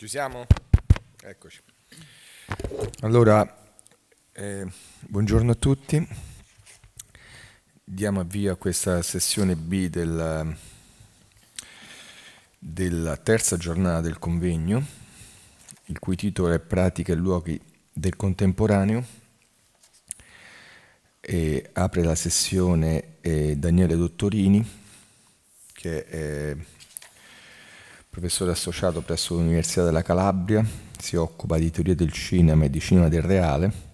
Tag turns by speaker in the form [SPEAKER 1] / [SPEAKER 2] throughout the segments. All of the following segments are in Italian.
[SPEAKER 1] Ci siamo? Eccoci. Allora, eh, buongiorno a tutti. Diamo avvio a questa sessione B del, della terza giornata del convegno, il cui titolo è Pratica e luoghi del contemporaneo. E apre la sessione eh, Daniele Dottorini, che è professore associato presso l'Università della Calabria, si occupa di teoria del cinema e di cinema del reale.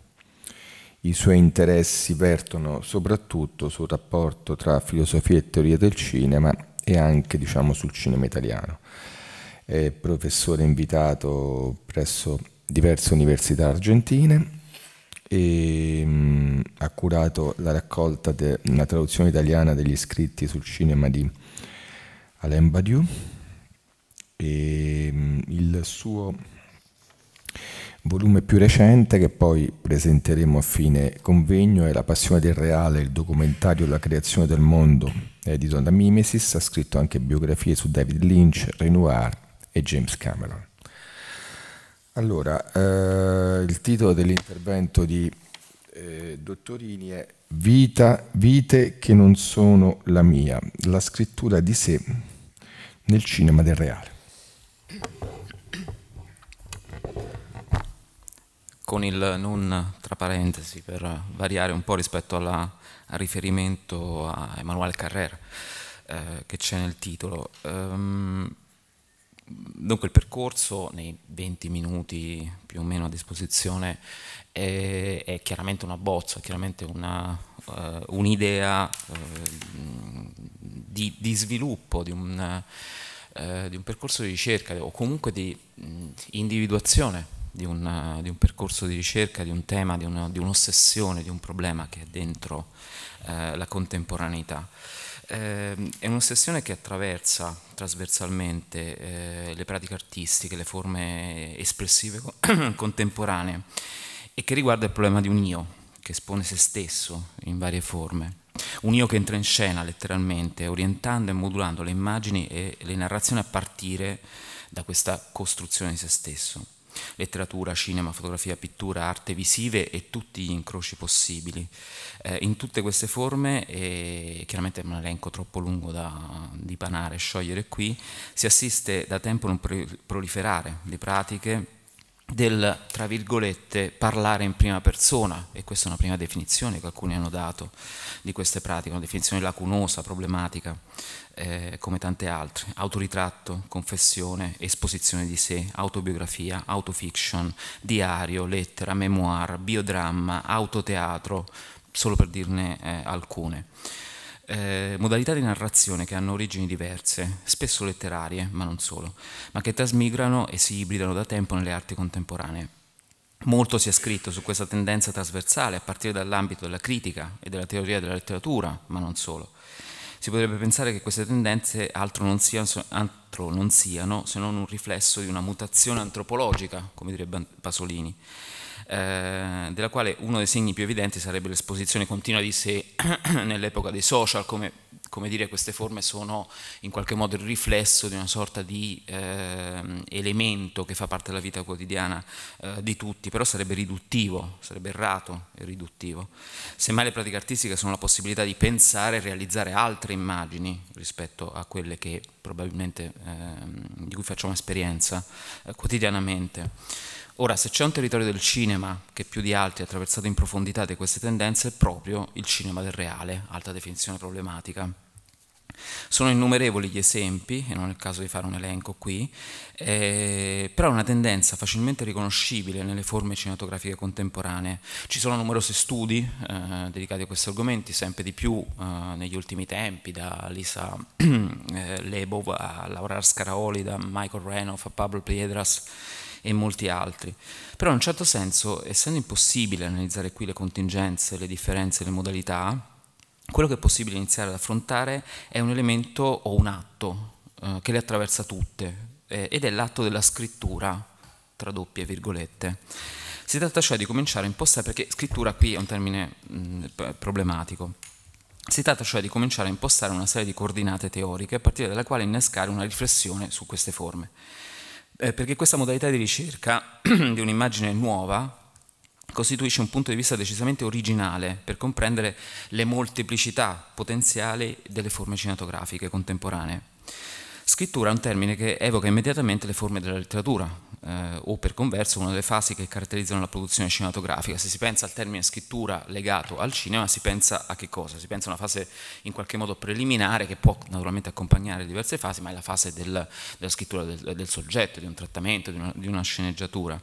[SPEAKER 1] I suoi interessi vertono soprattutto sul rapporto tra filosofia e teoria del cinema e anche diciamo, sul cinema italiano. È professore invitato presso diverse università argentine e mh, mm, ha curato la raccolta della traduzione italiana degli scritti sul cinema di Alain Badiou e ehm, il suo volume più recente che poi presenteremo a fine convegno è La passione del reale, il documentario La creazione del mondo, edito da Mimesis, ha scritto anche biografie su David Lynch, Renoir e James Cameron. Allora, eh, il titolo dell'intervento di eh, Dottorini è Vita, vite che non sono la mia, la scrittura di sé nel cinema del reale.
[SPEAKER 2] con il non tra parentesi per variare un po' rispetto alla, al riferimento a Emanuele Carrera eh, che c'è nel titolo. Um, dunque il percorso nei 20 minuti più o meno a disposizione è, è chiaramente una bozza, è chiaramente eh, un'idea uh, eh, un uh, di, di, sviluppo di un, uh, di un, percorso di ricerca o comunque di mh, individuazione di un, eh, di un, percorso di ricerca, di un tema, di, una, di un'ossessione, di un problema che è dentro eh, la contemporaneità. Eh, è un'ossessione che attraversa trasversalmente eh, le pratiche artistiche, le forme espressive contemporanee e che riguarda il problema di un io che espone se stesso in varie forme. Un io che entra in scena letteralmente, orientando e modulando le immagini e le narrazioni a partire da questa costruzione di se stesso letteratura, cinema, fotografia, pittura, arte visive e tutti gli incroci possibili. Eh, in tutte queste forme, e chiaramente è un elenco troppo lungo da dipanare e sciogliere qui, si assiste da tempo a un proliferare di pratiche del, tra virgolette, parlare in prima persona, e questa è una prima definizione che alcuni hanno dato di queste pratiche, una definizione lacunosa, problematica eh, come tante altre, autoritratto, confessione, esposizione di sé, autobiografia, autofiction, diario, lettera, memoir, biodramma, autoteatro, solo per dirne eh, alcune. Eh, modalità di narrazione che hanno origini diverse, spesso letterarie, ma non solo, ma che trasmigrano e si ibridano da tempo nelle arti contemporanee. Molto si è scritto su questa tendenza trasversale a partire dall'ambito della critica e della teoria della letteratura, ma non solo si potrebbe pensare che queste tendenze altro non, siano, altro non siano se non un riflesso di una mutazione antropologica, come direbbe Pasolini, eh, della quale uno dei segni più evidenti sarebbe l'esposizione continua di sé nell'epoca dei social come come dire, queste forme sono in qualche modo il riflesso di una sorta di eh, elemento che fa parte della vita quotidiana eh, di tutti, però sarebbe riduttivo, sarebbe errato e riduttivo. Semmai le pratiche artistiche sono la possibilità di pensare e realizzare altre immagini rispetto a quelle che probabilmente eh, di cui facciamo esperienza eh, quotidianamente. Ora, se c'è un territorio del cinema che più di altri è attraversato in profondità di queste tendenze, è proprio il cinema del reale, alta definizione problematica. Sono innumerevoli gli esempi, e non è il caso di fare un elenco qui, eh, però è una tendenza facilmente riconoscibile nelle forme cinematografiche contemporanee. Ci sono numerosi studi eh, dedicati a questi argomenti, sempre di più eh, negli ultimi tempi, da Lisa eh, Lebov a Laura Scaraoli, da Michael Renov a Pablo Piedras e molti altri. Però in un certo senso, essendo impossibile analizzare qui le contingenze, le differenze, le modalità, quello che è possibile iniziare ad affrontare è un elemento o un atto eh, che le attraversa tutte eh, ed è l'atto della scrittura, tra doppie virgolette. Si tratta cioè di cominciare a impostare, perché scrittura qui è un termine mh, mm, problematico, si tratta cioè di cominciare a impostare una serie di coordinate teoriche a partire dalla quale innescare una riflessione su queste forme eh, perché questa modalità di ricerca di un'immagine nuova costituisce un punto di vista decisamente originale per comprendere le molteplicità potenziali delle forme cinematografiche contemporanee. Scrittura è un termine che evoca immediatamente le forme della letteratura, eh, o per converso una delle fasi che caratterizzano la produzione cinematografica. Se si pensa al termine scrittura legato al cinema, si pensa a che cosa? Si pensa a una fase in qualche modo preliminare che può naturalmente accompagnare diverse fasi, ma è la fase del, della scrittura del, del, soggetto, di un trattamento, di una, di una sceneggiatura.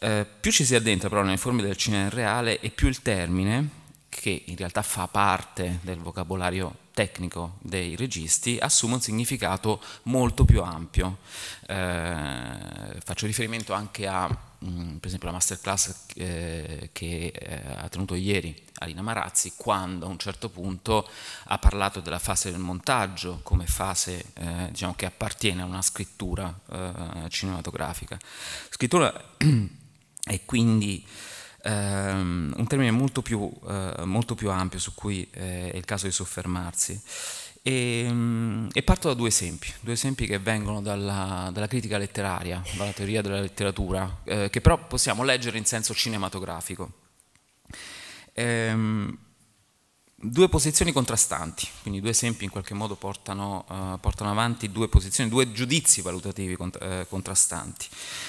[SPEAKER 2] Eh, più ci si addentra però nelle forme del cinema reale e più il termine, che in realtà fa parte del vocabolario tecnico dei registi assume un significato molto più ampio. Eh, faccio riferimento anche a, mh, mm, per esempio, la masterclass eh, che eh, ha tenuto ieri Alina Marazzi, quando a un certo punto ha parlato della fase del montaggio come fase eh, diciamo, che appartiene a una scrittura eh, cinematografica. Scrittura è quindi ehm, un termine molto più, eh, molto più, ampio su cui eh, è il caso di soffermarsi. E, ehm, e, parto da due esempi, due esempi che vengono dalla, dalla critica letteraria, dalla teoria della letteratura, eh, che però possiamo leggere in senso cinematografico. Ehm, due posizioni contrastanti, quindi due esempi in qualche modo portano, uh, portano avanti due posizioni, due giudizi valutativi cont eh, contrastanti.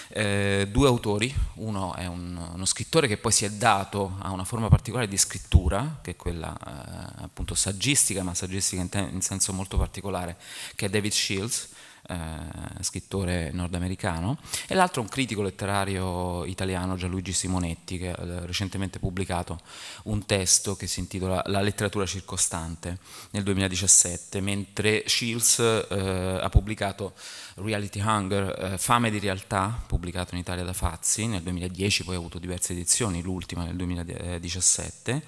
[SPEAKER 2] Eh, due autori, uno è un, uno scrittore che poi si è dato a una forma particolare di scrittura, che è quella eh, appunto saggistica, ma saggistica in, in, senso molto particolare, che è David Shields, eh, scrittore nordamericano, e l'altro un critico letterario italiano, Gianluigi Simonetti, che ha eh, recentemente pubblicato un testo che si intitola La letteratura circostante nel 2017, mentre Shields eh, ha pubblicato Reality Hunger, eh, Fame di realtà, pubblicato in Italia da Fazzi nel 2010, poi ha avuto diverse edizioni, l'ultima nel 2017.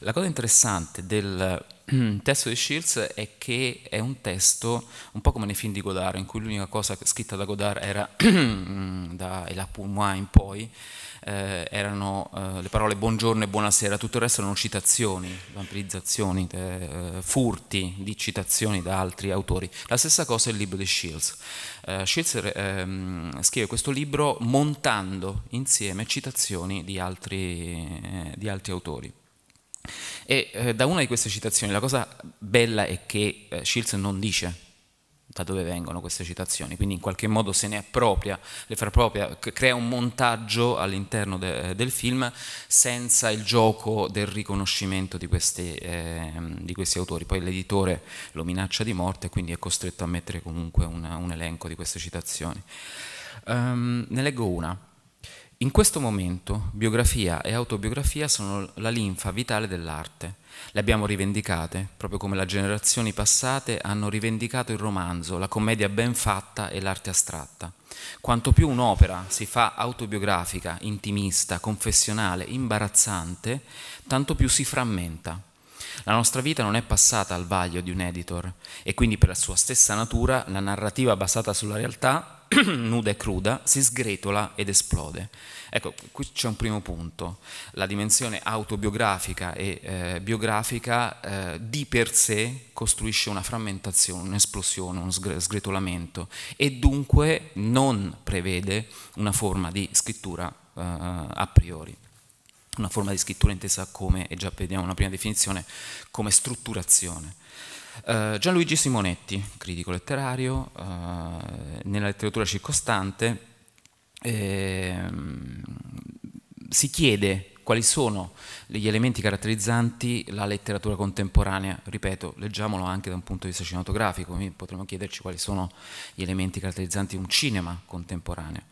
[SPEAKER 2] La cosa interessante del testo di Shields è che è un testo un po' come nei film di Godard, in cui l'unica cosa scritta da Godard era da La Poumois in poi, eh, erano eh, le parole buongiorno e buonasera, tutto il resto erano citazioni, vampirizzazioni, eh, eh furti di citazioni da altri autori. La stessa cosa è il libro di Shields. Eh, Shields eh, ehm, scrive questo libro montando insieme citazioni di altri, di altri autori. E eh, da una di queste citazioni, la cosa bella è che eh, Shields non dice da dove vengono queste citazioni, quindi in qualche modo se ne appropria, le fa propria, crea un montaggio all'interno de, eh, del film senza il gioco del riconoscimento di questi, eh, di questi autori. Poi l'editore lo minaccia di morte, quindi è costretto a mettere comunque una, un elenco di queste citazioni. Um, ne leggo una. In questo momento biografia e autobiografia sono la linfa vitale dell'arte. Le abbiamo rivendicate, proprio come le generazioni passate hanno rivendicato il romanzo, la commedia ben fatta e l'arte astratta. Quanto più un'opera si fa autobiografica, intimista, confessionale, imbarazzante, tanto più si frammenta. La nostra vita non è passata al vaglio di un editor e quindi per la sua stessa natura la narrativa basata sulla realtà, nuda e cruda, si sgretola ed esplode. Ecco, qui c'è un primo punto. La dimensione autobiografica e eh, biografica eh, di per sé costruisce una frammentazione, un'esplosione, uno sgretolamento e dunque non prevede una forma di scrittura eh, a priori una forma di scrittura intesa come, e già vediamo una prima definizione, come strutturazione. Uh, Gianluigi Simonetti, critico letterario, uh, nella letteratura circostante, eh, si chiede quali sono gli elementi caratterizzanti la letteratura contemporanea. Ripeto, leggiamolo anche da un punto di vista cinematografico, potremmo chiederci quali sono gli elementi caratterizzanti un cinema contemporaneo.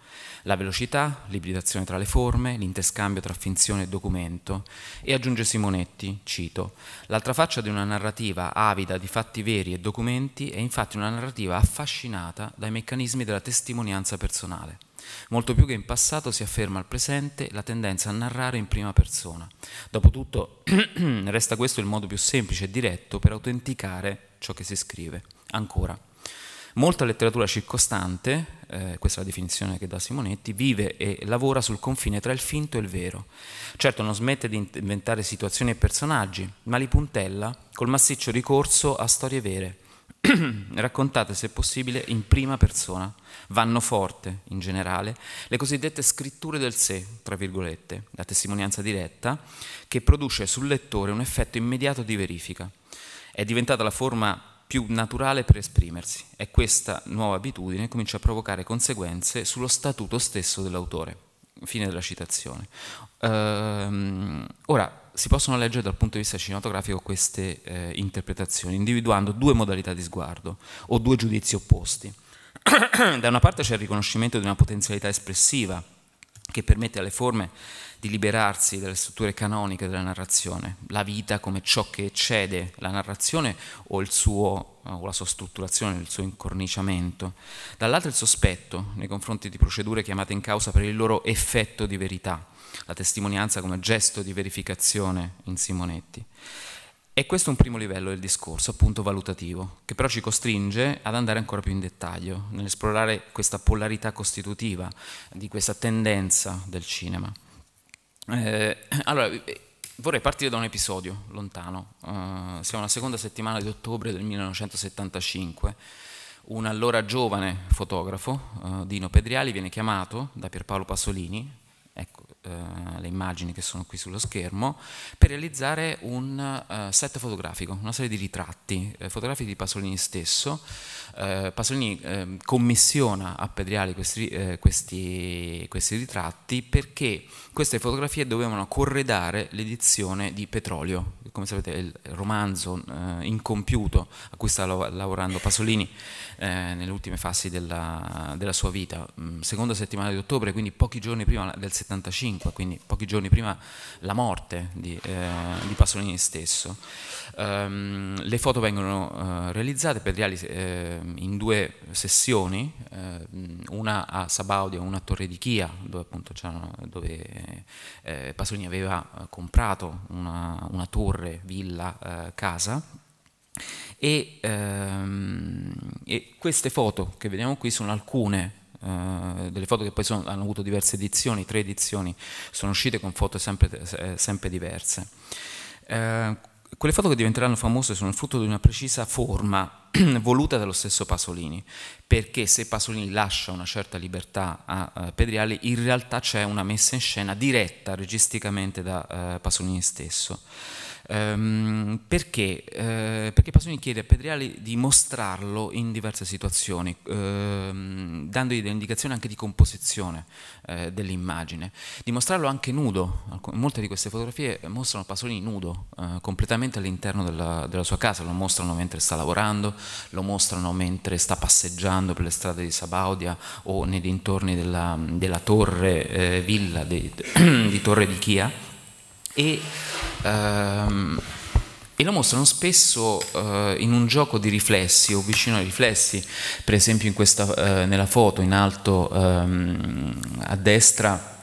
[SPEAKER 2] La velocità, l'ibridazione tra le forme, l'interscambio tra finzione e documento e aggiunge Simonetti, cito, l'altra faccia di una narrativa avida di fatti veri e documenti è infatti una narrativa affascinata dai meccanismi della testimonianza personale Molto più che in passato si afferma al presente la tendenza a narrare in prima persona. Dopotutto resta questo il modo più semplice e diretto per autenticare ciò che si scrive. Ancora. Molta letteratura circostante, eh, questa è la definizione che dà Simonetti, vive e lavora sul confine tra il finto e il vero. Certo non smette di inventare situazioni e personaggi, ma li puntella col massiccio ricorso a storie vere, raccontate se possibile in prima persona vanno forte in generale le cosiddette scritture del sé, tra virgolette, la testimonianza diretta, che produce sul lettore un effetto immediato di verifica. È diventata la forma più naturale per esprimersi e questa nuova abitudine comincia a provocare conseguenze sullo statuto stesso dell'autore. Fine della citazione. Ehm, ora, si possono leggere dal punto di vista cinematografico queste eh, interpretazioni, individuando due modalità di sguardo o due giudizi opposti. da una parte c'è il riconoscimento di una potenzialità espressiva che permette alle forme di liberarsi dalle strutture canoniche della narrazione, la vita come ciò che eccede la narrazione o, suo, eh, o la sua strutturazione, il suo incorniciamento, dall'altro il sospetto nei confronti di procedure chiamate in causa per il loro effetto di verità, la testimonianza come gesto di verificazione in Simonetti. E questo è un primo livello del discorso, appunto valutativo, che però ci costringe ad andare ancora più in dettaglio, nell'esplorare questa polarità costitutiva di questa tendenza del cinema. Eh, allora, eh, vorrei partire da un episodio lontano. Uh, siamo alla seconda settimana di ottobre del 1975. Un allora giovane fotografo, uh, Dino Pedriali, viene chiamato da Pierpaolo Pasolini, ecco, eh, le immagini che sono qui sullo schermo, per realizzare un eh, set fotografico, una serie di ritratti, eh, fotografi di Pasolini stesso, eh, Pasolini eh, commissiona a Pedriali questi, eh, questi, questi, ritratti perché queste fotografie dovevano corredare l'edizione di Petrolio, come sapete è il romanzo eh, incompiuto a cui sta lavorando Pasolini eh, nelle ultime fasi della, della sua vita, mm, seconda settimana di ottobre, quindi pochi giorni prima del 75, quindi pochi giorni prima la morte di, eh, di Pasolini stesso. Um, le foto vengono realizzate, Pedriali Ehm, in due sessioni, ehm, una a Sabaudia e una a Torre di Chia, dove, appunto dove eh, Pasolini aveva eh, comprato una, una torre, villa, eh, casa, e, ehm, e, queste foto che vediamo qui sono alcune delle foto che poi sono, hanno avuto diverse edizioni, tre edizioni, sono uscite con foto sempre, sempre diverse. Eh, quelle foto che diventeranno famose sono il frutto di una precisa forma voluta dallo stesso Pasolini, perché se Pasolini lascia una certa libertà a eh, Pedriali, in realtà c'è una messa in scena diretta registicamente da eh, Pasolini stesso. Ehm, perché? Eh, perché Pasoni chiede a Pedriali di mostrarlo in diverse situazioni, ehm, dandogli delle indicazioni anche di composizione eh, dell'immagine, di mostrarlo anche nudo. Alc molte di queste fotografie mostrano Pasolini nudo, eh, completamente all'interno della, della, sua casa, lo mostrano mentre sta lavorando, lo mostrano mentre sta passeggiando per le strade di Sabaudia o nei dintorni della, della torre eh, villa di, di Torre di Chia e, ehm, e lo mostrano spesso eh, in un gioco di riflessi o vicino ai riflessi, per esempio questa, eh, nella foto in alto ehm, a destra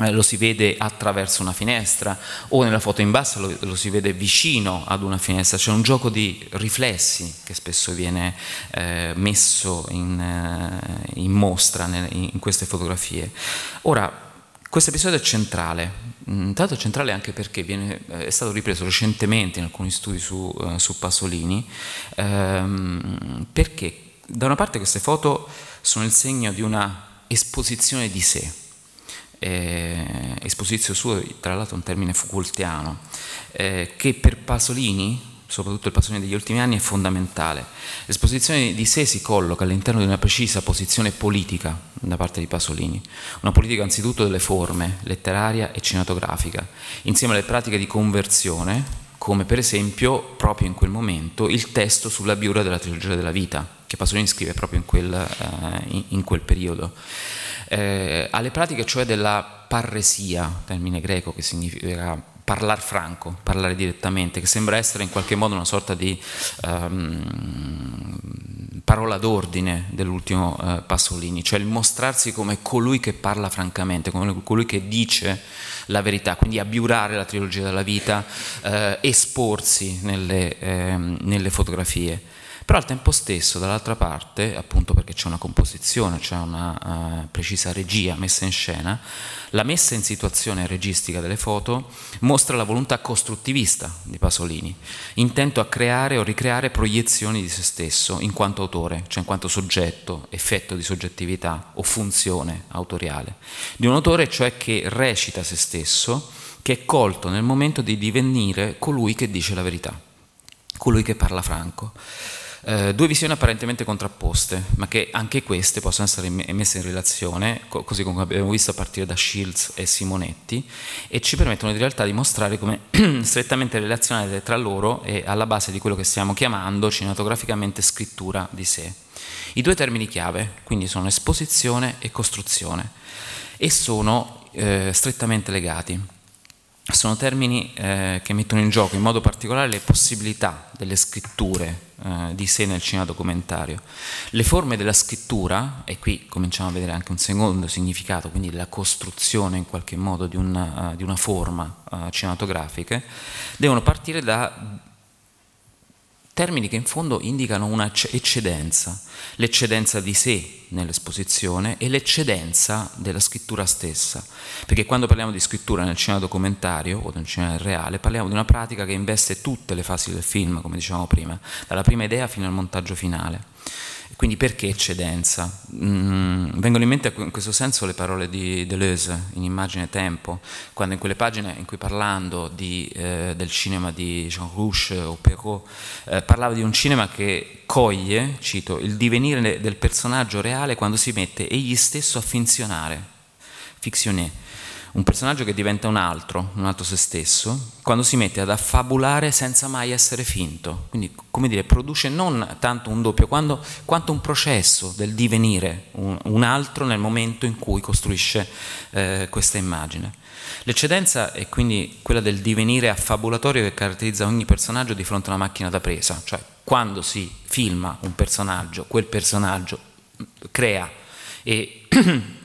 [SPEAKER 2] eh, lo si vede attraverso una finestra o nella foto in basso lo, lo si vede vicino ad una finestra, c'è un gioco di riflessi che spesso viene eh, messo in, eh, in mostra in, in queste fotografie. Ora, questo episodio è centrale, intanto mm, è centrale anche perché viene, eh, è stato ripreso recentemente in alcuni studi su, eh, su Pasolini, ehm, perché da una parte queste foto sono il segno di una esposizione di sé, eh, esposizione sua tra l'altro è un termine Foucaultiano, eh, che per Pasolini soprattutto il passone degli ultimi anni, è fondamentale. L'esposizione di sé si colloca all'interno di una precisa posizione politica da parte di Pasolini, una politica anzitutto delle forme, letteraria e cinematografica, insieme alle pratiche di conversione, come per esempio, proprio in quel momento, il testo sulla biura della trilogia della vita, che Pasolini scrive proprio in quel, eh, in quel periodo. Eh, alle pratiche cioè della parresia, termine greco che significa parlare franco, parlare direttamente, che sembra essere in qualche modo una sorta di um, parola d'ordine dell'ultimo uh, Pasolini, cioè il mostrarsi come colui che parla francamente, come colui che dice la verità, quindi abbiurare la trilogia della vita, uh, esporsi nelle, eh, nelle fotografie però al tempo stesso dall'altra parte, appunto perché c'è una composizione, c'è una uh, precisa regia messa in scena, la messa in situazione registica delle foto mostra la volontà costruttivista di Pasolini, intento a creare o ricreare proiezioni di se stesso in quanto autore, cioè in quanto soggetto, effetto di soggettività o funzione autoriale, di un autore cioè che recita se stesso, che è colto nel momento di divenire colui che dice la verità, colui che parla franco. Eh, due visioni apparentemente contrapposte, ma che anche queste possono essere messe in relazione, così come abbiamo visto a partire da Shields e Simonetti, e ci permettono in realtà di mostrare come strettamente relazionate tra loro e alla base di quello che stiamo chiamando cinematograficamente scrittura di sé. I due termini chiave, quindi, sono esposizione e costruzione, e sono eh, strettamente legati sono termini eh, che mettono in gioco in modo particolare le possibilità delle scritture eh, di sé nel cinema documentario. Le forme della scrittura, e qui cominciamo a vedere anche un secondo significato, quindi la costruzione in qualche modo di una, uh, eh, di una forma uh, cinematografica, devono partire da termini che in fondo indicano una eccedenza, l'eccedenza di sé nell'esposizione e l'eccedenza della scrittura stessa, perché quando parliamo di scrittura nel cinema documentario o nel cinema reale parliamo di una pratica che investe tutte le fasi del film, come dicevamo prima, dalla prima idea fino al montaggio finale. Quindi perché eccedenza? Mm, vengono in mente in questo senso le parole di Deleuze in Immagine e Tempo, quando in quelle pagine in cui parlando di, eh, del cinema di Jean Rouche o Perrault eh, parlava di un cinema che coglie, cito, il divenire del personaggio reale quando si mette egli stesso a finzionare, fictionner un personaggio che diventa un altro, un altro se stesso, quando si mette ad affabulare senza mai essere finto. Quindi, come dire, produce non tanto un doppio quando, quanto un processo del divenire un, un, altro nel momento in cui costruisce eh, questa immagine. L'eccedenza è quindi quella del divenire affabulatorio che caratterizza ogni personaggio di fronte a una macchina da presa, cioè quando si filma un personaggio, quel personaggio mm, crea e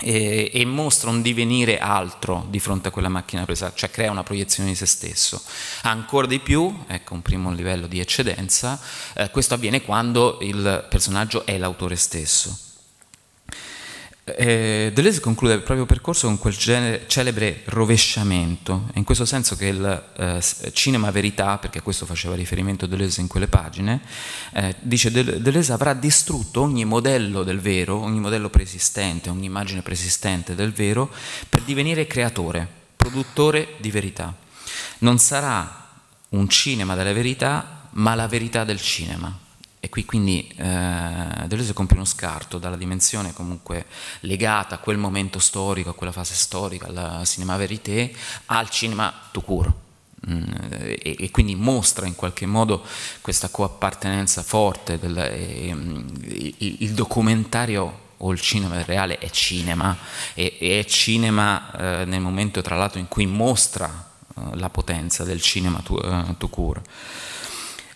[SPEAKER 2] e, e, mostra un divenire altro di fronte a quella macchina presa, cioè crea una proiezione di se stesso. Ancora di più, ecco un primo livello di eccedenza, eh, questo avviene quando il personaggio è l'autore stesso. Eh, Deleuze conclude il proprio percorso con quel celebre rovesciamento, è in questo senso che il eh, cinema verità, perché a questo faceva riferimento Deleuze in quelle pagine, eh, dice De Deleuze avrà distrutto ogni modello del vero, ogni modello preesistente, ogni immagine preesistente del vero, per divenire creatore, produttore di verità. Non sarà un cinema della verità, ma la verità del cinema. E qui quindi eh, Deleuze compie uno scarto dalla dimensione comunque legata a quel momento storico, a quella fase storica, al cinema verité, al cinema tout court. Mm, e, e, quindi mostra in qualche modo questa coappartenenza forte, del, e, il, il, documentario o il cinema reale è cinema, e, è cinema eh, nel momento tra l'altro in cui mostra eh, la potenza del cinema eh, to cure court.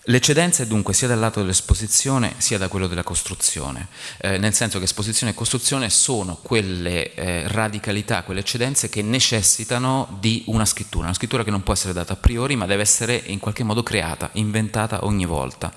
[SPEAKER 2] L'eccedenza è dunque sia dal lato dell'esposizione sia da quello della costruzione, eh, nel senso che esposizione e costruzione sono quelle eh, radicalità, quelle eccedenze che necessitano di una scrittura, una scrittura che non può essere data a priori ma deve essere in qualche modo creata, inventata ogni volta.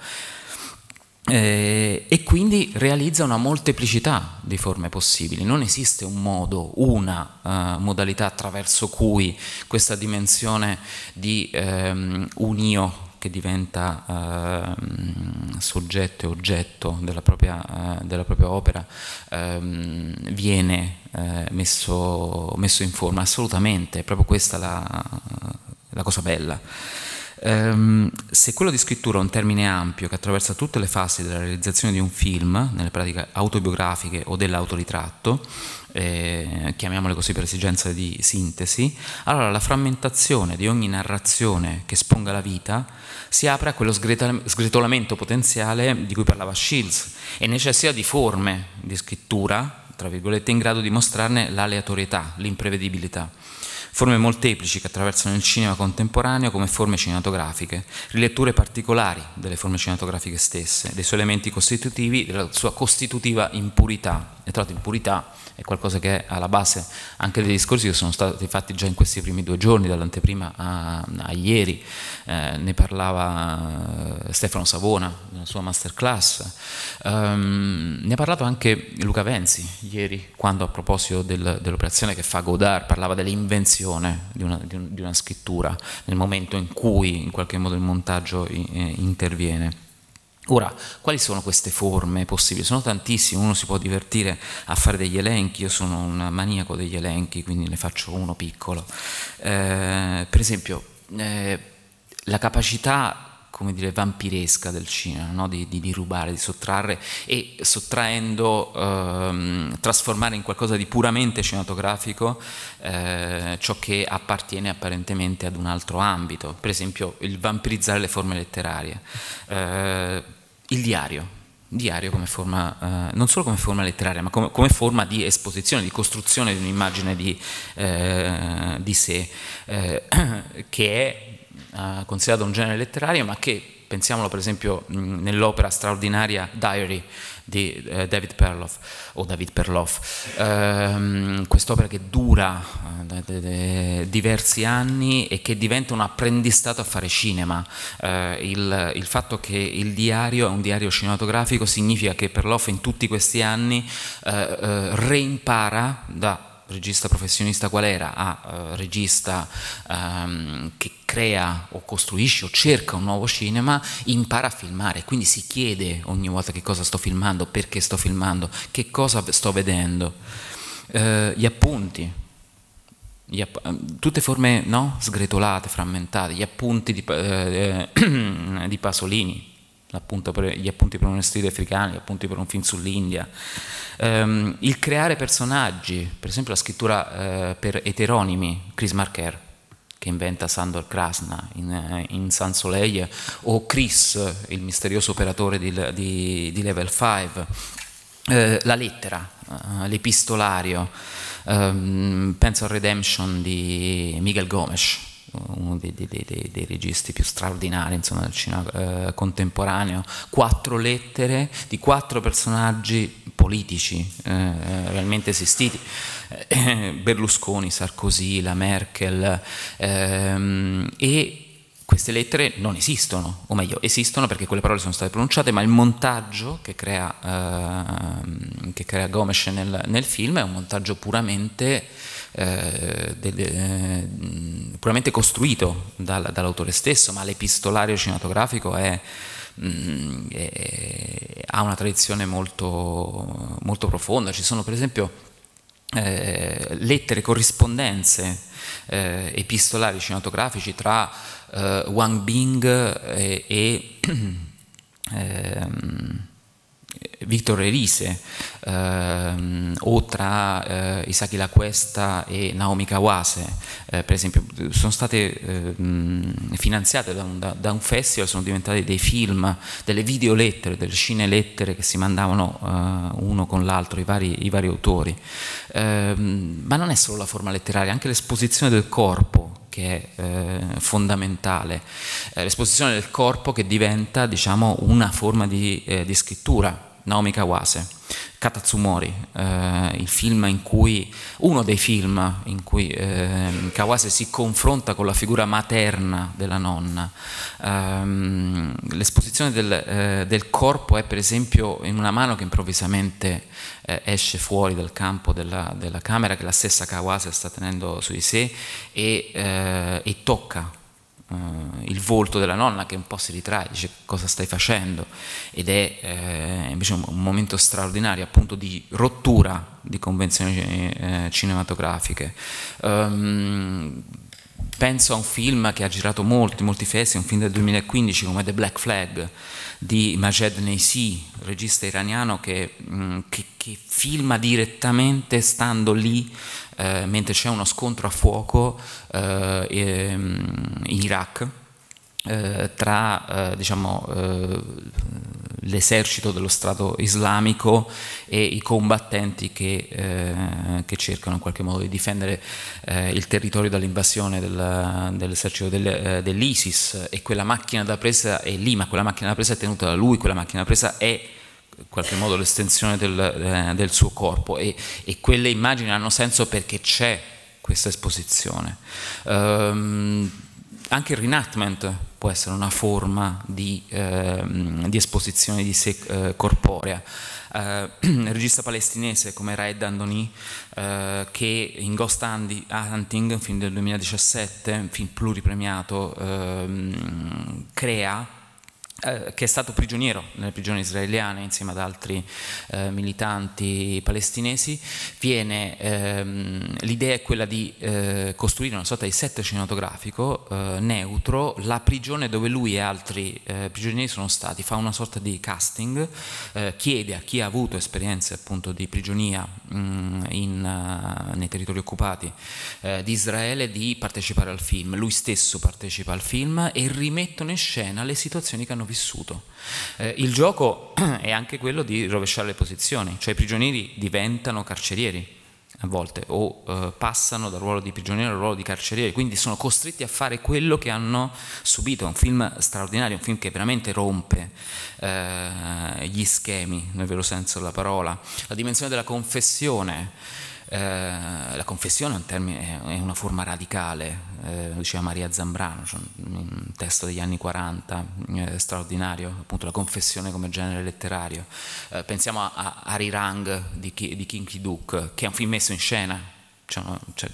[SPEAKER 2] Eh, e quindi realizza una molteplicità di forme possibili. Non esiste un modo, una uh, modalità attraverso cui questa dimensione di um, un io che diventa eh, soggetto e oggetto della propria, eh, della propria opera ehm, viene eh, messo, messo, in forma, assolutamente, è proprio questa la, la cosa bella. Ehm, se quello di scrittura è un termine ampio che attraversa tutte le fasi della realizzazione di un film, nelle pratiche autobiografiche o dell'autoritratto, eh, chiamiamole così per esigenza di sintesi, allora la frammentazione di ogni narrazione che esponga la vita si apre a quello sgretolamento potenziale di cui parlava Shields e necessita di forme di scrittura, tra virgolette, in grado di mostrarne l'aleatorietà, l'imprevedibilità forme molteplici che attraversano il cinema contemporaneo come forme cinematografiche, riletture particolari delle forme cinematografiche stesse, dei suoi elementi costitutivi, della sua costitutiva impurità. E tra l'altro impurità è qualcosa che è alla base anche dei discorsi che sono stati fatti già in questi primi due giorni, dall'anteprima a, a ieri, eh, ne parlava eh, Stefano Savona nella sua masterclass, um, ne ha parlato anche Luca Venzi ieri, quando a proposito del, dell'operazione che fa Godard parlava dell'invenzione di una, di, una, scrittura, nel momento in cui in qualche modo il montaggio in, eh, interviene. Ora, quali sono queste forme possibili? Sono tantissime, uno si può divertire a fare degli elenchi, io sono un maniaco degli elenchi, quindi ne faccio uno piccolo. Eh, per esempio, eh, la capacità come dire, vampiresca del cinema, no? di, di, di, rubare, di sottrarre e sottraendo, ehm, trasformare in qualcosa di puramente cinematografico eh, ciò che appartiene apparentemente ad un altro ambito, per esempio il vampirizzare le forme letterarie. Eh, il diario, diario come forma, eh, non solo come forma letteraria, ma come, come, forma di esposizione, di costruzione di un'immagine di, eh, di sé, eh, che è eh, considerato un genere letterario, ma che pensiamolo per esempio mm, nell'opera straordinaria Diary di eh, David Perloff, o David Perloff, ehm, quest'opera che dura eh, diversi anni e che diventa un apprendistato a fare cinema. Eh, il, il, fatto che il diario è un diario cinematografico significa che Perloff in tutti questi anni eh, reimpara da regista professionista qual era a ah, eh, regista ehm, che crea o costruisce o cerca un nuovo cinema, impara a filmare, quindi si chiede ogni volta che cosa sto filmando, perché sto filmando, che cosa sto vedendo. Eh, gli appunti, gli app ehm, tutte forme no? sgretolate, frammentate, gli appunti di, eh, eh di Pasolini, appunto per gli appunti per un'estide africana, gli appunti per un film sull'India, ehm, il creare personaggi, per esempio la scrittura eh, per eteronimi, Chris Marker che inventa Sandor Krasna in, eh, in San Soleil, o Chris, il misterioso operatore di, di, di Level 5, eh, la lettera, eh, l'epistolario, ehm, penso a Redemption di Miguel Gomes, uno dei, dei, dei, dei, registi più straordinari insomma, del cinema eh, contemporaneo, quattro lettere di quattro personaggi politici eh, realmente esistiti, eh, Berlusconi, Sarkozy, la Merkel, ehm, e queste lettere non esistono, o meglio, esistono perché quelle parole sono state pronunciate, ma il montaggio che crea, ehm, che crea Gomes nel, nel, film è un montaggio puramente eh, del, eh, puramente costruito dal, dall'autore stesso, ma l'epistolario cinematografico è, mh, è, ha una tradizione molto, molto profonda. Ci sono per esempio eh, lettere, corrispondenze eh, epistolari cinematografici tra eh, Wang Bing eh, e, e ehm, Victor Elise ehm, o tra eh, Isaki La Cuesta e Naomi Kawase eh, per esempio sono state eh, finanziate da un, da, un, festival sono diventate dei film delle videolettere, delle scene lettere che si mandavano eh, uno con l'altro i, i vari, autori ehm, ma non è solo la forma letteraria anche l'esposizione del corpo che è eh, fondamentale, eh, l'esposizione del corpo che diventa diciamo, una forma di, eh, di scrittura Naomi Kawase, Katatsumori, eh, cui, uno dei film in cui eh, Kawase si confronta con la figura materna della nonna. Eh, l'esposizione del, eh, del, corpo è per esempio in una mano che improvvisamente eh, esce fuori dal campo della, della, camera che la stessa Kawase sta tenendo su di sé e, eh, e tocca uh, il volto della nonna che un po' si ritrae, dice cosa stai facendo ed è eh, invece un, un, momento straordinario appunto di rottura di convenzioni eh, cinematografiche. Um, penso a un film che ha girato molti, molti festival, un film del 2015 come The Black Flag, di Majed Neisi, regista iraniano che, mm, che, che filma direttamente stando lì eh, mentre c'è uno scontro a fuoco eh, ehm, in Iraq eh, tra eh, diciamo, eh, l'esercito dello Stato islamico e i combattenti che, eh, che cercano in qualche modo di difendere eh, il territorio dall'invasione dell'esercito dell del, eh, dell'ISIS e quella macchina da presa è lì, ma quella macchina da presa è tenuta da lui, quella macchina da presa è in qualche modo l'estensione del, eh, del, suo corpo e, e quelle immagini hanno senso perché c'è questa esposizione. Um, anche il reenactment può essere una forma di, eh, di esposizione di sé eh, corporea. Eh, il regista palestinese come Raed Andoni, eh, che in Ghost Hunting, un film del 2017, film pluripremiato, ehm, crea eh, che è stato prigioniero nelle prigioni israeliane insieme ad altri eh, militanti palestinesi, viene, ehm, l'idea è quella di eh, costruire una sorta di set cinematografico eh, neutro, la prigione dove lui e altri eh, prigionieri sono stati, fa una sorta di casting, chiede a chi ha avuto esperienze appunto di prigionia mh, mm, in, nei territori occupati di Israele di partecipare al film, lui stesso partecipa al film e rimettono in scena le situazioni che hanno vissuto. Eh, il gioco è anche quello di rovesciare le posizioni, cioè i prigionieri diventano carcerieri a volte o eh, passano dal ruolo di prigioniero al ruolo di carceriere, quindi sono costretti a fare quello che hanno subito. È un film straordinario, un film che veramente rompe eh, gli schemi, nel vero senso della parola, la dimensione della confessione eh, la confessione è, un termine, è, una forma radicale, eh, diceva Maria Zambrano, cioè un testo degli anni 40 eh, straordinario, appunto la confessione come genere letterario. Eh, pensiamo a, a Arirang di, di Kinky Duke, che è un film messo in scena, cioè, cioè,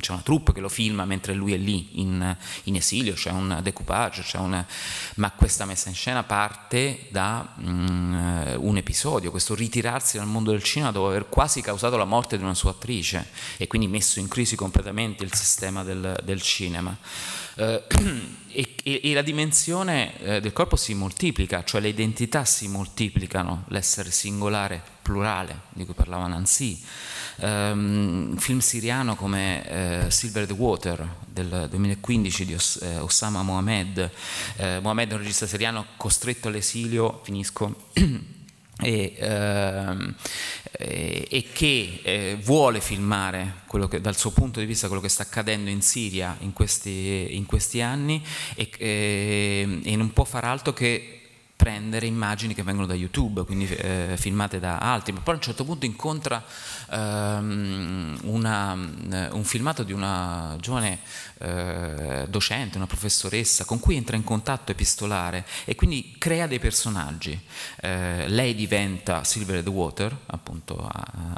[SPEAKER 2] c'è una troupe che lo filma mentre lui è lì in, in esilio, c'è un decoupage, un, ma questa messa in scena parte da um, un episodio, questo ritirarsi dal mondo del cinema dopo aver quasi causato la morte di una sua attrice e quindi messo in crisi completamente il sistema del, del cinema. Eh, e, e, la dimensione eh, del corpo si moltiplica, cioè le identità si moltiplicano, l'essere singolare, plurale, di cui parlava Nancy um, film siriano come eh, Silver the Water del 2015 di Os eh, Osama Mohamed. Eh, Mohamed è un regista siriano costretto all'esilio, finisco. E, eh, e, che eh, vuole filmare che, dal suo punto di vista quello che sta accadendo in Siria in questi, in questi anni e, eh, e non può far altro che prendere immagini che vengono da YouTube, quindi eh, filmate da altri, ma poi a un certo punto incontra ehm, una, eh, un filmato di una giovane eh, docente, una professoressa, con cui entra in contatto epistolare e quindi crea dei personaggi. Eh, lei diventa Silver and Water, appunto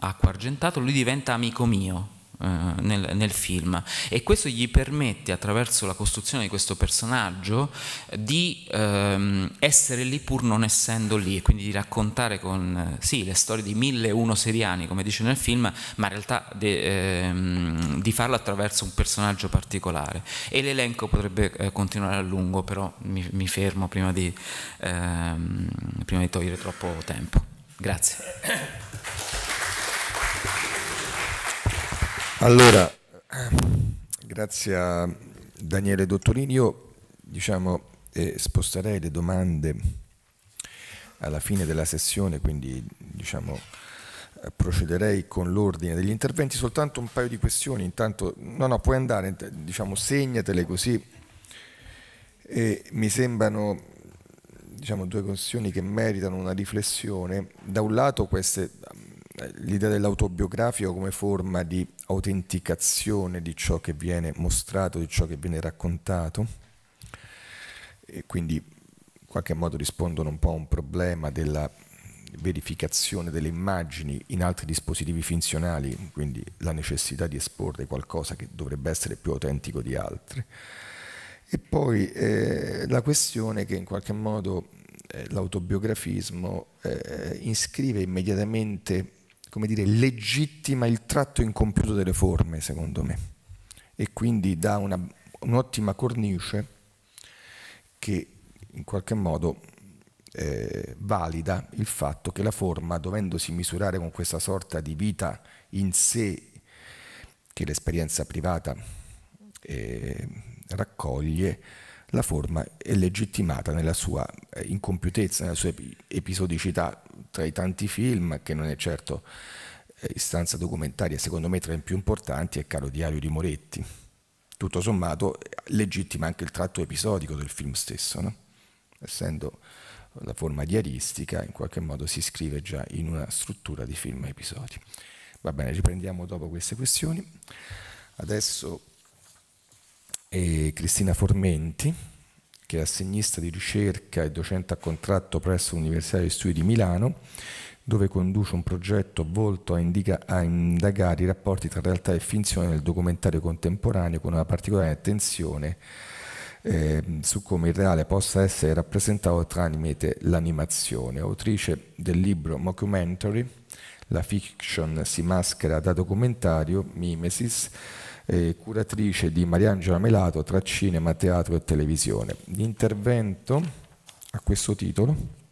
[SPEAKER 2] acqua argentato, lui diventa amico mio, eh, nel, nel, film e questo gli permette attraverso la costruzione di questo personaggio di ehm, essere lì pur non essendo lì e quindi di raccontare con eh, sì le storie di mille e uno seriani come dice nel film ma in realtà de, ehm, di farlo attraverso un personaggio particolare e l'elenco potrebbe eh, continuare a lungo però mi, mi fermo prima di, ehm, prima di togliere troppo tempo grazie
[SPEAKER 1] Allora, eh, grazie a Daniele Dottorini, io diciamo, eh, sposterei le domande alla fine della sessione, quindi diciamo, eh, procederei con l'ordine degli interventi, soltanto un paio di questioni, intanto no, no, puoi andare, diciamo, segnatele così e mi sembrano diciamo, due questioni che meritano una riflessione, da un lato queste eh, l'idea dell'autobiografico come forma di autenticazione di ciò che viene mostrato, di ciò che viene raccontato, e quindi in qualche modo rispondono un po' a un problema della verificazione delle immagini in altri dispositivi funzionali, quindi la necessità di esporre qualcosa che dovrebbe essere più autentico di altri. E poi eh, la questione che in qualche modo eh, l'autobiografismo eh, iscrive immediatamente come dire, legittima il tratto incompiuto delle forme, secondo me, e quindi dà un'ottima cornice che in qualche modo eh, valida il fatto che la forma, dovendosi misurare con questa sorta di vita in sé che l'esperienza privata eh, raccoglie, la forma è legittimata nella sua eh, incompiutezza, nella sua episodicità tra i tanti film, che non è certo eh, istanza documentaria, secondo me tra i più importanti è Caro Diario di Moretti. Tutto sommato eh, legittima anche il tratto episodico del film stesso, no? essendo la forma diaristica, in qualche modo si scrive già in una struttura di film episodi. Va bene, riprendiamo dopo queste questioni. Adesso e Cristina Formenti, che è assegnista di ricerca e docente a contratto presso l'Università degli Studi di Milano, dove conduce un progetto volto a, indica, a, indagare i rapporti tra realtà e finzione nel documentario contemporaneo con una particolare attenzione eh, su come il reale possa essere rappresentato tramite l'animazione. Autrice del libro Mockumentary, la fiction si maschera da documentario, Mimesis, eh, curatrice di Mariangela Melato tra cinema, teatro e televisione. L'intervento a questo titolo,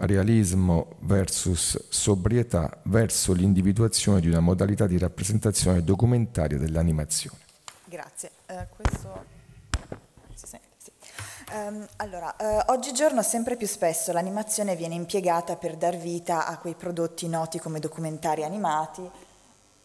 [SPEAKER 1] Realismo versus sobrietà verso l'individuazione di una modalità di rappresentazione documentaria dell'animazione.
[SPEAKER 3] Grazie. Eh, questo... Um, allora, eh, oggigiorno sempre più spesso l'animazione viene impiegata per dar vita a quei prodotti noti come documentari animati,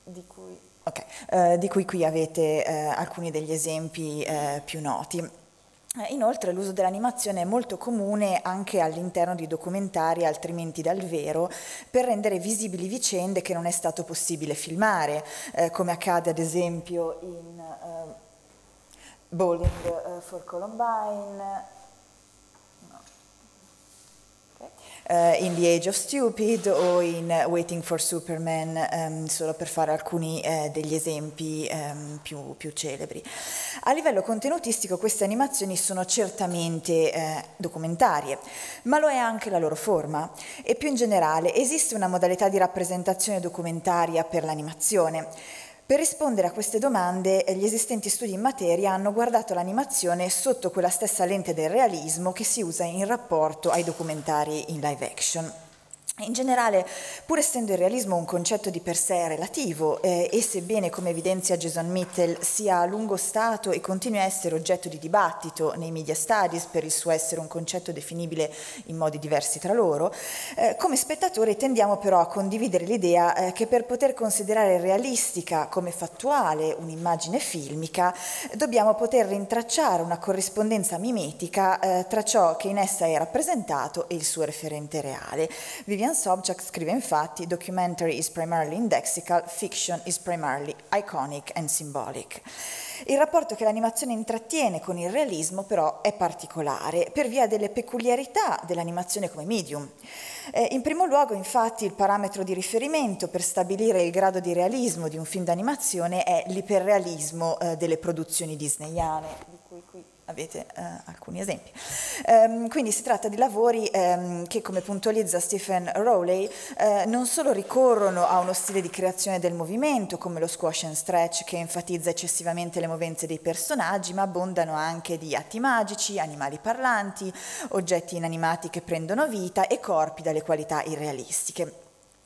[SPEAKER 3] di cui Okay. Eh, di cui qui avete eh, alcuni degli esempi eh, più noti. Eh, inoltre l'uso dell'animazione è molto comune anche all'interno di documentari altrimenti dal vero per rendere visibili vicende che non è stato possibile filmare, eh, come accade ad esempio in eh, Bowling eh, for Columbine, uh, in The Age of Stupid o in Waiting for Superman, um, solo per fare alcuni eh, degli esempi um, più, più, celebri. A livello contenutistico queste animazioni sono certamente eh, documentarie, ma lo è anche la loro forma e più in generale esiste una modalità di rappresentazione documentaria per l'animazione. Per rispondere a queste domande, eh, gli esistenti studi in materia hanno guardato l'animazione sotto quella stessa lente del realismo che si usa in rapporto ai documentari in live action. In generale, pur essendo il realismo un concetto di per sé relativo eh, e sebbene, come evidenzia Jason Mittel, sia a lungo stato e continui a essere oggetto di dibattito nei media studies per il suo essere un concetto definibile in modi diversi tra loro, eh, come spettatore tendiamo però a condividere l'idea eh, che per poter considerare realistica come fattuale un'immagine filmica, dobbiamo poter rintracciare una corrispondenza mimetica eh, tra ciò che in essa è rappresentato e il suo referente reale. Viviamo William Sobchak scrive infatti documentary is primarily indexical, fiction is primarily iconic and symbolic. Il rapporto che l'animazione intrattiene con il realismo però è particolare per via delle peculiarità dell'animazione come medium. Eh, in primo luogo infatti il parametro di riferimento per stabilire il grado di realismo di un film d'animazione è l'iperrealismo eh, delle produzioni disneyane, di cui qui avete eh, alcuni esempi. Um, quindi si tratta di lavori um, che, come puntualizza Stephen Rowley, eh, non solo ricorrono a uno stile di creazione del movimento, come lo squash and stretch, che enfatizza eccessivamente le movenze dei personaggi, ma abbondano anche di atti magici, animali parlanti, oggetti inanimati che prendono vita e corpi dalle qualità irrealistiche.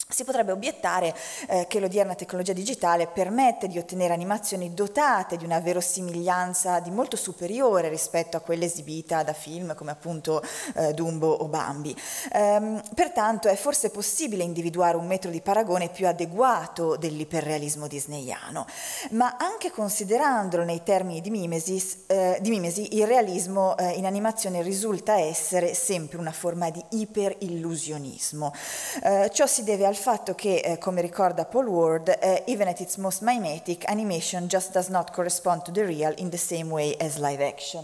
[SPEAKER 3] Si potrebbe obiettare eh, che l'odierna tecnologia digitale permette di ottenere animazioni dotate di una verosimiglianza di molto superiore rispetto a quella esibita da film come appunto eh, Dumbo o Bambi. Ehm, pertanto è forse possibile individuare un metro di paragone più adeguato dell'iperrealismo disneyano, ma anche considerandolo nei termini di, mimesis, eh, di mimesi, il realismo eh, in animazione risulta essere sempre una forma di iperillusionismo. Eh, ciò si deve al fatto che, eh, come ricorda Paul Ward, eh, even at its most mimetic, animation just does not correspond to the real in the same way as live action.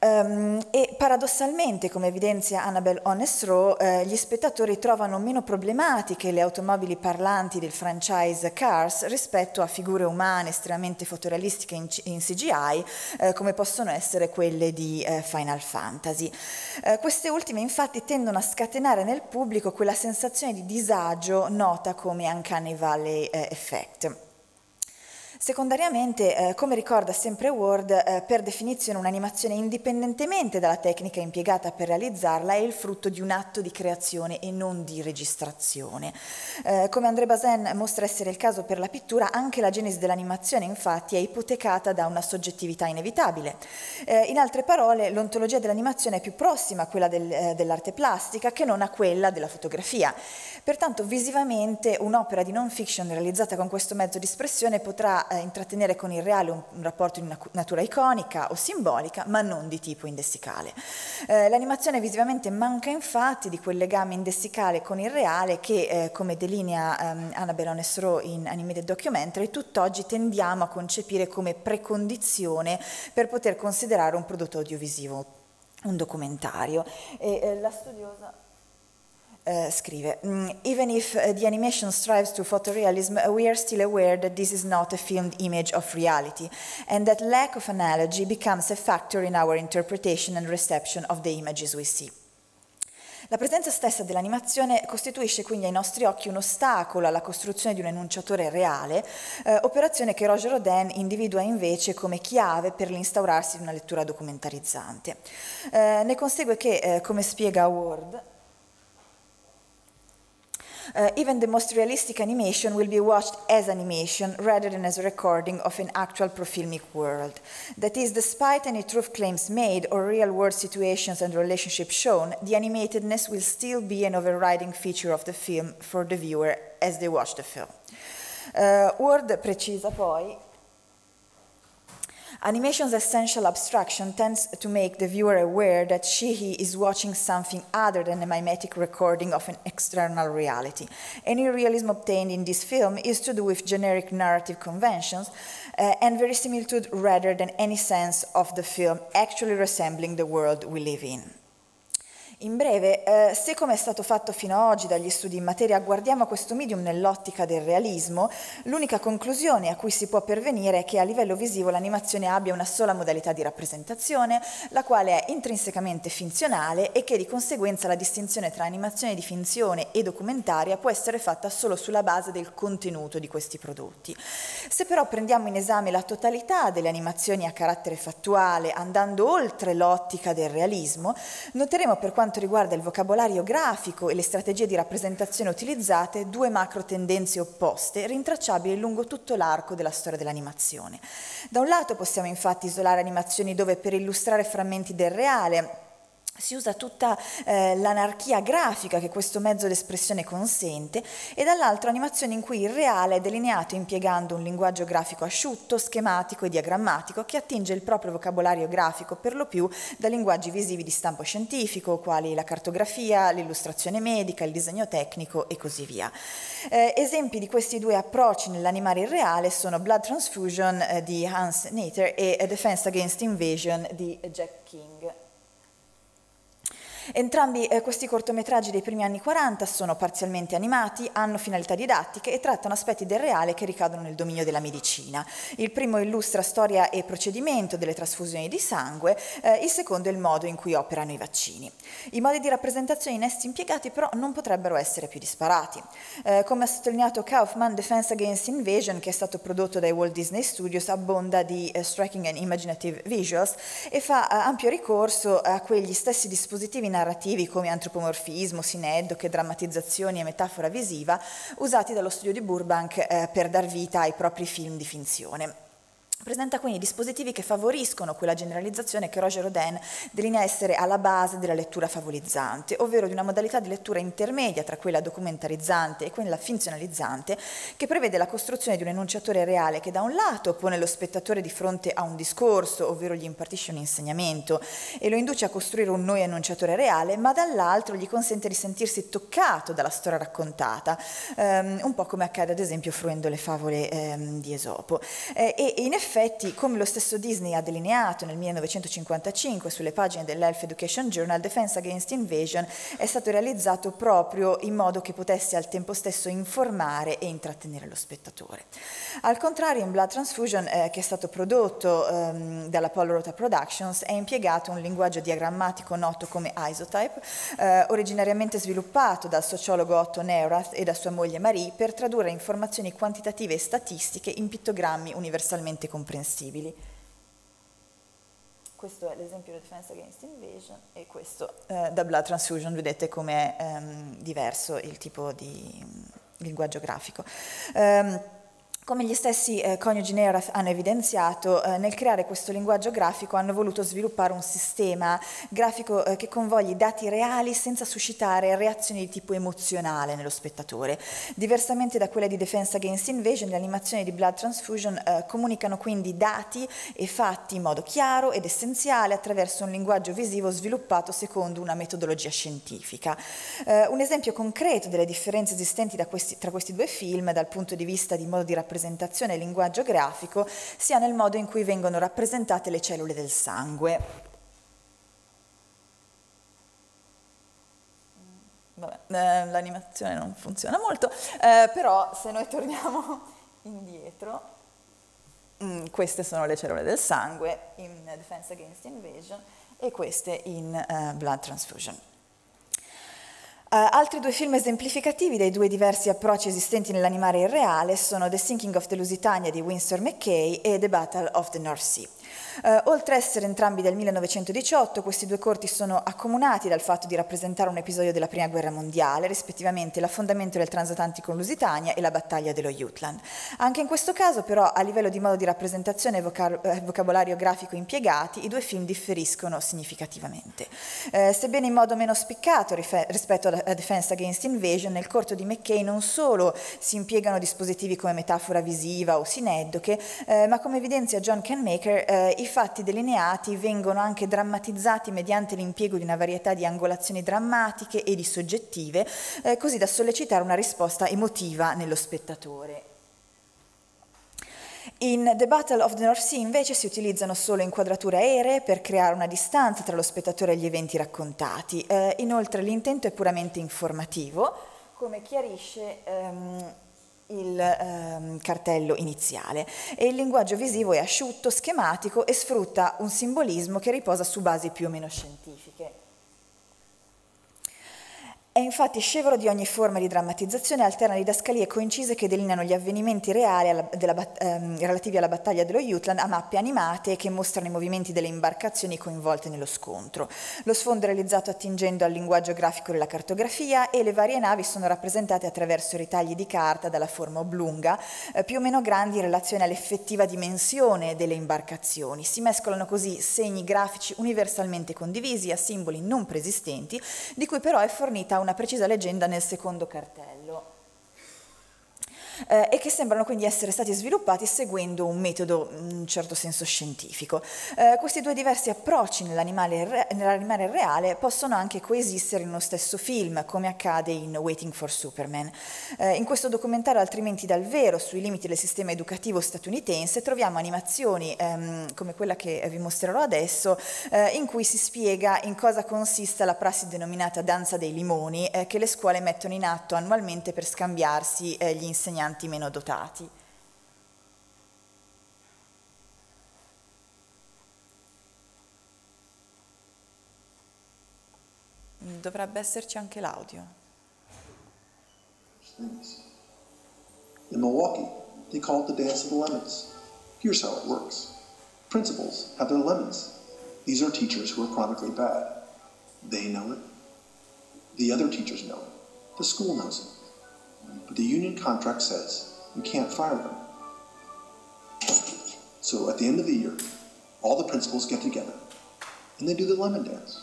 [SPEAKER 3] Um, e paradossalmente, come evidenzia Annabel Honest-Rowe, eh, gli spettatori trovano meno problematiche le automobili parlanti del franchise Cars rispetto a figure umane estremamente fotorealistiche in, in CGI, eh, come possono essere quelle di eh, Final Fantasy. Eh, queste ultime infatti tendono a scatenare nel pubblico quella sensazione di disagio nota come Uncanny Valley eh, Effect. Secondariamente, eh, come ricorda sempre Ward, eh, per definizione un'animazione indipendentemente dalla tecnica impiegata per realizzarla è il frutto di un atto di creazione e non di registrazione. Eh, come André Bazin mostra essere il caso per la pittura, anche la genesi dell'animazione infatti è ipotecata da una soggettività inevitabile. Eh, in altre parole, l'ontologia dell'animazione è più prossima a quella del, eh, dell'arte plastica che non a quella della fotografia. Pertanto visivamente un'opera di non fiction realizzata con questo mezzo di espressione potrà eh, intrattenere con il reale un, un rapporto di una natura iconica o simbolica, ma non di tipo indessicale. Eh, l'animazione visivamente manca infatti di quel legame indessicale con il reale che, eh, come delinea ehm, Anna Belones-Rowe in Animated Documentary, tutt'oggi tendiamo a concepire come precondizione per poter considerare un prodotto audiovisivo, un documentario. E, eh, la studiosa... Eh, scrive, mm, even if eh, the animation strives to photorealism, we are still aware that this is not a filmed image of reality, and that lack of analogy becomes a factor in our interpretation and reception of the images we see. La presenza stessa dell'animazione costituisce quindi ai nostri occhi un ostacolo alla costruzione di un enunciatore reale, eh, operazione che Roger Rodin individua invece come chiave per l'instaurarsi di una lettura documentarizzante. Eh, ne consegue che, eh, come spiega Ward, uh, even the most realistic animation will be watched as animation rather than as a recording of an actual profilmic world. That is, despite any truth claims made or real world situations and relationships shown, the animatedness will still be an overriding feature of the film for the viewer as they watch the film. Uh, word precisa poi Animation's essential abstraction tends to make the viewer aware that she he is watching something other than a mimetic recording of an external reality. Any realism obtained in this film is to do with generic narrative conventions uh, and verisimilitude rather than any sense of the film actually resembling the world we live in. In breve, eh, se come è stato fatto fino ad oggi dagli studi in materia guardiamo questo medium nell'ottica del realismo, l'unica conclusione a cui si può pervenire è che a livello visivo l'animazione abbia una sola modalità di rappresentazione, la quale è intrinsecamente finzionale e che di conseguenza la distinzione tra animazione di finzione e documentaria può essere fatta solo sulla base del contenuto di questi prodotti. Se però prendiamo in esame la totalità delle animazioni a carattere fattuale, andando oltre l'ottica del realismo, noteremo per quanto quanto riguarda il vocabolario grafico e le strategie di rappresentazione utilizzate, due macro tendenze opposte, rintracciabili lungo tutto l'arco della storia dell'animazione. Da un lato possiamo infatti isolare animazioni dove per illustrare frammenti del reale si usa tutta eh, l'anarchia grafica che questo mezzo d'espressione consente e dall'altro animazioni in cui il reale è delineato impiegando un linguaggio grafico asciutto, schematico e diagrammatico che attinge il proprio vocabolario grafico per lo più da linguaggi visivi di stampo scientifico quali la cartografia, l'illustrazione medica, il disegno tecnico e così via. Eh, esempi di questi due approcci nell'animare il reale sono Blood Transfusion eh, di Hans Nater e Defense Against Invasion di Jack King. Entrambi eh, questi cortometraggi dei primi anni 40 sono parzialmente animati, hanno finalità didattiche e trattano aspetti del reale che ricadono nel dominio della medicina. Il primo illustra storia e procedimento delle trasfusioni di sangue, eh, il secondo è il modo in cui operano i vaccini. I modi di rappresentazione in essi impiegati però non potrebbero essere più disparati. Eh, come ha sottolineato Kaufman, Defense Against Invasion, che è stato prodotto dai Walt Disney Studios, abbonda di eh, striking and imaginative visuals e fa eh, ampio ricorso eh, a quegli stessi dispositivi narrativi narrativi come antropomorfismo, sineddoche, drammatizzazioni e metafora visiva usati dallo studio di Burbank eh, per dar vita ai propri film di finzione presenta quindi dispositivi che favoriscono quella generalizzazione che Roger Rodin delinea essere alla base della lettura favolizzante, ovvero di una modalità di lettura intermedia tra quella documentarizzante e quella finzionalizzante, che prevede la costruzione di un enunciatore reale che da un lato pone lo spettatore di fronte a un discorso, ovvero gli impartisce un insegnamento e lo induce a costruire un noi enunciatore reale, ma dall'altro gli consente di sentirsi toccato dalla storia raccontata, ehm, un po' come accade ad esempio fruendo le favole ehm, di Esopo. Eh, e, e in effetti effetti, come lo stesso Disney ha delineato nel 1955 sulle pagine dell'Elf Education Journal, Defense Against Invasion è stato realizzato proprio in modo che potesse al tempo stesso informare e intrattenere lo spettatore. Al contrario, in Blood Transfusion, eh, che è stato prodotto ehm, dalla Polo Productions, è impiegato un linguaggio diagrammatico noto come isotype, eh, originariamente sviluppato dal sociologo Otto Neurath e da sua moglie Marie per tradurre informazioni quantitative e statistiche in pittogrammi universalmente comuni comprensibili. Questo è l'esempio di Defense Against Invasion e questo eh, da Blood Transfusion, vedete com'è ehm, diverso il tipo di mm, linguaggio grafico. Um, come gli stessi eh, coniugi Nera hanno evidenziato, eh, nel creare questo linguaggio grafico hanno voluto sviluppare un sistema grafico eh, che convogli dati reali senza suscitare reazioni di tipo emozionale nello spettatore. Diversamente da quelle di Defense Against Invasion, le animazioni di Blood Transfusion eh, comunicano quindi dati e fatti in modo chiaro ed essenziale attraverso un linguaggio visivo sviluppato secondo una metodologia scientifica. Eh, un esempio concreto delle differenze esistenti questi, tra questi due film dal punto di vista di modo di rappresentare rappresentazione e linguaggio grafico, sia nel modo in cui vengono rappresentate le cellule del sangue. Vabbè, eh, l'animazione non funziona molto, eh, però se noi torniamo indietro, mm, queste sono le cellule del sangue in Defense Against Invasion e queste in uh, Blood Transfusion. Eh, altri due film esemplificativi dei due diversi approcci esistenti nell'animare irreale sono The Sinking of the Lusitania di Winsor McKay e The Battle of the North Sea. Eh, oltre ad essere entrambi del 1918, questi due corti sono accomunati dal fatto di rappresentare un episodio della Prima Guerra Mondiale, rispettivamente l'affondamento del transatlantico in Lusitania e la battaglia dello Jutland. Anche in questo caso, però, a livello di modo di rappresentazione e voca eh, vocabolario grafico impiegati, i due film differiscono significativamente. Eh, sebbene in modo meno spiccato rispetto a Defense Against Invasion, nel corto di McKay non solo si impiegano dispositivi come metafora visiva o sineddoche, eh, ma come evidenzia John Kenmaker, eh, i fatti delineati vengono anche drammatizzati mediante l'impiego di una varietà di angolazioni drammatiche e di soggettive, eh, così da sollecitare una risposta emotiva nello spettatore. In The Battle of the North Sea invece si utilizzano solo inquadrature aeree per creare una distanza tra lo spettatore e gli eventi raccontati. Eh, inoltre l'intento è puramente informativo, come chiarisce... Ehm, il ehm, cartello iniziale e il linguaggio visivo è asciutto, schematico e sfrutta un simbolismo che riposa su basi più o meno scientifiche. È infatti scevro di ogni forma di drammatizzazione, alterna didascalie coincise che delineano gli avvenimenti reali alla, della, ehm, relativi alla battaglia dello Jutland a mappe animate che mostrano i movimenti delle imbarcazioni coinvolte nello scontro. Lo sfondo è realizzato attingendo al linguaggio grafico della cartografia e le varie navi sono rappresentate attraverso ritagli di carta dalla forma oblunga, eh, più o meno grandi in relazione all'effettiva dimensione delle imbarcazioni. Si mescolano così segni grafici universalmente condivisi a simboli non preesistenti, di cui però è fornita una una precisa leggenda nel secondo cartello eh, e che sembrano quindi essere stati sviluppati seguendo un metodo in un certo senso scientifico. Eh, questi due diversi approcci nell'animale, re reale possono anche coesistere in uno stesso film, come accade in Waiting for Superman. Eh, in questo documentario altrimenti dal vero sui limiti del sistema educativo statunitense troviamo animazioni ehm, come quella che vi mostrerò adesso eh, in cui si spiega in cosa consista la prassi denominata danza dei limoni eh, che le scuole mettono in atto annualmente per scambiarsi eh, gli insegnanti insegnanti meno dotati. Dovrebbe esserci anche l'audio.
[SPEAKER 4] In Milwaukee, they call it the dance of the lemons. Here's how it works. Principals have their lemons. These are teachers who are chronically bad. They know it. The other teachers know it. The school knows it. But the union contract says you can't fire them. So at the end of the year, all the principals get together and they do the lemon dance.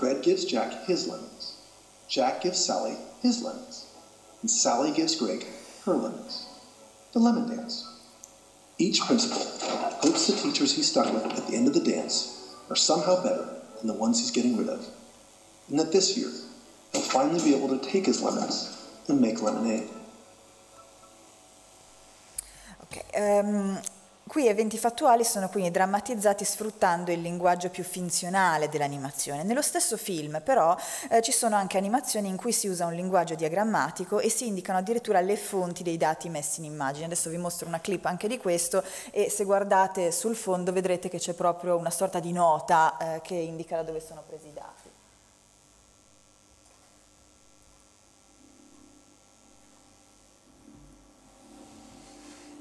[SPEAKER 4] Fred gives Jack his lemons. Jack gives Sally his lemons. And Sally gives Greg her lemons. The lemon dance. Each principal hopes the teachers he stuck with at the end of the dance are somehow better than the ones he's getting rid of, and that this year he'll finally be able to take his lemons and make lemonade. Okay.
[SPEAKER 3] Um, Qui eventi fattuali sono quindi drammatizzati sfruttando il linguaggio più finzionale dell'animazione. Nello stesso film però eh, ci sono anche animazioni in cui si usa un linguaggio diagrammatico e si indicano addirittura le fonti dei dati messi in immagine. Adesso vi mostro una clip anche di questo e se guardate sul fondo vedrete che c'è proprio una sorta di nota eh, che indica da dove sono presi i dati.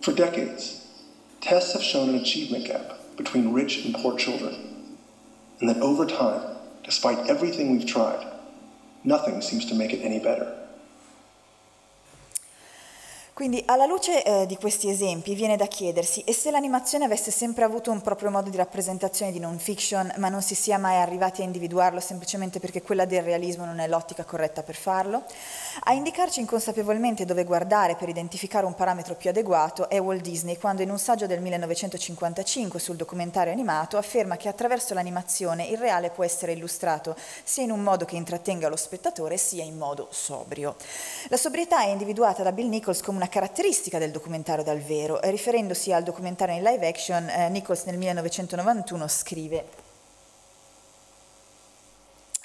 [SPEAKER 4] For decades, Tests have shown an achievement gap between rich and poor children, and that over time, despite everything we've tried, nothing seems to make it any better.
[SPEAKER 3] Quindi alla luce eh, di questi esempi viene da chiedersi e se l'animazione avesse sempre avuto un proprio modo di rappresentazione di non fiction ma non si sia mai arrivati a individuarlo semplicemente perché quella del realismo non è l'ottica corretta per farlo? A indicarci inconsapevolmente dove guardare per identificare un parametro più adeguato è Walt Disney quando in un saggio del 1955 sul documentario animato afferma che attraverso l'animazione il reale può essere illustrato sia in un modo che intrattenga lo spettatore sia in modo sobrio. La sobrietà è individuata da Bill Nichols come una caratteristica del documentario dal vero. Eh, riferendosi al documentario in live action, eh, Nichols nel 1991 scrive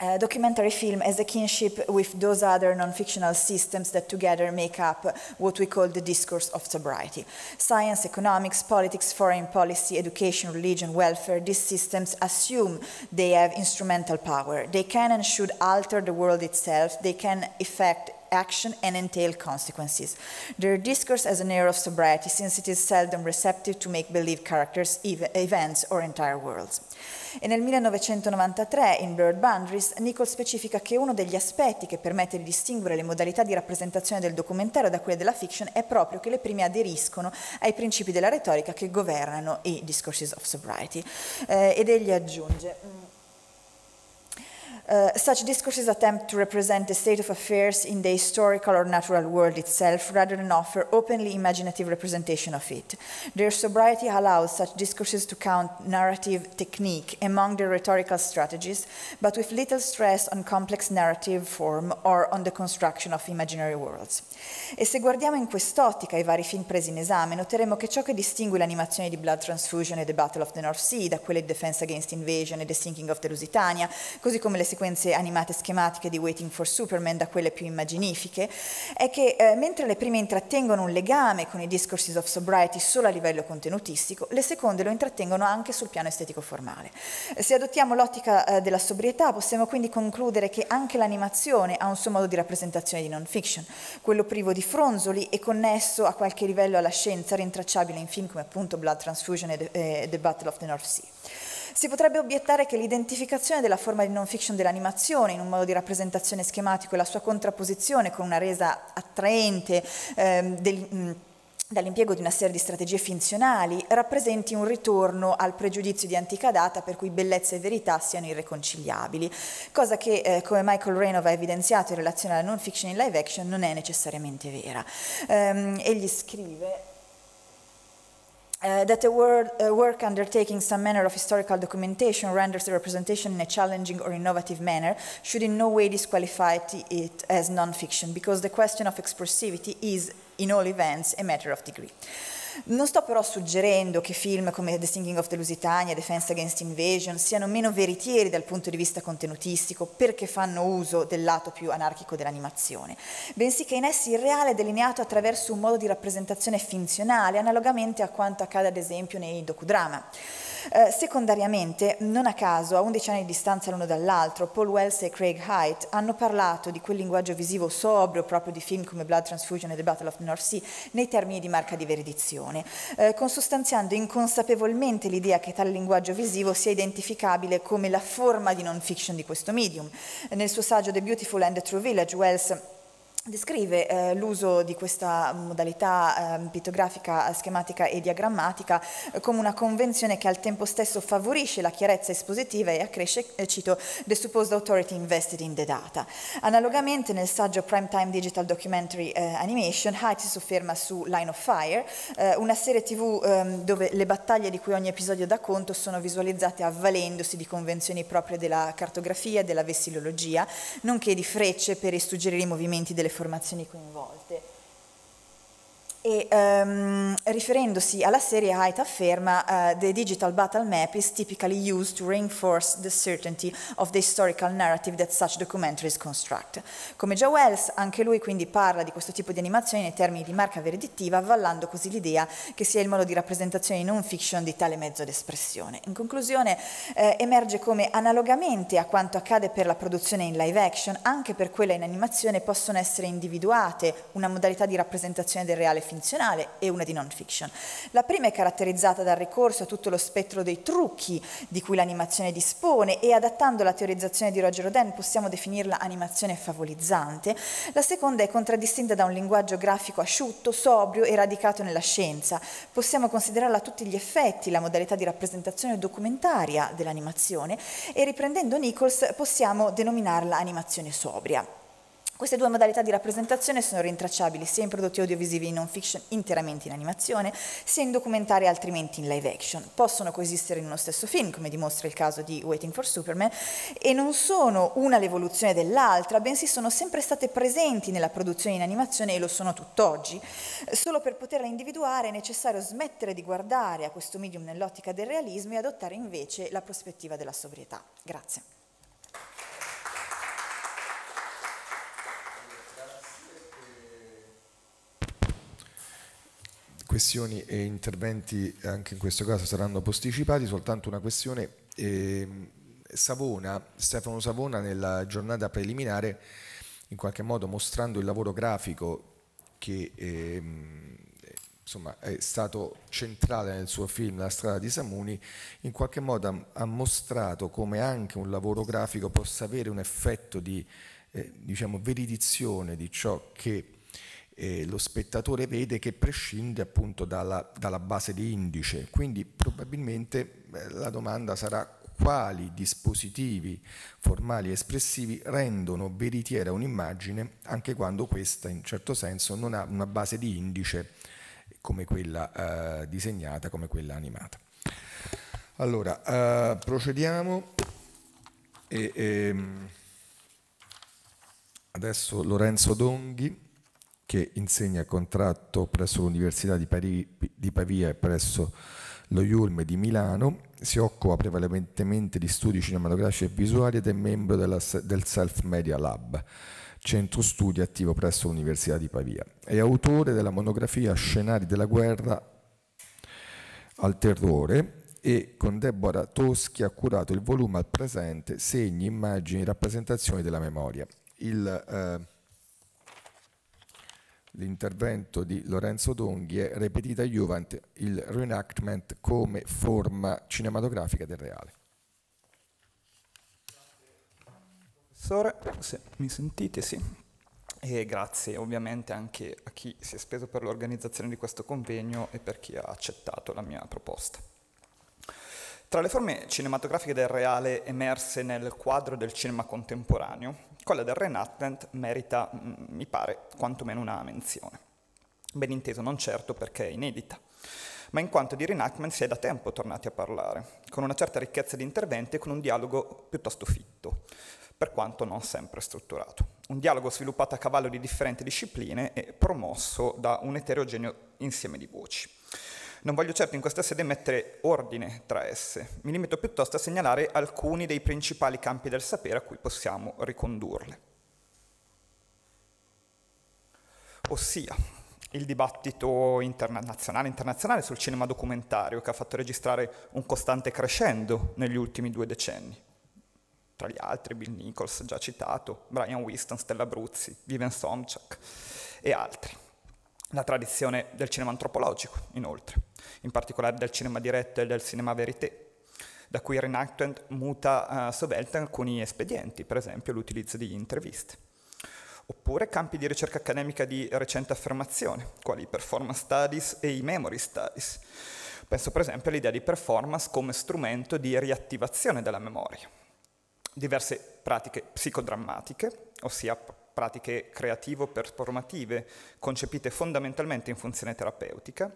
[SPEAKER 3] Uh, documentary film as a kinship with those other non-fictional systems that together make up what we call the discourse of sobriety. Science, economics, politics, foreign policy, education, religion, welfare, these systems assume they have instrumental power. They can and should alter the world itself. They can affect action and entail consequences. Their discourse has an air of sobriety, since it is seldom receptive to make-believe characters, ev events, or entire worlds. E nel 1993, in Bird Boundaries, Nichol specifica che uno degli aspetti che permette di distinguere le modalità di rappresentazione del documentario da quelle della fiction è proprio che le prime aderiscono ai principi della retorica che governano i discourses of sobriety. Eh, ed egli aggiunge... Mm, Uh, such discourses attempt to represent the state of affairs in the historical or natural world itself rather than offer openly imaginative representation of it. Their sobriety allows such discourses to count narrative technique among their rhetorical strategies, but with little stress on complex narrative form or on the construction of imaginary worlds. E se guardiamo in quest'ottica i vari film presi in esame, noteremo che ciò che distingue l'animazione di Blood Transfusion e The Battle of the North Sea da quelle di Defense Against Invasion e The Sinking of the Lusitania, così come le sequenze animate schematiche di Waiting for Superman da quelle più immaginifiche, è che eh, mentre le prime intrattengono un legame con i discorsi of sobriety solo a livello contenutistico, le seconde lo intrattengono anche sul piano estetico-formale. Se adottiamo l'ottica eh, della sobrietà possiamo quindi concludere che anche l'animazione ha un suo modo di rappresentazione di non fiction, quello privo di fronzoli e connesso a qualche livello alla scienza rintracciabile in film come appunto Blood Transfusion e The, eh, The Battle of the North Sea. Si potrebbe obiettare che l'identificazione della forma di non fiction dell'animazione in un modo di rappresentazione schematico e la sua contrapposizione con una resa attraente eh, del, mh, mm, dall'impiego di una serie di strategie finzionali rappresenti un ritorno al pregiudizio di antica data per cui bellezza e verità siano irreconciliabili, cosa che eh, come Michael Reynolds ha evidenziato in relazione alla non fiction in live action non è necessariamente vera. Um, egli scrive uh, that a, word, a, work undertaking some manner of historical documentation renders the representation in a challenging or innovative manner should in no way disqualify it as nonfiction, because the question of expressivity is, in all events, a matter of degree. Non sto però suggerendo che film come The Singing of the Lusitania e Defense Against Invasion siano meno veritieri dal punto di vista contenutistico perché fanno uso del lato più anarchico dell'animazione, bensì che in essi il reale è delineato attraverso un modo di rappresentazione finzionale, analogamente a quanto accade ad esempio nei docudrama. Eh, secondariamente, non a caso, a 11 anni di distanza l'uno dall'altro, Paul Wells e Craig Height hanno parlato di quel linguaggio visivo sobrio proprio di film come Blood Transfusion e The Battle of the North Sea nei termini di marca di veredizione, eh, consostanziando inconsapevolmente l'idea che tale linguaggio visivo sia identificabile come la forma di non fiction di questo medium. Nel suo saggio The Beautiful and the True Village, Wells Descrive eh, l'uso di questa modalità eh, pittografica, schematica e diagrammatica eh, come una convenzione che al tempo stesso favorisce la chiarezza espositiva e accresce, eh, cito, the supposed authority invested in the data. Analogamente nel saggio Primetime Digital Documentary eh, Animation, Heights si sofferma su Line of Fire, eh, una serie tv ehm, dove le battaglie di cui ogni episodio dà conto sono visualizzate avvalendosi di convenzioni proprie della cartografia e della vessilologia, nonché di frecce per suggerire i movimenti delle informazioni coinvolte e um, riferendosi alla serie Haidt afferma uh, eh, The digital battle map is typically used to reinforce the certainty of the historical narrative that such documentaries construct. Come già Wells, anche lui quindi parla di questo tipo di animazione nei termini di marca veredittiva, avvallando così l'idea che sia il modo di rappresentazione in non fiction di tale mezzo d'espressione. In conclusione eh, emerge come analogamente a quanto accade per la produzione in live action, anche per quella in animazione possono essere individuate una modalità di rappresentazione del reale finale finzionale e una di non fiction. La prima è caratterizzata dal ricorso a tutto lo spettro dei trucchi di cui l'animazione dispone e adattando la teorizzazione di Roger Oden possiamo definirla animazione favolizzante. La seconda è contraddistinta da un linguaggio grafico asciutto, sobrio e radicato nella scienza. Possiamo considerarla a tutti gli effetti la modalità di rappresentazione documentaria dell'animazione e riprendendo Nichols possiamo denominarla animazione sobria. Queste due modalità di rappresentazione sono rintracciabili sia in prodotti audiovisivi in non fiction interamente in animazione, sia in documentari altrimenti in live action. Possono coesistere in uno stesso film, come dimostra il caso di Waiting for Superman, e non sono una l'evoluzione dell'altra, bensì sono sempre state presenti nella produzione in animazione e lo sono tutt'oggi. Solo per poterla individuare è necessario smettere di guardare a questo medium nell'ottica del realismo e adottare invece la prospettiva della sobrietà. Grazie.
[SPEAKER 1] questioni e interventi eh, anche in questo caso saranno posticipati, soltanto una questione. Eh, Savona, Stefano Savona nella giornata preliminare in qualche modo mostrando il lavoro grafico che eh, insomma, è stato centrale nel suo film La strada di Samuni, in qualche modo ha, mostrato come anche un lavoro grafico possa avere un effetto di eh, diciamo, veridizione di ciò che eh, lo spettatore vede che prescinde appunto dalla, dalla base di indice. Quindi probabilmente eh, la domanda sarà quali dispositivi formali espressivi rendono veritiera un'immagine anche quando questa in certo senso non ha una base di indice come quella eh, disegnata, come quella animata. Allora, eh, procediamo. E, e ehm, adesso Lorenzo Donghi che insegna contratto presso l'Università di, di, Pavia e presso lo IULM di Milano, si occupa prevalentemente di studi cinematografici e visuali ed è membro della, del Self Media Lab, centro studi attivo presso l'Università di Pavia. È autore della monografia Scenari della guerra al terrore e con Deborah Toschi ha curato il volume al presente Segni, immagini, rappresentazioni della memoria. Il, eh, l'intervento di Lorenzo Donghi Donghie, Repetita Juvent, il reenactment come forma cinematografica del reale. Professore, se mi sentite, sì.
[SPEAKER 5] E grazie ovviamente anche a chi si è speso per l'organizzazione di questo convegno e per chi ha accettato la mia proposta. Tra le forme cinematografiche del reale emerse nel quadro del cinema contemporaneo, quella del Renatent merita, mm, mi pare, quantomeno una menzione. Ben inteso, non certo perché è inedita, ma in quanto di reenactment si è da tempo tornati a parlare, con una certa ricchezza di interventi e con un dialogo piuttosto fitto, per quanto non sempre strutturato. Un dialogo sviluppato a cavallo di differenti discipline e promosso da un eterogeneo insieme di voci. Non voglio certo in questa sede mettere ordine tra esse, mi limito piuttosto a segnalare alcuni dei principali campi del sapere a cui possiamo ricondurle. Ossia, il dibattito internazionale, internazionale sul cinema documentario che ha fatto registrare un costante crescendo negli ultimi due decenni. Tra gli altri Bill Nichols, già citato, Brian Winston, Stella Bruzzi, Vivian Somchak e altri la tradizione del cinema antropologico, inoltre, in particolare del cinema diretto e del cinema verité, da cui Renactant muta uh, sovente alcuni espedienti, per esempio l'utilizzo di interviste. Oppure campi di ricerca accademica di recente affermazione, quali i performance studies e i memory studies. Penso per esempio all'idea di performance come strumento di riattivazione della memoria. Diverse pratiche psicodrammatiche, ossia pratiche creativo-performative concepite fondamentalmente in funzione terapeutica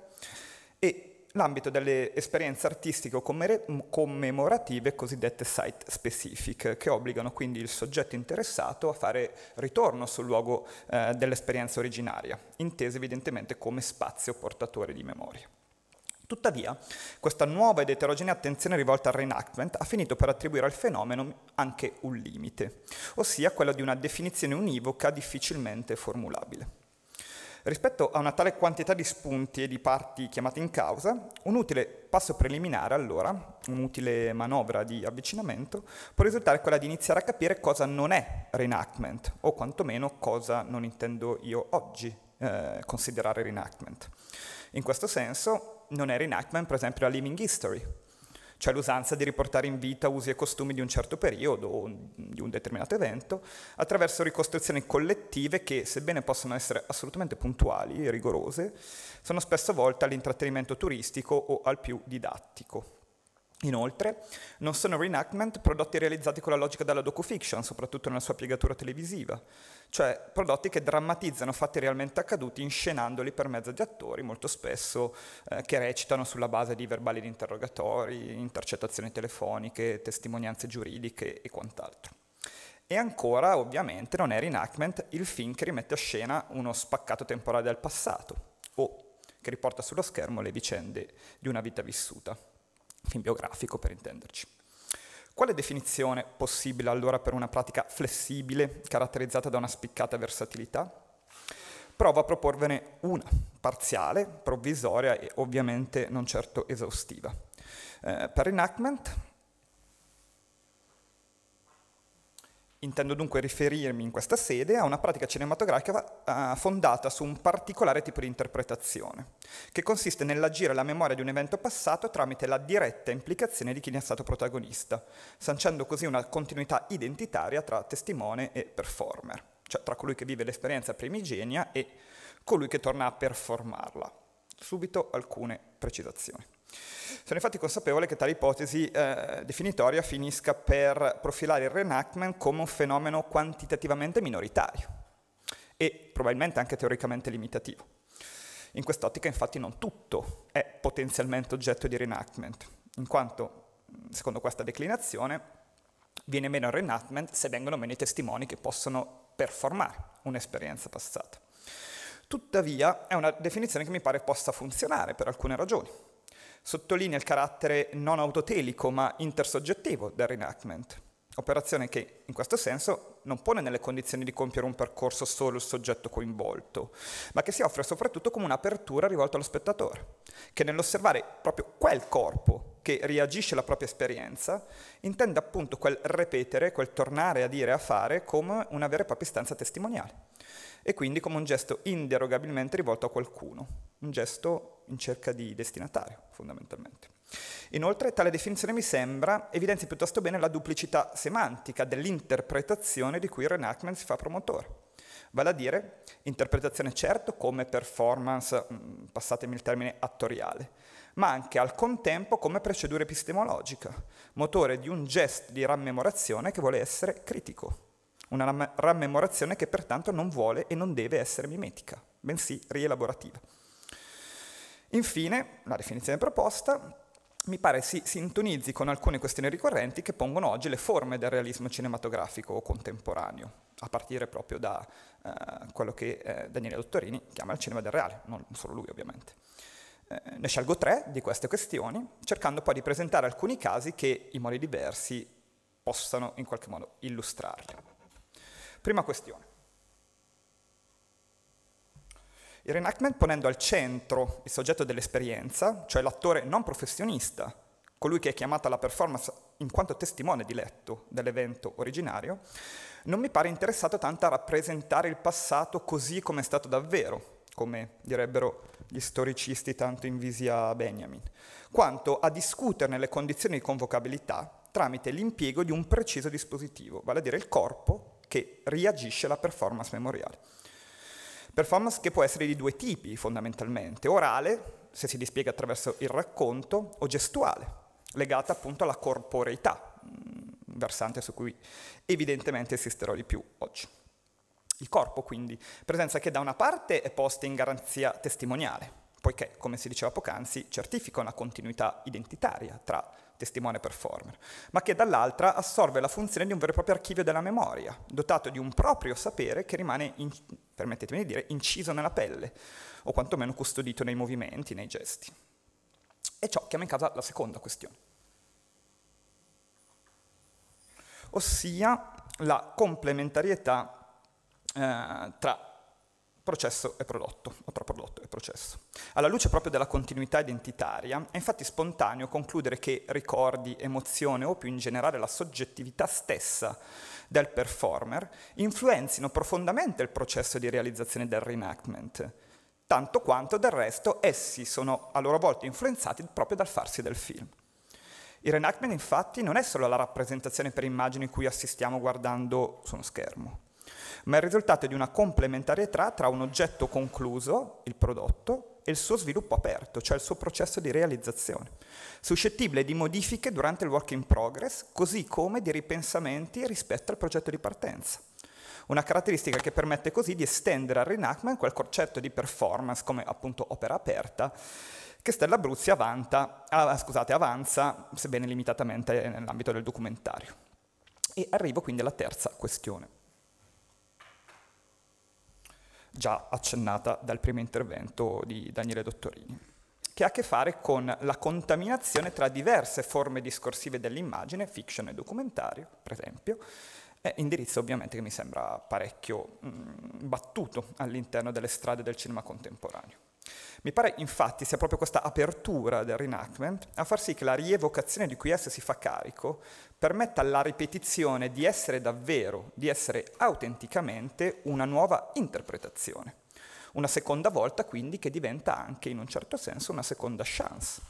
[SPEAKER 5] e l'ambito delle esperienze artistiche o commemorative cosiddette site specific, che obbligano quindi il soggetto interessato a fare ritorno sul luogo eh, dell'esperienza originaria, intesa evidentemente come spazio portatore di memoria. Tuttavia, questa nuova ed eterogenea attenzione rivolta al reenactment ha finito per attribuire al fenomeno anche un limite, ossia quello di una definizione univoca difficilmente formulabile. Rispetto a una tale quantità di spunti e di parti chiamate in causa, un utile passo preliminare, allora, un'utile manovra di avvicinamento, può risultare quella di iniziare a capire cosa non è reenactment, o quantomeno cosa non intendo io oggi eh, considerare reenactment. In questo senso, non era in Hackman, per esempio, la living history, cioè l'usanza di riportare in vita usi e costumi di un certo periodo o di un determinato evento, attraverso ricostruzioni collettive che, sebbene possano essere assolutamente puntuali e rigorose, sono spesso volte all'intrattenimento turistico o al più didattico. Inoltre, non sono reenactment prodotti realizzati con la logica della docufiction, soprattutto nella sua piegatura televisiva, cioè prodotti che drammatizzano fatti realmente accaduti inscenandoli per mezzo di attori, molto spesso eh, che recitano sulla base di verbali di interrogatori, intercettazioni telefoniche, testimonianze giuridiche e quant'altro. E ancora, ovviamente, non è reenactment il film che rimette a scena uno spaccato temporale del passato, o che riporta sullo schermo le vicende di una vita vissuta film biografico per intenderci. Quale definizione possibile allora per una pratica flessibile caratterizzata da una spiccata versatilità? Provo a proporvene una, parziale, provvisoria e ovviamente non certo esaustiva. Eh, per enactment Intendo dunque riferirmi in questa sede a una pratica cinematografica eh, fondata su un particolare tipo di interpretazione, che consiste nell'agire la memoria di un evento passato tramite la diretta implicazione di chi ne è stato protagonista, sancendo così una continuità identitaria tra testimone e performer, cioè tra colui che vive l'esperienza primigenia e colui che torna a performarla. Subito alcune precisazioni. Sono infatti consapevole che tale ipotesi eh, definitoria finisca per profilare il reenactment come un fenomeno quantitativamente minoritario e probabilmente anche teoricamente limitativo. In quest'ottica infatti non tutto è potenzialmente oggetto di reenactment, in quanto, secondo questa declinazione, viene meno il reenactment se vengono meno i testimoni che possono performare un'esperienza passata. Tuttavia è una definizione che mi pare possa funzionare per alcune ragioni sottolinea il carattere non autotelico ma intersoggettivo del reenactment, operazione che in questo senso non pone nelle condizioni di compiere un percorso solo il soggetto coinvolto, ma che si offre soprattutto come un'apertura rivolta allo spettatore, che nell'osservare proprio quel corpo che reagisce alla propria esperienza, intende appunto quel ripetere, quel tornare a dire, e a fare come una vera e propria istanza testimoniale e quindi come un gesto inderogabilmente rivolto a qualcuno, un gesto in cerca di destinatario, fondamentalmente. Inoltre tale definizione mi sembra evidenzi piuttosto bene la duplicità semantica dell'interpretazione di cui Renachman si fa promotore. Vale a dire interpretazione certo come performance, mm, passatemi il termine, attoriale, ma anche al contempo come procedura epistemologica, motore di un gesto di rammemorazione che vuole essere critico una rammemorazione che pertanto non vuole e non deve essere mimetica, bensì rielaborativa. Infine, la definizione proposta mi pare si sintonizzi con alcune questioni ricorrenti che pongono oggi le forme del realismo cinematografico contemporaneo, a partire proprio da eh, quello che eh, Daniele Dottorini chiama il cinema del reale, non solo lui ovviamente. Eh, ne scelgo tre di queste questioni, cercando poi di presentare alcuni casi che in modi diversi possano in qualche modo illustrarli. Prima questione. Il reenactment ponendo al centro il soggetto dell'esperienza, cioè l'attore non professionista, colui che è chiamato alla performance in quanto testimone di letto dell'evento originario, non mi pare interessato tanto a rappresentare il passato così come è stato davvero, come direbbero gli storicisti tanto invisi a Benjamin, quanto a discuterne le condizioni di convocabilità tramite l'impiego di un preciso dispositivo, vale a dire il corpo che reagisce alla performance memoriale. Performance che può essere di due tipi fondamentalmente, orale, se si dispiega attraverso il racconto, o gestuale, legata appunto alla corporeità, mm, versante su cui evidentemente esisterò di più oggi. Il corpo quindi, presenza che da una parte è posta in garanzia testimoniale, poiché, come si diceva poc'anzi, certifica una continuità identitaria tra testimone performer, ma che dall'altra assorbe la funzione di un vero e proprio archivio della memoria, dotato di un proprio sapere che rimane, in, permettetemi di dire, inciso nella pelle, o quantomeno custodito nei movimenti, nei gesti. E ciò chiama in casa la seconda questione, ossia la complementarietà eh, tra processo e prodotto, o tra prodotto e processo. Alla luce proprio della continuità identitaria, è infatti spontaneo concludere che ricordi, emozione o più in generale la soggettività stessa del performer influenzino profondamente il processo di realizzazione del reenactment, tanto quanto del resto essi sono a loro volta influenzati proprio dal farsi del film. Il reenactment infatti non è solo la rappresentazione per immagini cui assistiamo guardando su uno schermo, ma è il risultato di una complementarietà tra un oggetto concluso, il prodotto, e il suo sviluppo aperto, cioè il suo processo di realizzazione, suscettibile di modifiche durante il work in progress, così come di ripensamenti rispetto al progetto di partenza. Una caratteristica che permette così di estendere al Reenactment quel concetto di performance come appunto opera aperta che Stella Bruzzi avanta, ah, scusate, avanza, sebbene limitatamente nell'ambito del documentario. E arrivo quindi alla terza questione già accennata dal primo intervento di Daniele Dottorini, che ha a che fare con la contaminazione tra diverse forme discorsive dell'immagine, fiction e documentario, per esempio, eh, indirizzo ovviamente che mi sembra parecchio mh, mm, battuto all'interno delle strade del cinema contemporaneo. Mi pare infatti sia proprio questa apertura del reenactment a far sì che la rievocazione di cui essa si fa carico permetta alla ripetizione di essere davvero, di essere autenticamente una nuova interpretazione. Una seconda volta quindi che diventa anche in un certo senso una seconda chance.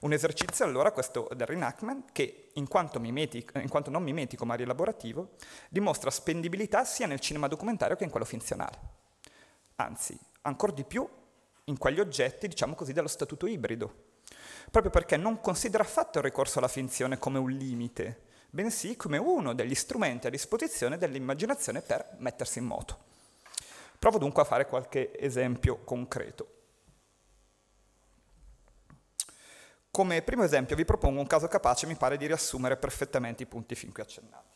[SPEAKER 5] Un esercizio allora questo del reenactment che, in quanto, mimetico, in quanto non mimetico ma rielaborativo, dimostra spendibilità sia nel cinema documentario che in quello finzionale. Anzi, ancora di più in quegli oggetti, diciamo così, dello statuto ibrido, proprio perché non considera affatto il ricorso alla finzione come un limite, bensì come uno degli strumenti a disposizione dell'immaginazione per mettersi in moto. Provo dunque a fare qualche esempio concreto. Come primo esempio vi propongo un caso capace, mi pare, di riassumere perfettamente i punti fin qui accennati.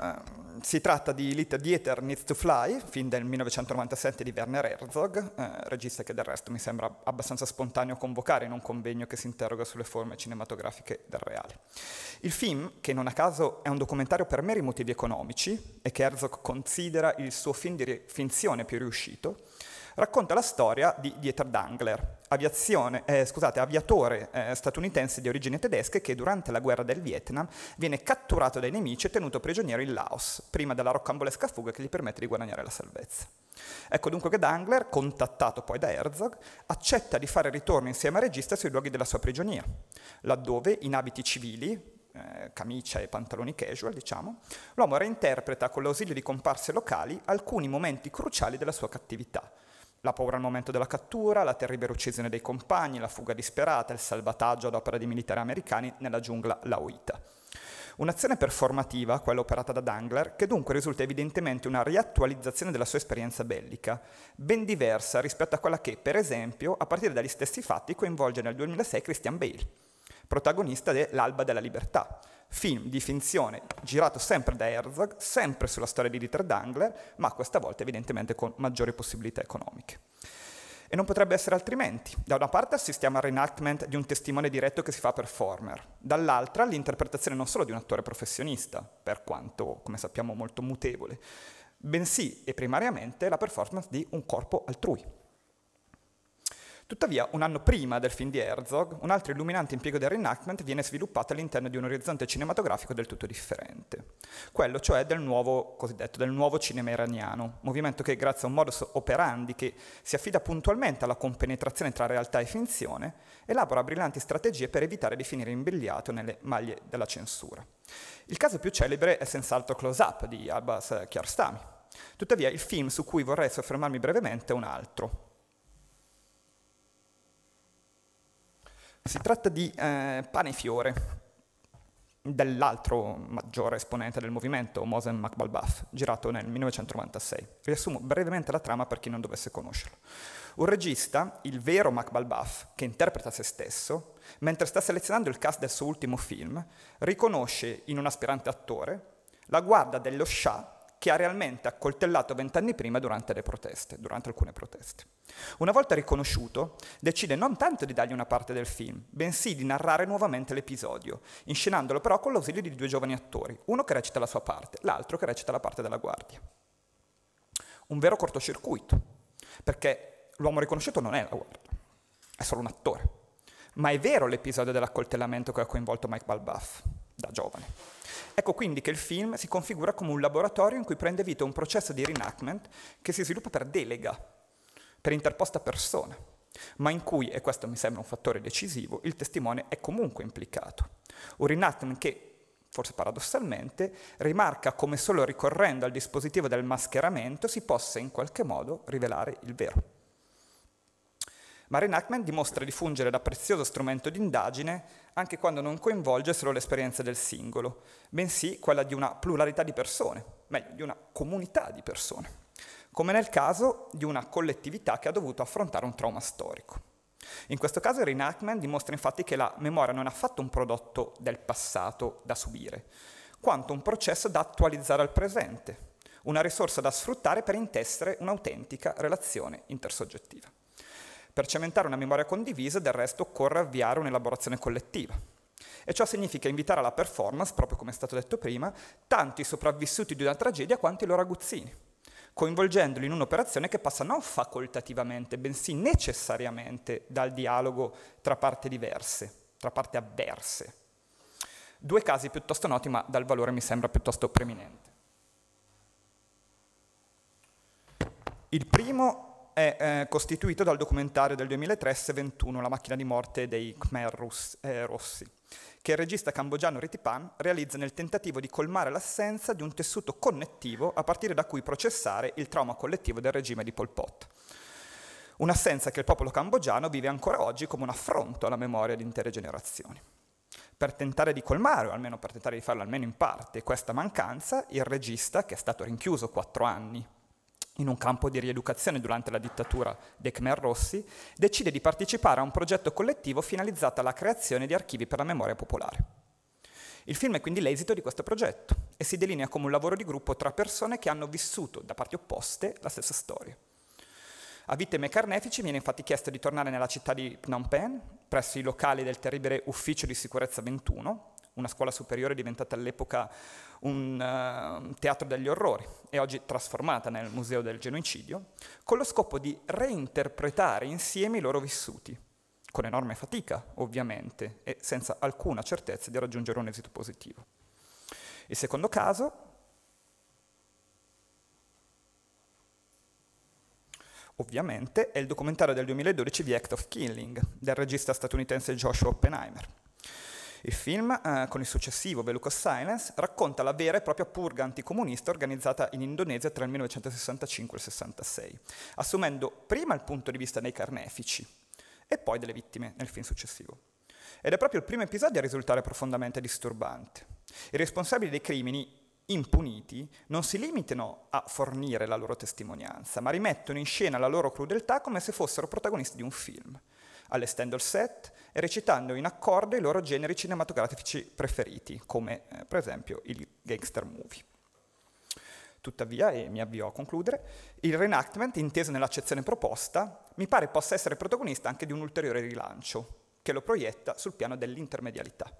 [SPEAKER 5] Ehm, si tratta di Little Dieter Needs to Fly, film del 1997 di Werner Herzog, eh, regista che del resto mi sembra abbastanza spontaneo convocare in un convegno che si interroga sulle forme cinematografiche del reale. Il film, che non a caso è un documentario per meri motivi economici e che Herzog considera il suo film di finzione più riuscito, racconta la storia di Dieter Dangler, eh, scusate, aviatore eh, statunitense di origine tedesca che durante la guerra del Vietnam viene catturato dai nemici e tenuto prigioniero in Laos, prima della rocambolesca fuga che gli permette di guadagnare la salvezza. Ecco dunque che Dangler, contattato poi da Herzog, accetta di fare ritorno insieme al regista sui luoghi della sua prigionia, laddove, in abiti civili, eh, camicia e pantaloni casual, diciamo, l'uomo reinterpreta con l'ausilio di comparse locali alcuni momenti cruciali della sua cattività, la paura al momento della cattura, la terribile uccisione dei compagni, la fuga disperata, il salvataggio ad opera di militari americani nella giungla laoita. Un'azione performativa, quella operata da Dangler, che dunque risulta evidentemente una riattualizzazione della sua esperienza bellica, ben diversa rispetto a quella che, per esempio, a partire dagli stessi fatti coinvolge nel 2006 Christian Bale, protagonista dell'Alba della Libertà, film di finzione girato sempre da Herzog, sempre sulla storia di Dieter Dangler, ma questa volta evidentemente con maggiori possibilità economiche. E non potrebbe essere altrimenti. Da una parte assistiamo al reenactment di un testimone diretto che si fa performer, dall'altra l'interpretazione non solo di un attore professionista, per quanto, come sappiamo, molto mutevole, bensì e primariamente la performance di un corpo altrui, Tuttavia, un anno prima del film di Herzog, un altro illuminante impiego del reenactment viene sviluppato all'interno di un orizzonte cinematografico del tutto differente, quello cioè del nuovo, cosiddetto, del nuovo cinema iraniano, movimento che grazie a un modus operandi che si affida puntualmente alla compenetrazione tra realtà e finzione, elabora brillanti strategie per evitare di finire imbrigliato nelle maglie della censura. Il caso più celebre è senz'altro Close Up di Abbas Kiarostami. Tuttavia il film su cui vorrei soffermarmi brevemente è un altro, Si tratta di eh, Fiore, dell'altro maggiore esponente del movimento, Mosen Macbalbaf, girato nel 1996. Riassumo brevemente la trama per chi non dovesse conoscerlo. Un regista, il vero Macbalbaf, che interpreta se stesso, mentre sta selezionando il cast del suo ultimo film, riconosce in un aspirante attore la guarda dello Shah che ha realmente accoltellato vent'anni prima durante le proteste, durante alcune proteste. Una volta riconosciuto, decide non tanto di dargli una parte del film, bensì di narrare nuovamente l'episodio, inscenandolo però con l'ausilio di due giovani attori, uno che recita la sua parte, l'altro che recita la parte della guardia. Un vero cortocircuito, perché l'uomo riconosciuto non è la guardia, è solo un attore. Ma è vero l'episodio dell'accoltellamento che ha coinvolto Mike Balbaff, da giovane. Ecco quindi che il film si configura come un laboratorio in cui prende vita un processo di reenactment che si sviluppa per delega, per interposta persona, ma in cui, e questo mi sembra un fattore decisivo, il testimone è comunque implicato. Un reenactment che, forse paradossalmente, rimarca come solo ricorrendo al dispositivo del mascheramento si possa in qualche modo rivelare il vero ma Reenactment dimostra di fungere da prezioso strumento di indagine anche quando non coinvolge solo l'esperienza del singolo, bensì quella di una pluralità di persone, meglio di una comunità di persone, come nel caso di una collettività che ha dovuto affrontare un trauma storico. In questo caso il reenactment dimostra infatti che la memoria non è affatto un prodotto del passato da subire, quanto un processo da attualizzare al presente, una risorsa da sfruttare per intessere un'autentica relazione intersoggettiva. Per cementare una memoria condivisa, del resto, occorre avviare un'elaborazione collettiva. E ciò significa invitare alla performance, proprio come è stato detto prima, tanto i sopravvissuti di una tragedia quanto i loro aguzzini, coinvolgendoli in un'operazione che passa non facoltativamente, bensì necessariamente dal dialogo tra parti diverse, tra parti avverse. Due casi piuttosto noti, ma dal valore mi sembra piuttosto preminente. Il primo è eh, costituito dal documentario del 2003 S21, la macchina di morte dei Khmer Rus- eh, rossi, che il regista cambogiano Ritipan realizza nel tentativo di colmare l'assenza di un tessuto connettivo a partire da cui processare il trauma collettivo del regime di Pol Pot. Un'assenza che il popolo cambogiano vive ancora oggi come un affronto alla memoria di intere generazioni. Per tentare di colmare, o almeno per tentare di farlo almeno in parte, questa mancanza, il regista, che è stato rinchiuso quattro anni in un campo di rieducazione durante la dittatura dei Khmer Rossi, decide di partecipare a un progetto collettivo finalizzato alla creazione di archivi per la memoria popolare. Il film è quindi l'esito di questo progetto e si delinea come un lavoro di gruppo tra persone che hanno vissuto, da parti opposte, la stessa storia. A Vittime e Carnefici viene infatti chiesto di tornare nella città di Phnom Penh, presso i locali del terribile Ufficio di Sicurezza 21, una scuola superiore diventata all'epoca un uh, teatro degli orrori e oggi trasformata nel museo del genocidio, con lo scopo di reinterpretare insieme i loro vissuti, con enorme fatica ovviamente e senza alcuna certezza di raggiungere un esito positivo. Il secondo caso ovviamente, è il documentario del 2012 The Act of Killing, del regista statunitense Joshua Oppenheimer. Il film, eh, con il successivo The Silence, racconta la vera e propria purga anticomunista organizzata in Indonesia tra il 1965 e il 66, assumendo prima il punto di vista dei carnefici e poi delle vittime nel film successivo. Ed è proprio il primo episodio a risultare profondamente disturbante. I responsabili dei crimini impuniti non si limitano a fornire la loro testimonianza, ma rimettono in scena la loro crudeltà come se fossero protagonisti di un film all'estendo il set e recitando in accordo i loro generi cinematografici preferiti, come eh, per esempio il gangster movie. Tuttavia, e mi avvio a concludere, il reenactment, inteso nell'accezione proposta, mi pare possa essere protagonista anche di un ulteriore rilancio, che lo proietta sul piano dell'intermedialità.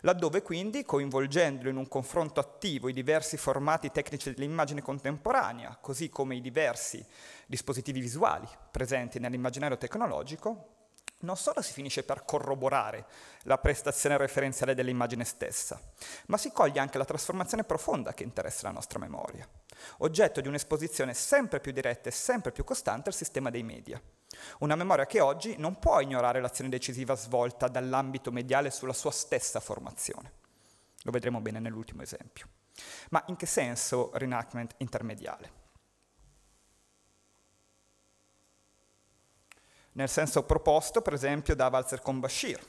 [SPEAKER 5] Laddove quindi, coinvolgendo in un confronto attivo i diversi formati tecnici dell'immagine contemporanea, così come i diversi dispositivi visuali presenti nell'immaginario tecnologico, non solo si finisce per corroborare la prestazione referenziale dell'immagine stessa, ma si coglie anche la trasformazione profonda che interessa la nostra memoria, oggetto di un'esposizione sempre più diretta e sempre più costante al sistema dei media. Una memoria che oggi non può ignorare l'azione decisiva svolta dall'ambito mediale sulla sua stessa formazione. Lo vedremo bene nell'ultimo esempio. Ma in che senso reenactment intermediale? nel senso proposto per esempio da Walzer con Bashir,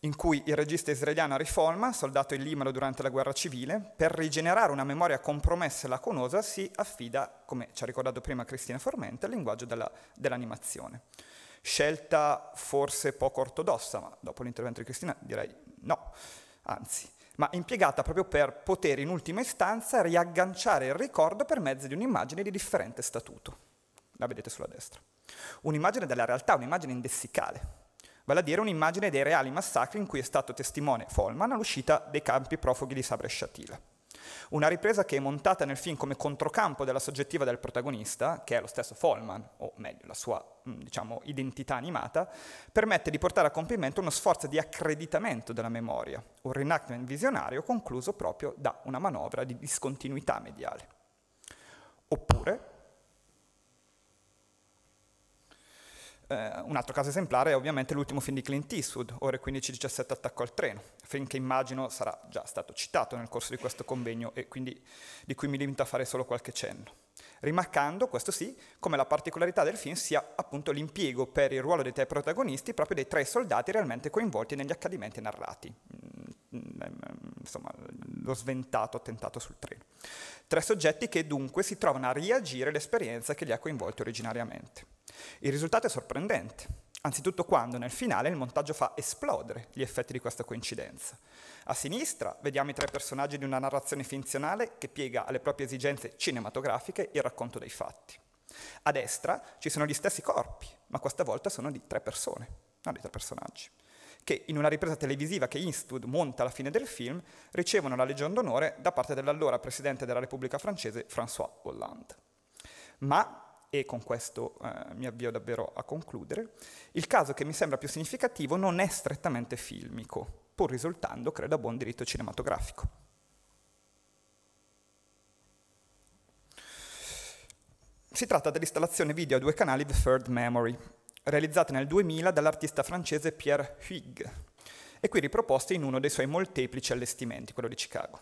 [SPEAKER 5] in cui il regista israeliano Riforma, soldato in Limano durante la guerra civile, per rigenerare una memoria compromessa e lacunosa si affida, come ci ha ricordato prima Cristina Formente, al linguaggio della, dell'animazione. Scelta forse poco ortodossa, ma dopo l'intervento di Cristina direi no, anzi, ma impiegata proprio per poter in ultima istanza riagganciare il ricordo per mezzo di un'immagine di differente statuto. La vedete sulla destra. Un'immagine della realtà, un'immagine indessicale, vale a dire un'immagine dei reali massacri in cui è stato testimone Follman all'uscita dei campi profughi di Sabre e Shatila. Una ripresa che è montata nel film come controcampo della soggettiva del protagonista, che è lo stesso Follman, o meglio la sua mm, diciamo, identità animata, permette di portare a compimento uno sforzo di accreditamento della memoria, un reenactment visionario concluso proprio da una manovra di discontinuità mediale. Oppure, Eh, un altro caso esemplare è ovviamente l'ultimo film di Clint Eastwood, ore 15-17 attacco al treno, film che immagino sarà già stato citato nel corso di questo convegno e quindi di cui mi limito a fare solo qualche cenno. Rimarcando, questo sì, come la particolarità del film sia appunto l'impiego per il ruolo dei tre protagonisti proprio dei tre soldati realmente coinvolti negli accadimenti narrati, mm, mm, mm, insomma lo sventato attentato sul treno. Tre soggetti che dunque si trovano a reagire all'esperienza che li ha coinvolti originariamente. Il risultato è sorprendente, anzitutto quando nel finale il montaggio fa esplodere gli effetti di questa coincidenza. A sinistra vediamo i tre personaggi di una narrazione finzionale che piega alle proprie esigenze cinematografiche il racconto dei fatti. A destra ci sono gli stessi corpi, ma questa volta sono di tre persone, non di tre personaggi, che in una ripresa televisiva che Eastwood monta alla fine del film ricevono la Legion d'onore da parte dell'allora presidente della Repubblica francese François Hollande. Ma e con questo eh, mi avvio davvero a concludere, il caso che mi sembra più significativo non è strettamente filmico, pur risultando, credo, a buon diritto cinematografico. Si tratta dell'installazione video a due canali The Third Memory, realizzata nel 2000 dall'artista francese Pierre Huyghe, e qui riproposta in uno dei suoi molteplici allestimenti, quello di Chicago.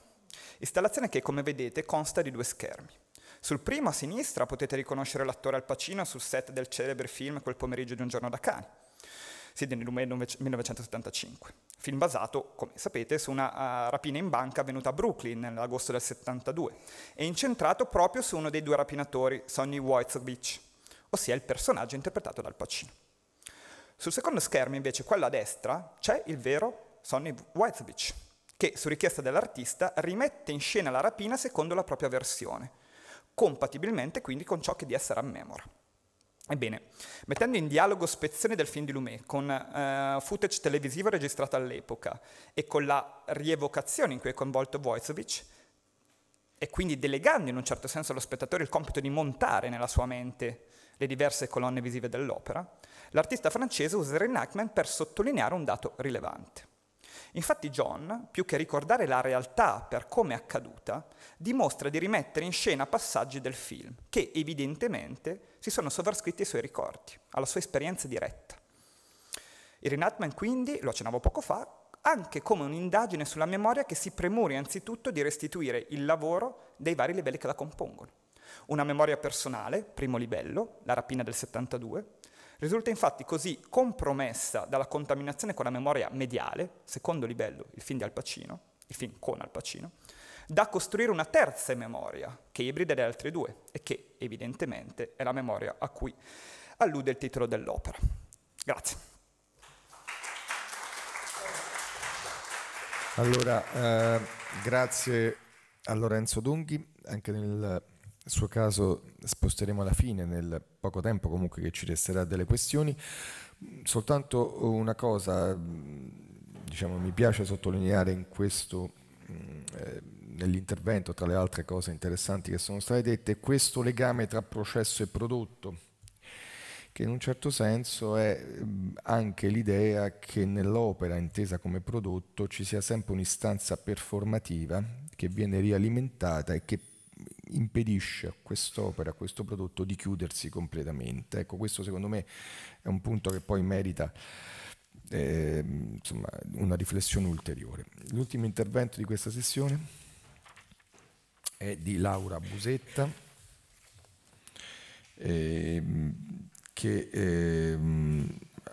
[SPEAKER 5] Installazione che, come vedete, consta di due schermi. Sul primo a sinistra potete riconoscere l'attore Al Pacino sul set del celebre film Quel pomeriggio di un giorno da cani, sì, del 1975. Film basato, come sapete, su una ah, rapina in banca avvenuta a Brooklyn nell'agosto del 72 e incentrato proprio su uno dei due rapinatori, Sonny Wojcicki, ossia il personaggio interpretato dal Pacino. Sul secondo schermo, invece, quello a destra, c'è il vero Sonny Wojcicki, che su richiesta dell'artista rimette in scena la rapina secondo la propria versione – compatibilmente quindi con ciò che di essere a memora. Ebbene, mettendo in dialogo spezzoni del film di Lumet con eh, footage televisivo registrato all'epoca e con la rievocazione in cui è coinvolto Wojcicki, e quindi delegando in un certo senso allo spettatore il compito di montare nella sua mente le diverse colonne visive dell'opera, l'artista francese usa il reenactment per sottolineare un dato rilevante. Infatti John, più che ricordare la realtà per come è accaduta, dimostra di rimettere in scena passaggi del film, che evidentemente si sono sovrascritti ai suoi ricordi, alla sua esperienza diretta. Il Atman quindi, lo accennavo poco fa, anche come un'indagine sulla memoria che si premura anzitutto di restituire il lavoro dei vari livelli che la compongono. Una memoria personale, primo livello, la rapina del 72, Risulta infatti così compromessa dalla contaminazione con la memoria mediale, secondo livello il film di Al Pacino, il film con Al Pacino, da costruire una terza memoria che ibrida le altre due e che evidentemente è la memoria a cui allude il titolo dell'opera.
[SPEAKER 1] Grazie. Allora, eh, grazie a Lorenzo Dunghi, anche nel nel suo caso sposteremo la fine nel poco tempo comunque che ci resterà delle questioni. Soltanto una cosa, mm, diciamo, mi piace sottolineare in questo, mm, eh, nell'intervento, tra le altre cose interessanti che sono state dette, questo legame tra processo e prodotto, che in un certo senso è mm, anche l'idea che nell'opera intesa come prodotto ci sia sempre un'istanza performativa che viene rialimentata e che impedisce a quest'opera, a questo prodotto di chiudersi completamente. Ecco, questo secondo me è un punto che poi merita eh, insomma, una riflessione ulteriore. L'ultimo intervento di questa sessione è di Laura Busetta, eh, che eh,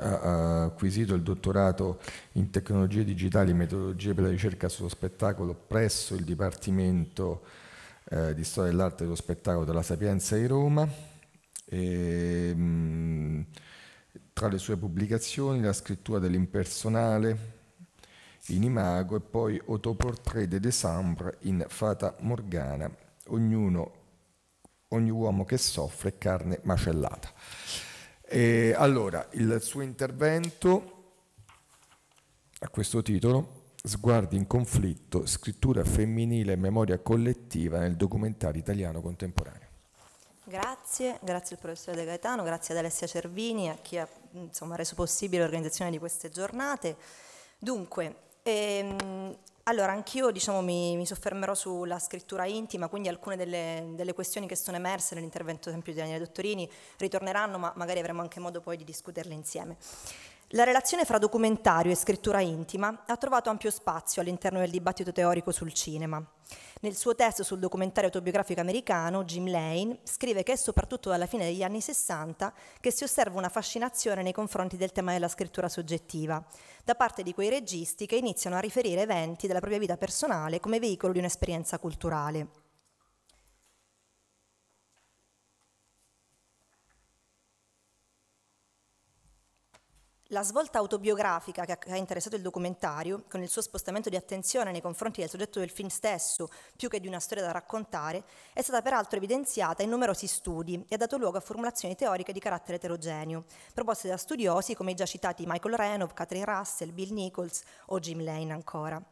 [SPEAKER 1] ha acquisito il dottorato in tecnologie digitali e metodologie per la ricerca sullo spettacolo presso il Dipartimento eh, di storia dell'arte e dello spettacolo della Sapienza di Roma. E, ehm, mh, tra le sue pubblicazioni la scrittura dell'impersonale in Imago e poi Autoportrait de Desambre in Fata Morgana, ognuno, ogni uomo che soffre carne macellata. E allora, il suo intervento a questo titolo Sguardi in conflitto, scrittura femminile e memoria collettiva nel documentario italiano contemporaneo.
[SPEAKER 6] Grazie, grazie al professore De Gaetano, grazie ad Alessia Cervini, a chi ha insomma, reso possibile l'organizzazione di queste giornate. Dunque, ehm, allora, anch'io diciamo, mi, mi, soffermerò sulla scrittura intima, quindi alcune delle, delle questioni che sono emerse nell'intervento, esempio, di Daniele Dottorini ritorneranno, ma magari avremo anche modo poi di discuterle insieme. La relazione fra documentario e scrittura intima ha trovato ampio spazio all'interno del dibattito teorico sul cinema. Nel suo testo sul documentario autobiografico americano, Jim Lane scrive che è soprattutto dalla fine degli anni 60 che si osserva una fascinazione nei confronti del tema della scrittura soggettiva, da parte di quei registi che iniziano a riferire eventi della propria vita personale come veicolo di un'esperienza culturale. La svolta autobiografica che ha interessato il documentario, con il suo spostamento di attenzione nei confronti del soggetto del film stesso, più che di una storia da raccontare, è stata peraltro evidenziata in numerosi studi e ha dato luogo a formulazioni teoriche di carattere eterogeneo, proposte da studiosi come i già citati Michael Renov, Catherine Russell, Bill Nichols o Jim Lane ancora.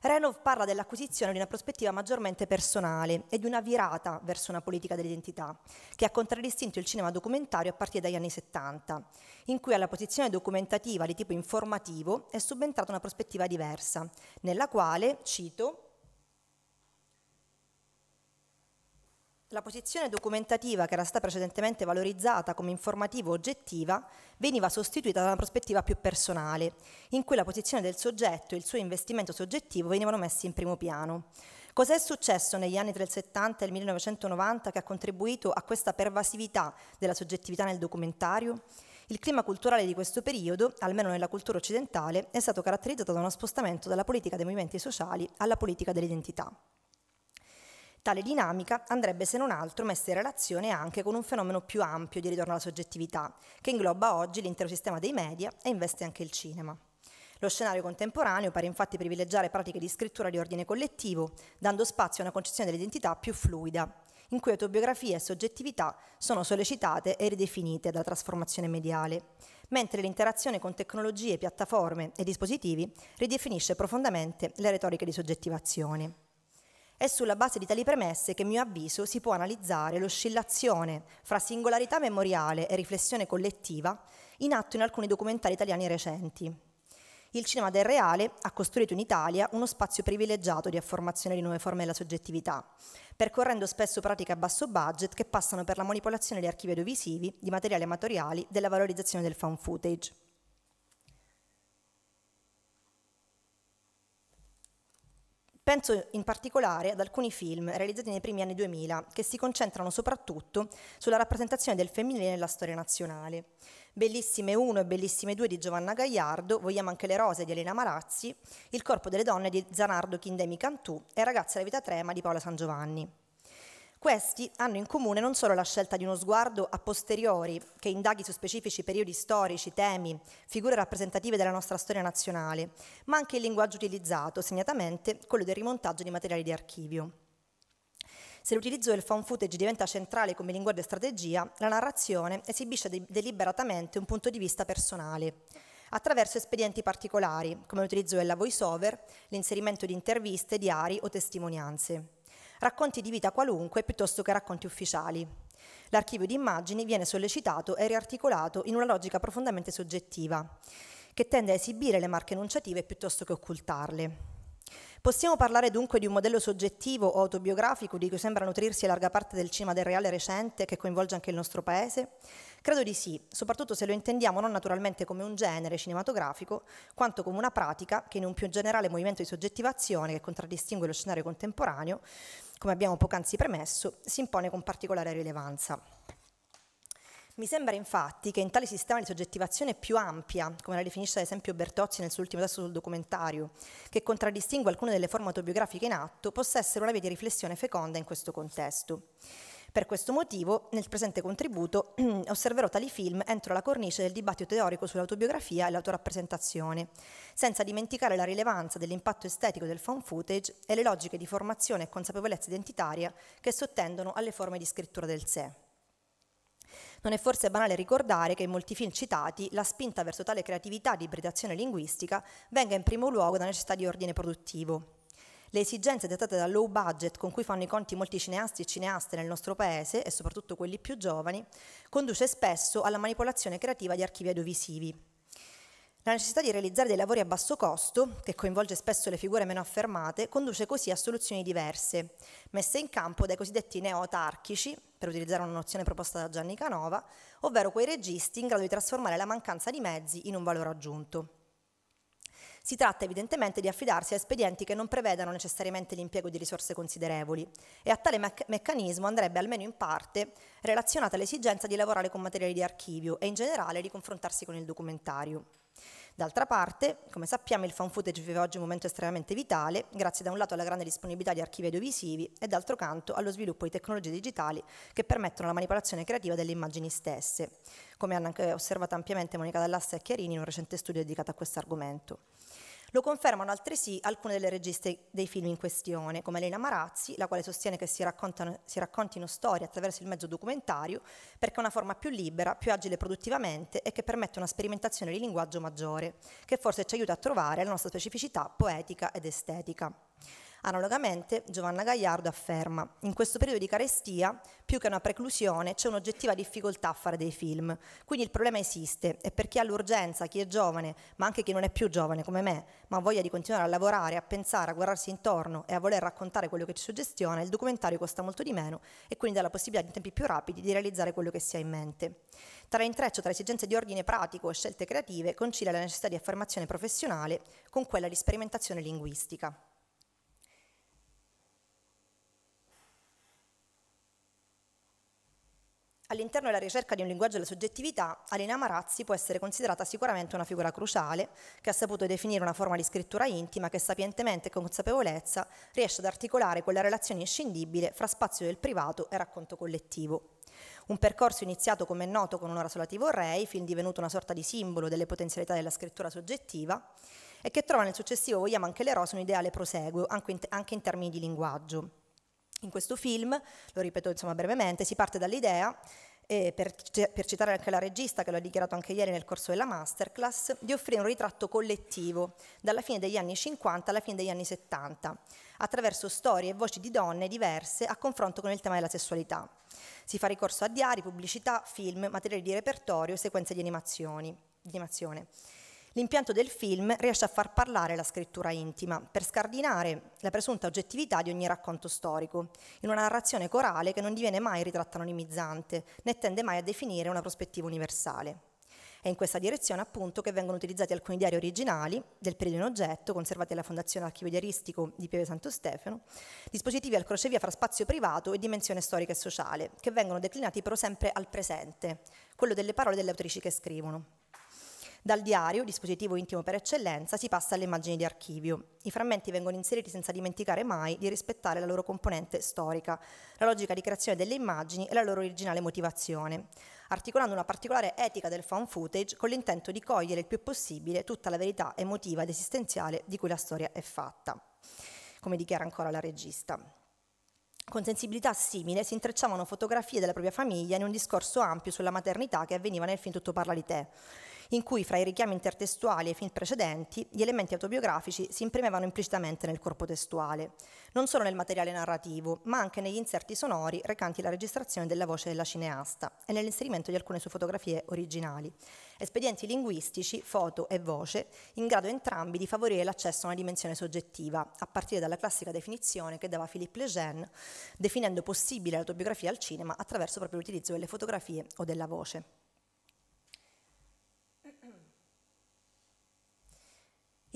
[SPEAKER 6] Renov parla dell'acquisizione di una prospettiva maggiormente personale e di una virata verso una politica dell'identità, che ha contraddistinto il cinema documentario a partire dagli anni 70, in cui alla posizione documentativa di tipo informativo è subentrata una prospettiva diversa, nella quale, cito, La posizione documentativa, che era stata precedentemente valorizzata come informativa oggettiva, veniva sostituita da una prospettiva più personale, in cui la posizione del soggetto e il suo investimento soggettivo venivano messi in primo piano. Cos'è successo negli anni tra il 70 e il 1990 che ha contribuito a questa pervasività della soggettività nel documentario? Il clima culturale di questo periodo, almeno nella cultura occidentale, è stato caratterizzato da uno spostamento dalla politica dei movimenti sociali alla politica dell'identità. Tale dinamica andrebbe se non altro messa in relazione anche con un fenomeno più ampio di ritorno alla soggettività, che ingloba oggi l'intero sistema dei media e investe anche il cinema. Lo scenario contemporaneo pare infatti privilegiare pratiche di scrittura di ordine collettivo, dando spazio a una concezione dell'identità più fluida, in cui autobiografia e soggettività sono sollecitate e ridefinite dalla trasformazione mediale, mentre l'interazione con tecnologie, piattaforme e dispositivi ridefinisce profondamente le retoriche di soggettivazione. È sulla base di tali premesse che, a mio avviso, si può analizzare l'oscillazione fra singolarità memoriale e riflessione collettiva in atto in alcuni documentari italiani recenti. Il cinema del reale ha costruito in Italia uno spazio privilegiato di affermazione di nuove forme della soggettività, percorrendo spesso pratiche a basso budget che passano per la manipolazione di archivi audiovisivi, di materiali amatoriali, della valorizzazione del fan footage. Penso in particolare ad alcuni film realizzati nei primi anni 2000 che si concentrano soprattutto sulla rappresentazione del femminile nella storia nazionale. Bellissime 1 e Bellissime 2 di Giovanna Gagliardo, Vogliamo anche le rose di Elena Marazzi, Il corpo delle donne di Zanardo Kindemi Cantù e Ragazza la vita trema di Paola San Giovanni. Questi hanno in comune non solo la scelta di uno sguardo a posteriori che indaghi su specifici periodi storici, temi, figure rappresentative della nostra storia nazionale, ma anche il linguaggio utilizzato, segnatamente quello del rimontaggio di materiali di archivio. Se l'utilizzo del found footage diventa centrale come linguaggio e strategia, la narrazione esibisce de deliberatamente un punto di vista personale attraverso espedienti particolari, come l'utilizzo della voice-over, l'inserimento di interviste, diari o testimonianze racconti di vita qualunque piuttosto che racconti ufficiali. L'archivio di immagini viene sollecitato e riarticolato in una logica profondamente soggettiva, che tende a esibire le marche enunciative piuttosto che occultarle. Possiamo parlare dunque di un modello soggettivo o autobiografico di cui sembra nutrirsi larga parte del cinema del reale recente che coinvolge anche il nostro paese? Credo di sì, soprattutto se lo intendiamo non naturalmente come un genere cinematografico, quanto come una pratica che in un più generale movimento di soggettivazione che contraddistingue lo scenario contemporaneo come abbiamo poc'anzi premesso, si impone con particolare rilevanza. Mi sembra infatti che in tale sistema di soggettivazione più ampia, come la definisce ad esempio Bertozzi nel suo ultimo testo sul documentario, che contraddistingue alcune delle forme autobiografiche in atto, possa essere una via di riflessione feconda in questo contesto. Per questo motivo, nel presente contributo, osserverò tali film entro la cornice del dibattito teorico sull'autobiografia e l'autorappresentazione, senza dimenticare la rilevanza dell'impatto estetico del found footage e le logiche di formazione e consapevolezza identitaria che sottendono alle forme di scrittura del sé. Non è forse banale ricordare che in molti film citati la spinta verso tale creatività di ibridazione linguistica venga in primo luogo da necessità di ordine produttivo, le esigenze dettate dal low budget con cui fanno i conti molti cineasti e cineaste nel nostro paese, e soprattutto quelli più giovani, conduce spesso alla manipolazione creativa di archivi audiovisivi. La necessità di realizzare dei lavori a basso costo, che coinvolge spesso le figure meno affermate, conduce così a soluzioni diverse, messe in campo dai cosiddetti neo neoautarchici, per utilizzare una nozione proposta da Gianni Canova, ovvero quei registi in grado di trasformare la mancanza di mezzi in un valore aggiunto. Si tratta evidentemente di affidarsi a espedienti che non prevedano necessariamente l'impiego di risorse considerevoli e a tale me meccanismo andrebbe almeno in parte relazionata l'esigenza di lavorare con materiali di archivio e in generale di confrontarsi con il documentario. D'altra parte, come sappiamo, il fan footage vive oggi un momento estremamente vitale, grazie da un lato alla grande disponibilità di archivi audiovisivi e d'altro canto allo sviluppo di tecnologie digitali che permettono la manipolazione creativa delle immagini stesse, come hanno anche osservato ampiamente Monica Dall'Assa e Chiarini in un recente studio dedicato a questo argomento. Lo confermano altresì alcune delle registe dei film in questione, come Elena Marazzi, la quale sostiene che si, si raccontino storie attraverso il mezzo documentario perché è una forma più libera, più agile produttivamente e che permette una sperimentazione di linguaggio maggiore, che forse ci aiuta a trovare la nostra specificità poetica ed estetica. Analogamente, Giovanna Gagliardo afferma: In questo periodo di carestia, più che una preclusione, c'è un'oggettiva difficoltà a fare dei film. Quindi il problema esiste e per chi ha l'urgenza, chi è giovane, ma anche chi non è più giovane come me, ma ha voglia di continuare a lavorare, a pensare, a guardarsi intorno e a voler raccontare quello che ci suggestiona, il documentario costa molto di meno e quindi dà la possibilità in tempi più rapidi di realizzare quello che si ha in mente. Tra l'intreccio tra esigenze di ordine pratico e scelte creative concilia la necessità di affermazione professionale con quella di sperimentazione linguistica. All'interno della ricerca di un linguaggio della soggettività, Alina Marazzi può essere considerata sicuramente una figura cruciale, che ha saputo definire una forma di scrittura intima che sapientemente e con consapevolezza riesce ad articolare quella relazione inscindibile fra spazio del privato e racconto collettivo. Un percorso iniziato, come è noto, con Un'ora sola ti vorrei, film divenuto una sorta di simbolo delle potenzialità della scrittura soggettiva, e che trova nel successivo Vogliamo anche le rose un ideale proseguo, anche in, anche in termini di linguaggio. In questo film, lo ripeto insomma brevemente, si parte dall'idea e per, per, citare anche la regista che l'ha dichiarato anche ieri nel corso della masterclass, di offrire un ritratto collettivo dalla fine degli anni 50 alla fine degli anni 70, attraverso storie e voci di donne diverse a confronto con il tema della sessualità. Si fa ricorso a diari, pubblicità, film, materiali di repertorio e sequenze di animazione. L'impianto del film riesce a far parlare la scrittura intima, per scardinare la presunta oggettività di ogni racconto storico, in una narrazione corale che non diviene mai ritratta anonimizzante, né tende mai a definire una prospettiva universale. È in questa direzione appunto che vengono utilizzati alcuni diari originali del periodo in oggetto, conservati alla Fondazione Archividiaristico di Pieve Santo Stefano, dispositivi al crocevia fra spazio privato e dimensione storica e sociale, che vengono declinati però sempre al presente, quello delle parole delle autrici che scrivono. Dal diario, dispositivo intimo per eccellenza, si passa alle immagini di archivio. I frammenti vengono inseriti senza dimenticare mai di rispettare la loro componente storica, la logica di creazione delle immagini e la loro originale motivazione, articolando una particolare etica del found footage con l'intento di cogliere il più possibile tutta la verità emotiva ed esistenziale di cui la storia è fatta, come dichiara ancora la regista. Con sensibilità simile si intrecciavano fotografie della propria famiglia in un discorso ampio sulla maternità che avveniva nel film Tutto parla di te in cui fra i richiami intertestuali ai film precedenti gli elementi autobiografici si imprimevano implicitamente nel corpo testuale, non solo nel materiale narrativo, ma anche negli inserti sonori recanti la registrazione della voce della cineasta e nell'inserimento di alcune sue fotografie originali, espedienti linguistici, foto e voce, in grado entrambi di favorire l'accesso a una dimensione soggettiva, a partire dalla classica definizione che dava Philippe Lejeune, definendo possibile l'autobiografia al cinema attraverso proprio l'utilizzo delle fotografie o della voce.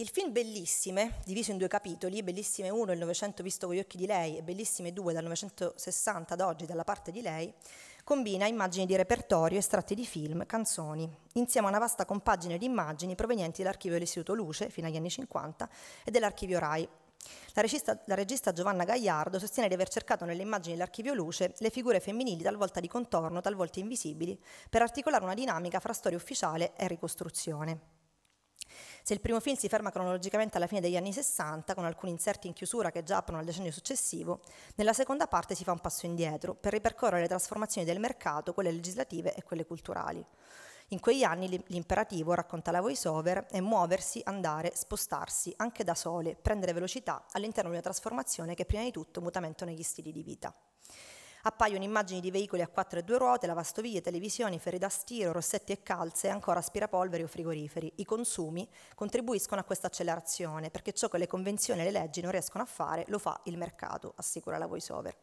[SPEAKER 6] Il film Bellissime, diviso in due capitoli, Bellissime 1, il Novecento visto con gli occhi di lei, e Bellissime 2, dal 1960 ad oggi, dalla parte di lei, combina immagini di repertorio, estratti di film, canzoni, insieme a una vasta compagine di immagini provenienti dall'archivio dell'Istituto Luce, fino agli anni 50, e dell'archivio RAI, la regista, la regista, Giovanna Gagliardo sostiene di aver cercato nelle immagini dell'archivio Luce le figure femminili talvolta di contorno, talvolta invisibili, per articolare una dinamica fra storia ufficiale e ricostruzione. Se il primo film si ferma cronologicamente alla fine degli anni 60, con alcuni inserti in chiusura che già aprono al decennio successivo, nella seconda parte si fa un passo indietro per ripercorrere le trasformazioni del mercato, quelle legislative e quelle culturali. In quegli anni l'imperativo, racconta la voiceover, è muoversi, andare, spostarsi, anche da sole, prendere velocità all'interno di una trasformazione che è prima di tutto mutamento negli stili di vita. Appaiono immagini di veicoli a quattro e due ruote, lavastoviglie, televisioni, ferri da stiro, rossetti e calze, ancora aspirapolveri o frigoriferi. I consumi contribuiscono a questa accelerazione perché ciò che le convenzioni e le leggi non riescono a fare lo fa il mercato, assicura la voiceover.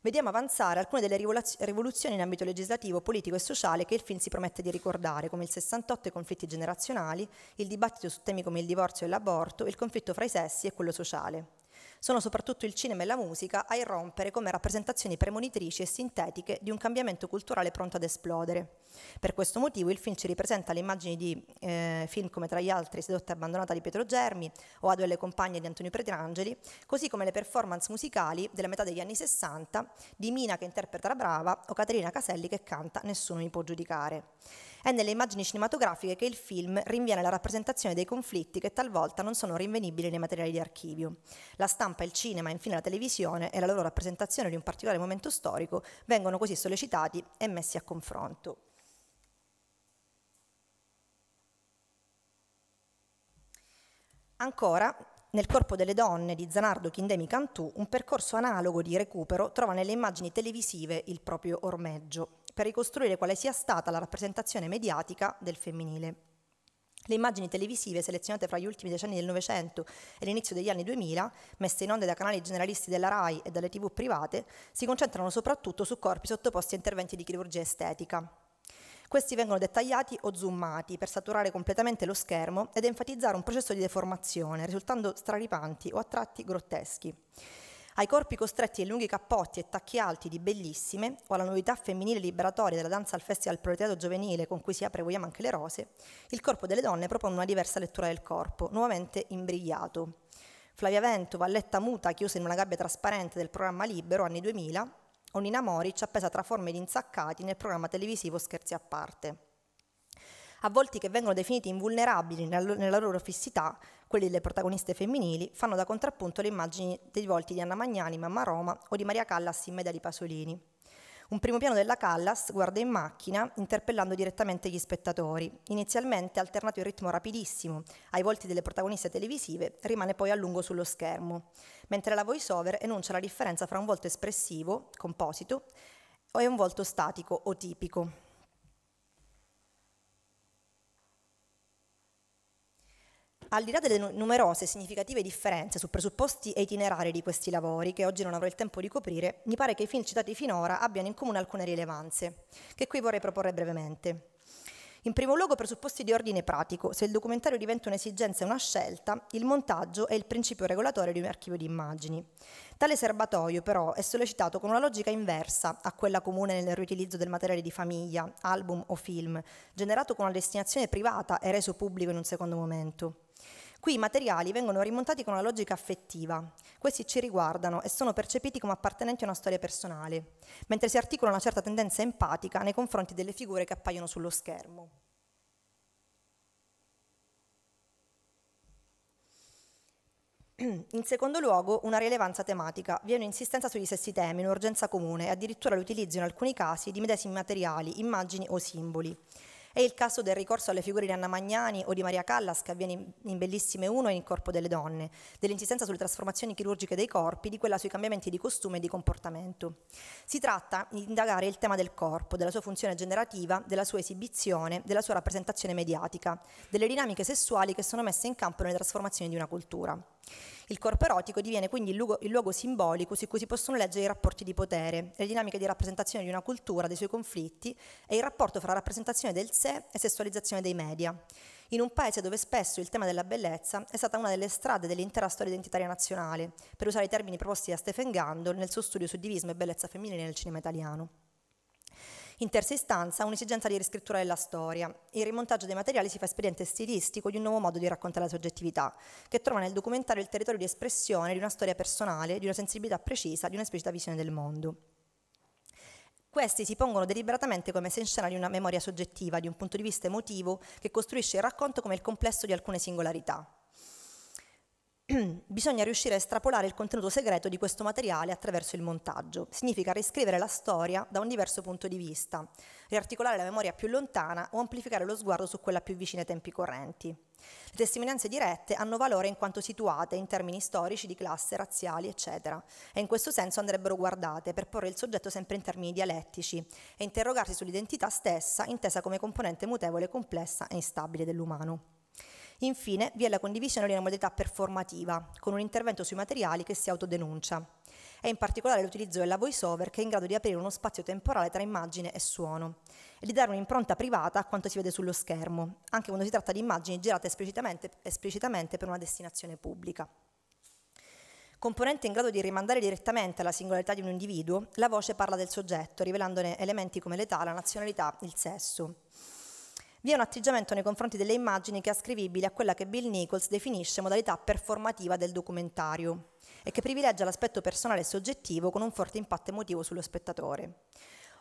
[SPEAKER 6] Vediamo avanzare alcune delle rivoluzioni in ambito legislativo, politico e sociale che il film si promette di ricordare, come il 68 e i conflitti generazionali, il dibattito su temi come il divorzio e l'aborto, il conflitto fra i sessi e quello sociale sono soprattutto il cinema e la musica a irrompere come rappresentazioni premonitrici e sintetiche di un cambiamento culturale pronto ad esplodere. Per questo motivo il film ci ripresenta le immagini di eh, film come tra gli altri Sedotta e abbandonata di Pietro Germi o Ado e le compagne di Antonio Pietrangeli, così come le performance musicali della metà degli anni 60 di Mina che interpreta la Brava o Caterina Caselli che canta Nessuno mi può giudicare. È nelle immagini cinematografiche che il film rinviene la rappresentazione dei conflitti che talvolta non sono rinvenibili nei materiali di archivio. La stampa, il cinema, e infine la televisione e la loro rappresentazione di un particolare momento storico vengono così sollecitati e messi a confronto. Ancora, nel corpo delle donne di Zanardo Kindemi Cantù, un percorso analogo di recupero trova nelle immagini televisive il proprio ormeggio per ricostruire quale sia stata la rappresentazione mediatica del femminile. Le immagini televisive selezionate fra gli ultimi decenni del Novecento e l'inizio degli anni 2000, messe in onda da canali generalisti della RAI e dalle tv private, si concentrano soprattutto su corpi sottoposti a interventi di chirurgia estetica. Questi vengono dettagliati o zoomati per saturare completamente lo schermo ed enfatizzare un processo di deformazione, risultando straripanti o a tratti grotteschi. Ai corpi costretti ai lunghi cappotti e tacchi alti di bellissime, o alla novità femminile liberatoria della danza al Festival Proletariato giovenile con cui si apre Vogliamo anche le rose, il corpo delle donne propone una diversa lettura del corpo, nuovamente imbrigliato. Flavia Vento, valletta muta chiusa in una gabbia trasparente del programma Libero anni 2000, o Nina Moric appesa tra forme di insaccati nel programma televisivo Scherzi a parte. A volti che vengono definiti invulnerabili nella loro fissità, quelli delle protagoniste femminili, fanno da contrappunto le immagini dei volti di Anna Magnani, Mamma Roma o di Maria Callas in Media di Pasolini. Un primo piano della Callas guarda in macchina, interpellando direttamente gli spettatori. Inizialmente alternato in ritmo rapidissimo ai volti delle protagoniste televisive, rimane poi a lungo sullo schermo, mentre la voice-over enuncia la differenza fra un volto espressivo, composito, e un volto statico o tipico. Al di là delle numerose e significative differenze su presupposti e itinerari di questi lavori, che oggi non avrò il tempo di coprire, mi pare che i film citati finora abbiano in comune alcune rilevanze, che qui vorrei proporre brevemente. In primo luogo presupposti di ordine pratico, se il documentario diventa un'esigenza e una scelta, il montaggio è il principio regolatorio di un archivio di immagini. Tale serbatoio però è sollecitato con una logica inversa a quella comune nel riutilizzo del materiale di famiglia, album o film, generato con una destinazione privata e reso pubblico in un secondo momento. Qui i materiali vengono rimontati con una logica affettiva. Questi ci riguardano e sono percepiti come appartenenti a una storia personale, mentre si articola una certa tendenza empatica nei confronti delle figure che appaiono sullo schermo. In secondo luogo, una rilevanza tematica. Vi è un'insistenza sugli stessi temi, un'urgenza comune e addirittura l'utilizzo in alcuni casi di medesimi materiali, immagini o simboli. È il caso del ricorso alle figure di Anna Magnani o di Maria Callas che avviene in Bellissime 1 e in Corpo delle donne, dell'insistenza sulle trasformazioni chirurgiche dei corpi, di quella sui cambiamenti di costume e di comportamento. Si tratta di indagare il tema del corpo, della sua funzione generativa, della sua esibizione, della sua rappresentazione mediatica, delle dinamiche sessuali che sono messe in campo nelle trasformazioni di una cultura. Il corpo erotico diviene quindi il luogo, il luogo, simbolico su cui si possono leggere i rapporti di potere, le dinamiche di rappresentazione di una cultura, dei suoi conflitti e il rapporto fra rappresentazione del sé e sessualizzazione dei media. In un paese dove spesso il tema della bellezza è stata una delle strade dell'intera storia identitaria nazionale, per usare i termini proposti da Stephen Gandol nel suo studio su divismo e bellezza femminile nel cinema italiano. In terza istanza, un'esigenza di riscrittura della storia. Il rimontaggio dei materiali si fa espediente stilistico di un nuovo modo di raccontare la soggettività, che trova nel documentario il territorio di espressione di una storia personale, di una sensibilità precisa, di un'esplicita visione del mondo. Questi si pongono deliberatamente come se in di una memoria soggettiva, di un punto di vista emotivo che costruisce il racconto come il complesso di alcune singolarità, bisogna riuscire a estrapolare il contenuto segreto di questo materiale attraverso il montaggio. Significa riscrivere la storia da un diverso punto di vista, riarticolare la memoria più lontana o amplificare lo sguardo su quella più vicina ai tempi correnti. Le testimonianze dirette hanno valore in quanto situate in termini storici, di classe, razziali, eccetera, e in questo senso andrebbero guardate per porre il soggetto sempre in termini dialettici e interrogarsi sull'identità stessa intesa come componente mutevole, complessa e instabile dell'umano. Infine vi è la condivisione di una modalità performativa, con un intervento sui materiali che si autodenuncia. È in particolare l'utilizzo della voiceover che è in grado di aprire uno spazio temporale tra immagine e suono e di dare un'impronta privata a quanto si vede sullo schermo, anche quando si tratta di immagini girate esplicitamente, esplicitamente per una destinazione pubblica. Componente in grado di rimandare direttamente alla singolarità di un individuo, la voce parla del soggetto, rivelandone elementi come l'età, la nazionalità, il sesso. Vi è un atteggiamento nei confronti delle immagini che è ascrivibile a quella che Bill Nichols definisce modalità performativa del documentario e che privilegia l'aspetto personale e soggettivo con un forte impatto emotivo sullo spettatore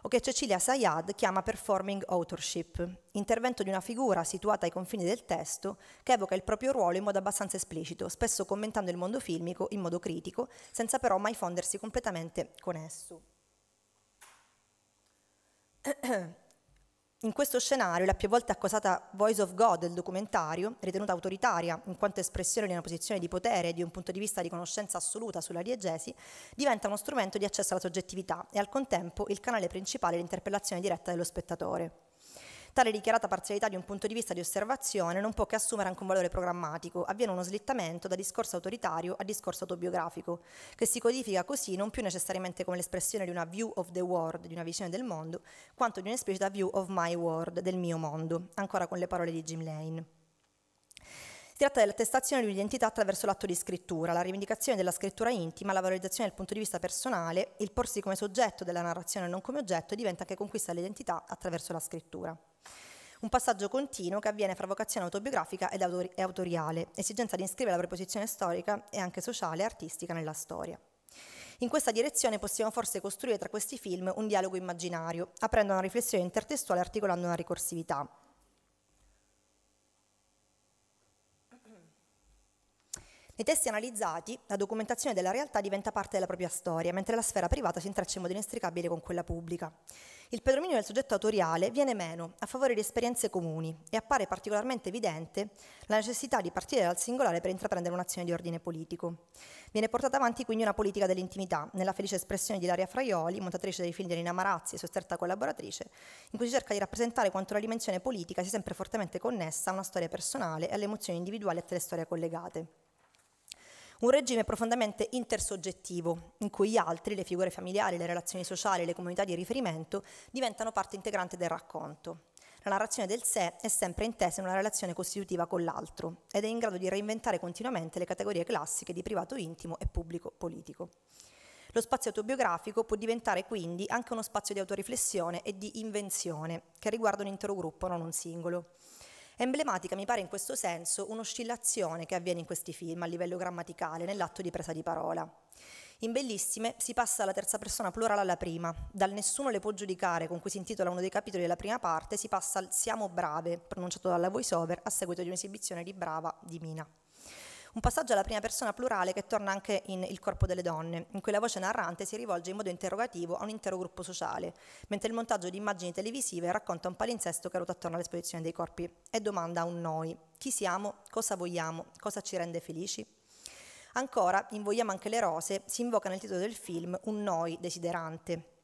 [SPEAKER 6] o che Cecilia Sayad chiama performing authorship, intervento di una figura situata ai confini del testo che evoca il proprio ruolo in modo abbastanza esplicito, spesso commentando il mondo filmico in modo critico, senza però mai fondersi completamente con esso. In questo scenario, la più volte accusata Voice of God del documentario, ritenuta autoritaria in quanto espressione di una posizione di potere e di un punto di vista di conoscenza assoluta sulla diegesi, diventa uno strumento di accesso alla soggettività e al contempo il canale principale di interpellazione diretta dello spettatore. Tale dichiarata parzialità di un punto di vista di osservazione non può che assumere anche un valore programmatico, avviene uno slittamento da discorso autoritario a discorso autobiografico, che si codifica così non più necessariamente come l'espressione di una view of the world, di una visione del mondo, quanto di un'esplicita view of my world, del mio mondo, ancora con le parole di Jim Lane. Si tratta dell'attestazione di un'identità attraverso l'atto di scrittura, la rivendicazione della scrittura intima, la valorizzazione del punto di vista personale, il porsi come soggetto della narrazione e non come oggetto diventa anche conquista dell'identità attraverso la scrittura un passaggio continuo che avviene fra vocazione autobiografica ed autori- e autoriale, esigenza di iscrivere la preposizione storica e anche sociale e artistica nella storia. In questa direzione possiamo forse costruire tra questi film un dialogo immaginario, aprendo una riflessione intertestuale e articolando una ricorsività. Nei testi analizzati, la documentazione della realtà diventa parte della propria storia, mentre la sfera privata si intreccia in modo inestricabile con quella pubblica. Il predominio del soggetto autoriale viene meno a favore di esperienze comuni e appare particolarmente evidente la necessità di partire dal singolare per intraprendere un'azione di ordine politico. Viene portata avanti quindi una politica dell'intimità, nella felice espressione di Laria Fraioli, montatrice dei film di Rina Marazzi e sua stretta collaboratrice, in cui si cerca di rappresentare quanto la dimensione politica sia sempre fortemente connessa a una storia personale e alle emozioni individuali e a tutte le storie collegate. Un regime profondamente intersoggettivo, in cui gli altri, le figure familiari, le relazioni sociali, le comunità di riferimento, diventano parte integrante del racconto. La narrazione del sé è sempre intesa in una relazione costitutiva con l'altro ed è in grado di reinventare continuamente le categorie classiche di privato intimo e pubblico politico. Lo spazio autobiografico può diventare quindi anche uno spazio di autoriflessione e di invenzione che riguarda un intero gruppo, non un singolo. Emblematica mi pare in questo senso un'oscillazione che avviene in questi film a livello grammaticale, nell'atto di presa di parola. In Bellissime si passa dalla terza persona plurale alla prima, dal nessuno le può giudicare con cui si intitola uno dei capitoli della prima parte si passa al siamo brave, pronunciato dalla voiceover a seguito di un'esibizione di Brava di Mina. Un passaggio alla prima persona plurale che torna anche in Il corpo delle donne, in cui la voce narrante si rivolge in modo interrogativo a un intero gruppo sociale, mentre il montaggio di immagini televisive racconta un palinsesto che ruota attorno all'esposizione dei corpi e domanda a un noi chi siamo, cosa vogliamo, cosa ci rende felici. Ancora, in Vogliamo anche le rose, si invoca nel titolo del film un noi desiderante.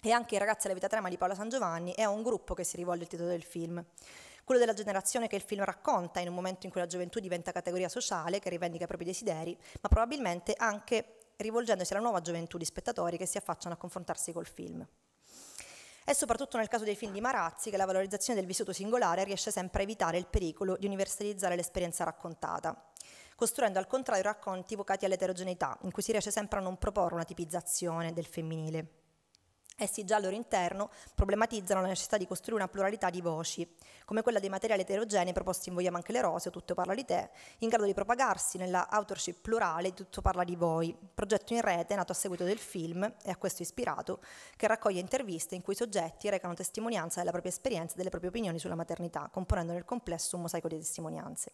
[SPEAKER 6] E anche I ragazzi alla vita trema di Paola San Giovanni è un gruppo che si rivolge il titolo del film quello della generazione che il film racconta in un momento in cui la gioventù diventa categoria sociale che rivendica i propri desideri, ma probabilmente anche rivolgendosi alla nuova gioventù di spettatori che si affacciano a confrontarsi col film. È soprattutto nel caso dei film di Marazzi che la valorizzazione del vissuto singolare riesce sempre a evitare il pericolo di universalizzare l'esperienza raccontata, costruendo al contrario racconti vocati all'eterogeneità, in cui si riesce sempre a non proporre una tipizzazione del femminile. Essi eh già al loro interno problematizzano la necessità di costruire una pluralità di voci, come quella dei materiali eterogenei proposti in Vogliamo anche le rose o Tutto parla di te, in grado di propagarsi nella authorship plurale di Tutto parla di voi, progetto in rete nato a seguito del film e a questo ispirato, che raccoglie interviste in cui i soggetti recano testimonianza della propria esperienza e delle proprie opinioni sulla maternità, componendo nel complesso un mosaico di testimonianze.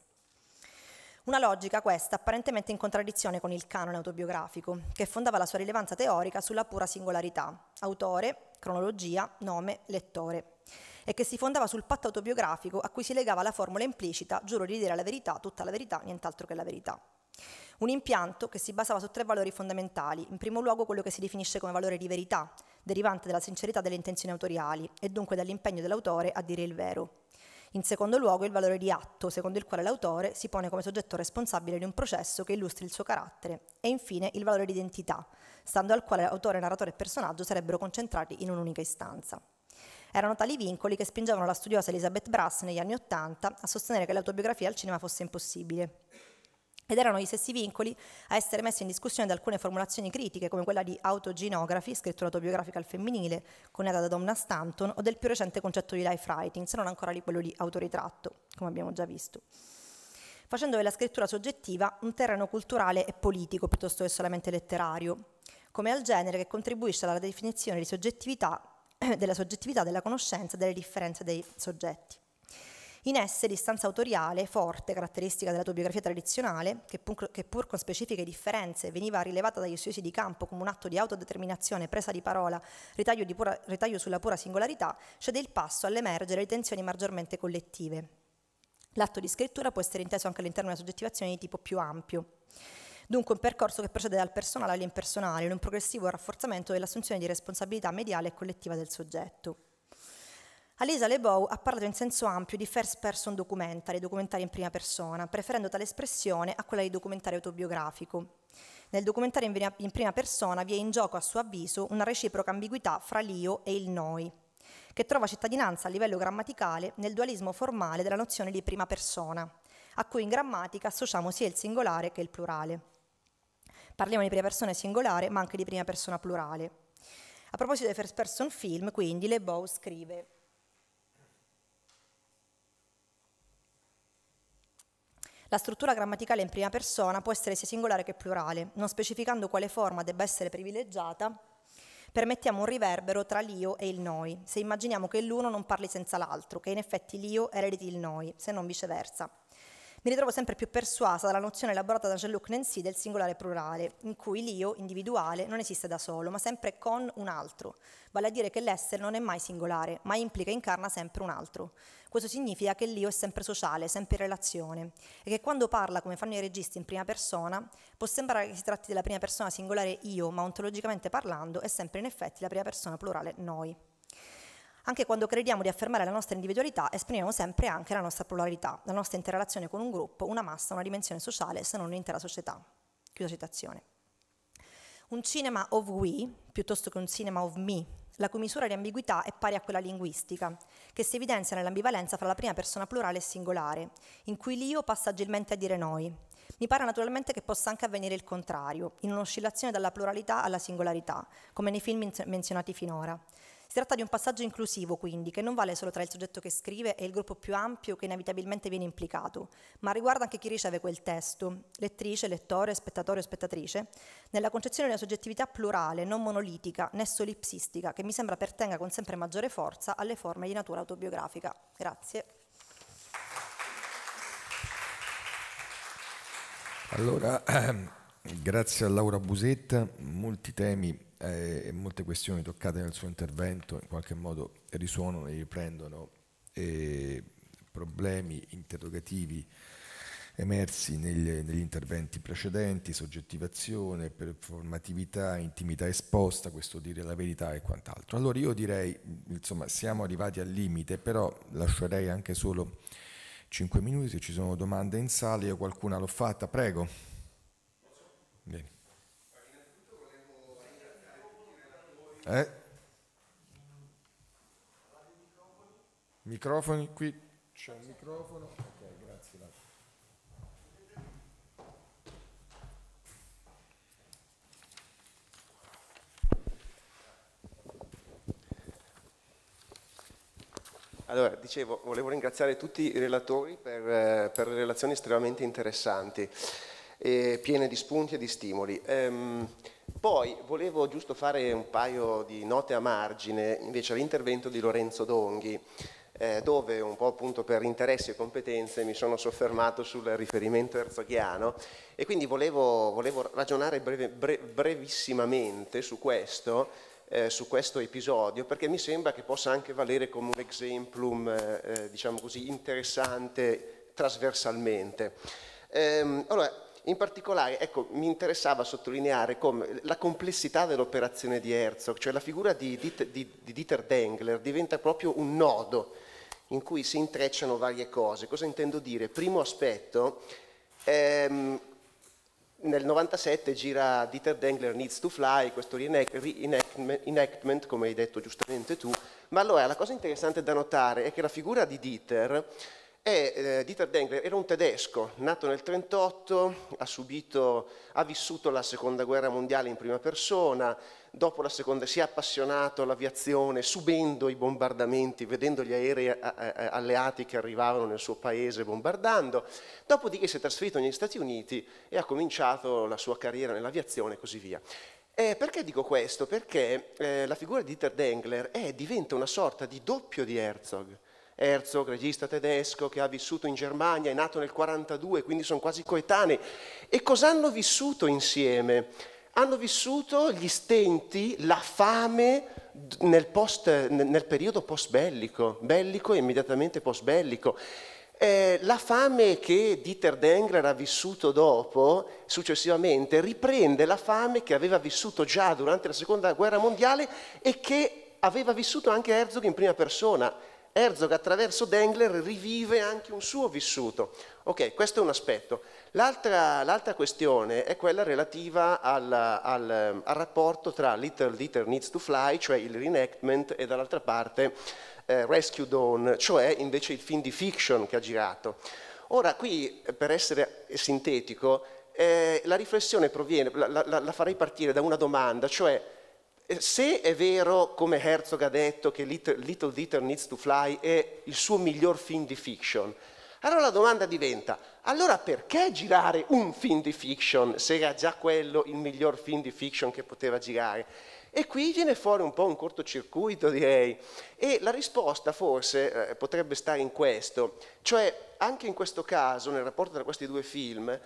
[SPEAKER 6] Una logica questa apparentemente in contraddizione con il canone autobiografico, che fondava la sua rilevanza teorica sulla pura singolarità, autore, cronologia, nome, lettore, e che si fondava sul patto autobiografico a cui si legava la formula implicita giuro di dire la verità, tutta la verità, nient'altro che la verità. Un impianto che si basava su tre valori fondamentali, in primo luogo quello che si definisce come valore di verità, derivante dalla sincerità delle intenzioni autoriali e dunque dall'impegno dell'autore a dire il vero. In secondo luogo il valore di atto, secondo il quale l'autore si pone come soggetto responsabile di un processo che illustri il suo carattere. E infine il valore di identità, stando al quale autore, narratore e personaggio sarebbero concentrati in un'unica istanza. Erano tali vincoli che spingevano la studiosa Elizabeth Brass negli anni Ottanta a sostenere che l'autobiografia al cinema fosse impossibile ed erano gli stessi vincoli a essere messi in discussione da alcune formulazioni critiche, come quella di autogenografi, scrittura autobiografica al femminile, coniata da Donna Stanton, o del più recente concetto di life writing, se non ancora di quello di autoritratto, come abbiamo già visto. Facendo della scrittura soggettiva un terreno culturale e politico piuttosto che solamente letterario, come al genere che contribuisce alla definizione di soggettività, della soggettività della conoscenza e delle differenze dei soggetti. In esse l'istanza autoriale, forte, caratteristica dell'autobiografia tradizionale, che pur, che pur con specifiche differenze veniva rilevata dagli studiosi di campo come un atto di autodeterminazione, presa di parola, ritaglio, di pura, ritaglio sulla pura singolarità, cede il passo all'emergere di tensioni maggiormente collettive. L'atto di scrittura può essere inteso anche all'interno di una soggettivazione di tipo più ampio. Dunque un percorso che procede dal personale all'impersonale, in un progressivo rafforzamento dell'assunzione di responsabilità mediale e collettiva del soggetto. Alisa Lebow ha parlato in senso ampio di first person documentary, documentari in prima persona, preferendo tale espressione a quella di documentario autobiografico. Nel documentario in prima persona vi è in gioco, a suo avviso, una reciproca ambiguità fra l'io e il noi, che trova cittadinanza a livello grammaticale nel dualismo formale della nozione di prima persona, a cui in grammatica associamo sia il singolare che il plurale. Parliamo di prima persona singolare, ma anche di prima persona plurale. A proposito dei first person film, quindi, Lebow scrive La struttura grammaticale in prima persona può essere sia singolare che plurale, non specificando quale forma debba essere privilegiata permettiamo un riverbero tra l'io e il noi, se immaginiamo che l'uno non parli senza l'altro, che in effetti l'io erediti il noi, se non viceversa mi ritrovo sempre più persuasa dalla nozione elaborata da Jean-Luc Nancy del singolare plurale, in cui l'io individuale non esiste da solo, ma sempre con un altro, vale a dire che l'essere non è mai singolare, ma implica e incarna sempre un altro. Questo significa che l'io è sempre sociale, sempre in relazione, e che quando parla, come fanno i registi, in prima persona, può sembrare che si tratti della prima persona singolare io, ma ontologicamente parlando è sempre in effetti la prima persona plurale noi. Anche quando crediamo di affermare la nostra individualità, esprimiamo sempre anche la nostra pluralità, la nostra interrelazione con un gruppo, una massa, una dimensione sociale, se non un'intera società. Chiusa citazione. Un cinema of we, piuttosto che un cinema of me, la cui misura di ambiguità è pari a quella linguistica, che si evidenzia nell'ambivalenza fra la prima persona plurale e singolare, in cui l'io passa agilmente a dire noi. Mi pare naturalmente che possa anche avvenire il contrario, in un'oscillazione dalla pluralità alla singolarità, come nei film menzionati finora. Si tratta di un passaggio inclusivo, quindi, che non vale solo tra il soggetto che scrive e il gruppo più ampio che inevitabilmente viene implicato, ma riguarda anche chi riceve quel testo, lettrice, lettore, spettatore o spettatrice, nella concezione di una soggettività plurale, non monolitica, né solipsistica, che mi sembra pertenga con sempre maggiore forza alle forme di natura autobiografica. Grazie.
[SPEAKER 1] Allora, ehm. Grazie a Laura Busetta, molti temi eh, e molte questioni toccate nel suo intervento in qualche modo risuonano e riprendono eh, problemi interrogativi emersi negli, negli, interventi precedenti, soggettivazione, performatività, intimità esposta, questo dire la verità e quant'altro. Allora io direi, insomma, siamo arrivati al limite, però lascerei anche solo 5 minuti se ci sono domande in sala, io qualcuna l'ho fatta, prego. Bene. Eh? Microfoni qui, c'è un microfono. Ok, grazie.
[SPEAKER 7] Allora, dicevo, volevo ringraziare tutti i relatori per, eh, per le relazioni estremamente interessanti eh, piene di spunti e di stimoli. Ehm, poi volevo giusto fare un paio di note a margine invece all'intervento di Lorenzo Donghi, eh, dove un po' appunto per interessi e competenze mi sono soffermato sul riferimento erzoghiano e quindi volevo, volevo ragionare breve, bre, brevissimamente su questo. Eh, su questo episodio perché mi sembra che possa anche valere come un exemplum eh, eh diciamo così interessante trasversalmente. Ehm, allora, in particolare, ecco, mi interessava sottolineare come la complessità dell'operazione di Herzog, cioè la figura di, Dieter, di, di Dieter Dengler diventa proprio un nodo in cui si intrecciano varie cose. Cosa intendo dire? Primo aspetto, ehm, nel 97 gira Dieter Dengler Needs to Fly, questo reenactment, come hai detto giustamente tu, ma allora la cosa interessante da notare è che la figura di Dieter e eh, Dieter Dengler era un tedesco, nato nel 1938, ha, subito, ha vissuto la seconda guerra mondiale in prima persona, dopo la seconda si è appassionato all'aviazione, subendo i bombardamenti, vedendo gli aerei eh, eh, alleati che arrivavano nel suo paese bombardando, dopodiché si è trasferito negli Stati Uniti e ha cominciato la sua carriera nell'aviazione e così via. Eh, perché dico questo? Perché eh, la figura di Dieter Dengler è, eh, diventa una sorta di doppio di Herzog. Herzog, regista tedesco che ha vissuto in Germania, è nato nel 1942, quindi sono quasi coetanei. E cosa hanno vissuto insieme? Hanno vissuto gli stenti, la fame nel, post, nel periodo post-bellico, bellico e immediatamente post-bellico. Eh, la fame che Dieter Dengler ha vissuto dopo, successivamente, riprende la fame che aveva vissuto già durante la Seconda Guerra Mondiale e che aveva vissuto anche Herzog in prima persona Herzog attraverso Dengler rivive anche un suo vissuto. Ok, questo è un aspetto. L'altra, questione è quella relativa al, al, al rapporto tra Little Dieter Needs to Fly, cioè il reenactment, e dall'altra parte eh, Rescue Dawn, cioè invece il film di fiction che ha girato. Ora, qui, per essere sintetico, eh, la riflessione proviene, la, la, la farei partire da una domanda, cioè eh, se è vero, come Herzog ha detto, che Little, Little Dieter Needs to Fly è il suo miglior film di fiction, allora la domanda diventa, allora perché girare un film di fiction se era già quello il miglior film di fiction che poteva girare? E qui viene fuori un po' un cortocircuito, direi. E la risposta forse eh, potrebbe stare in questo, cioè anche in questo caso, nel rapporto tra questi due film,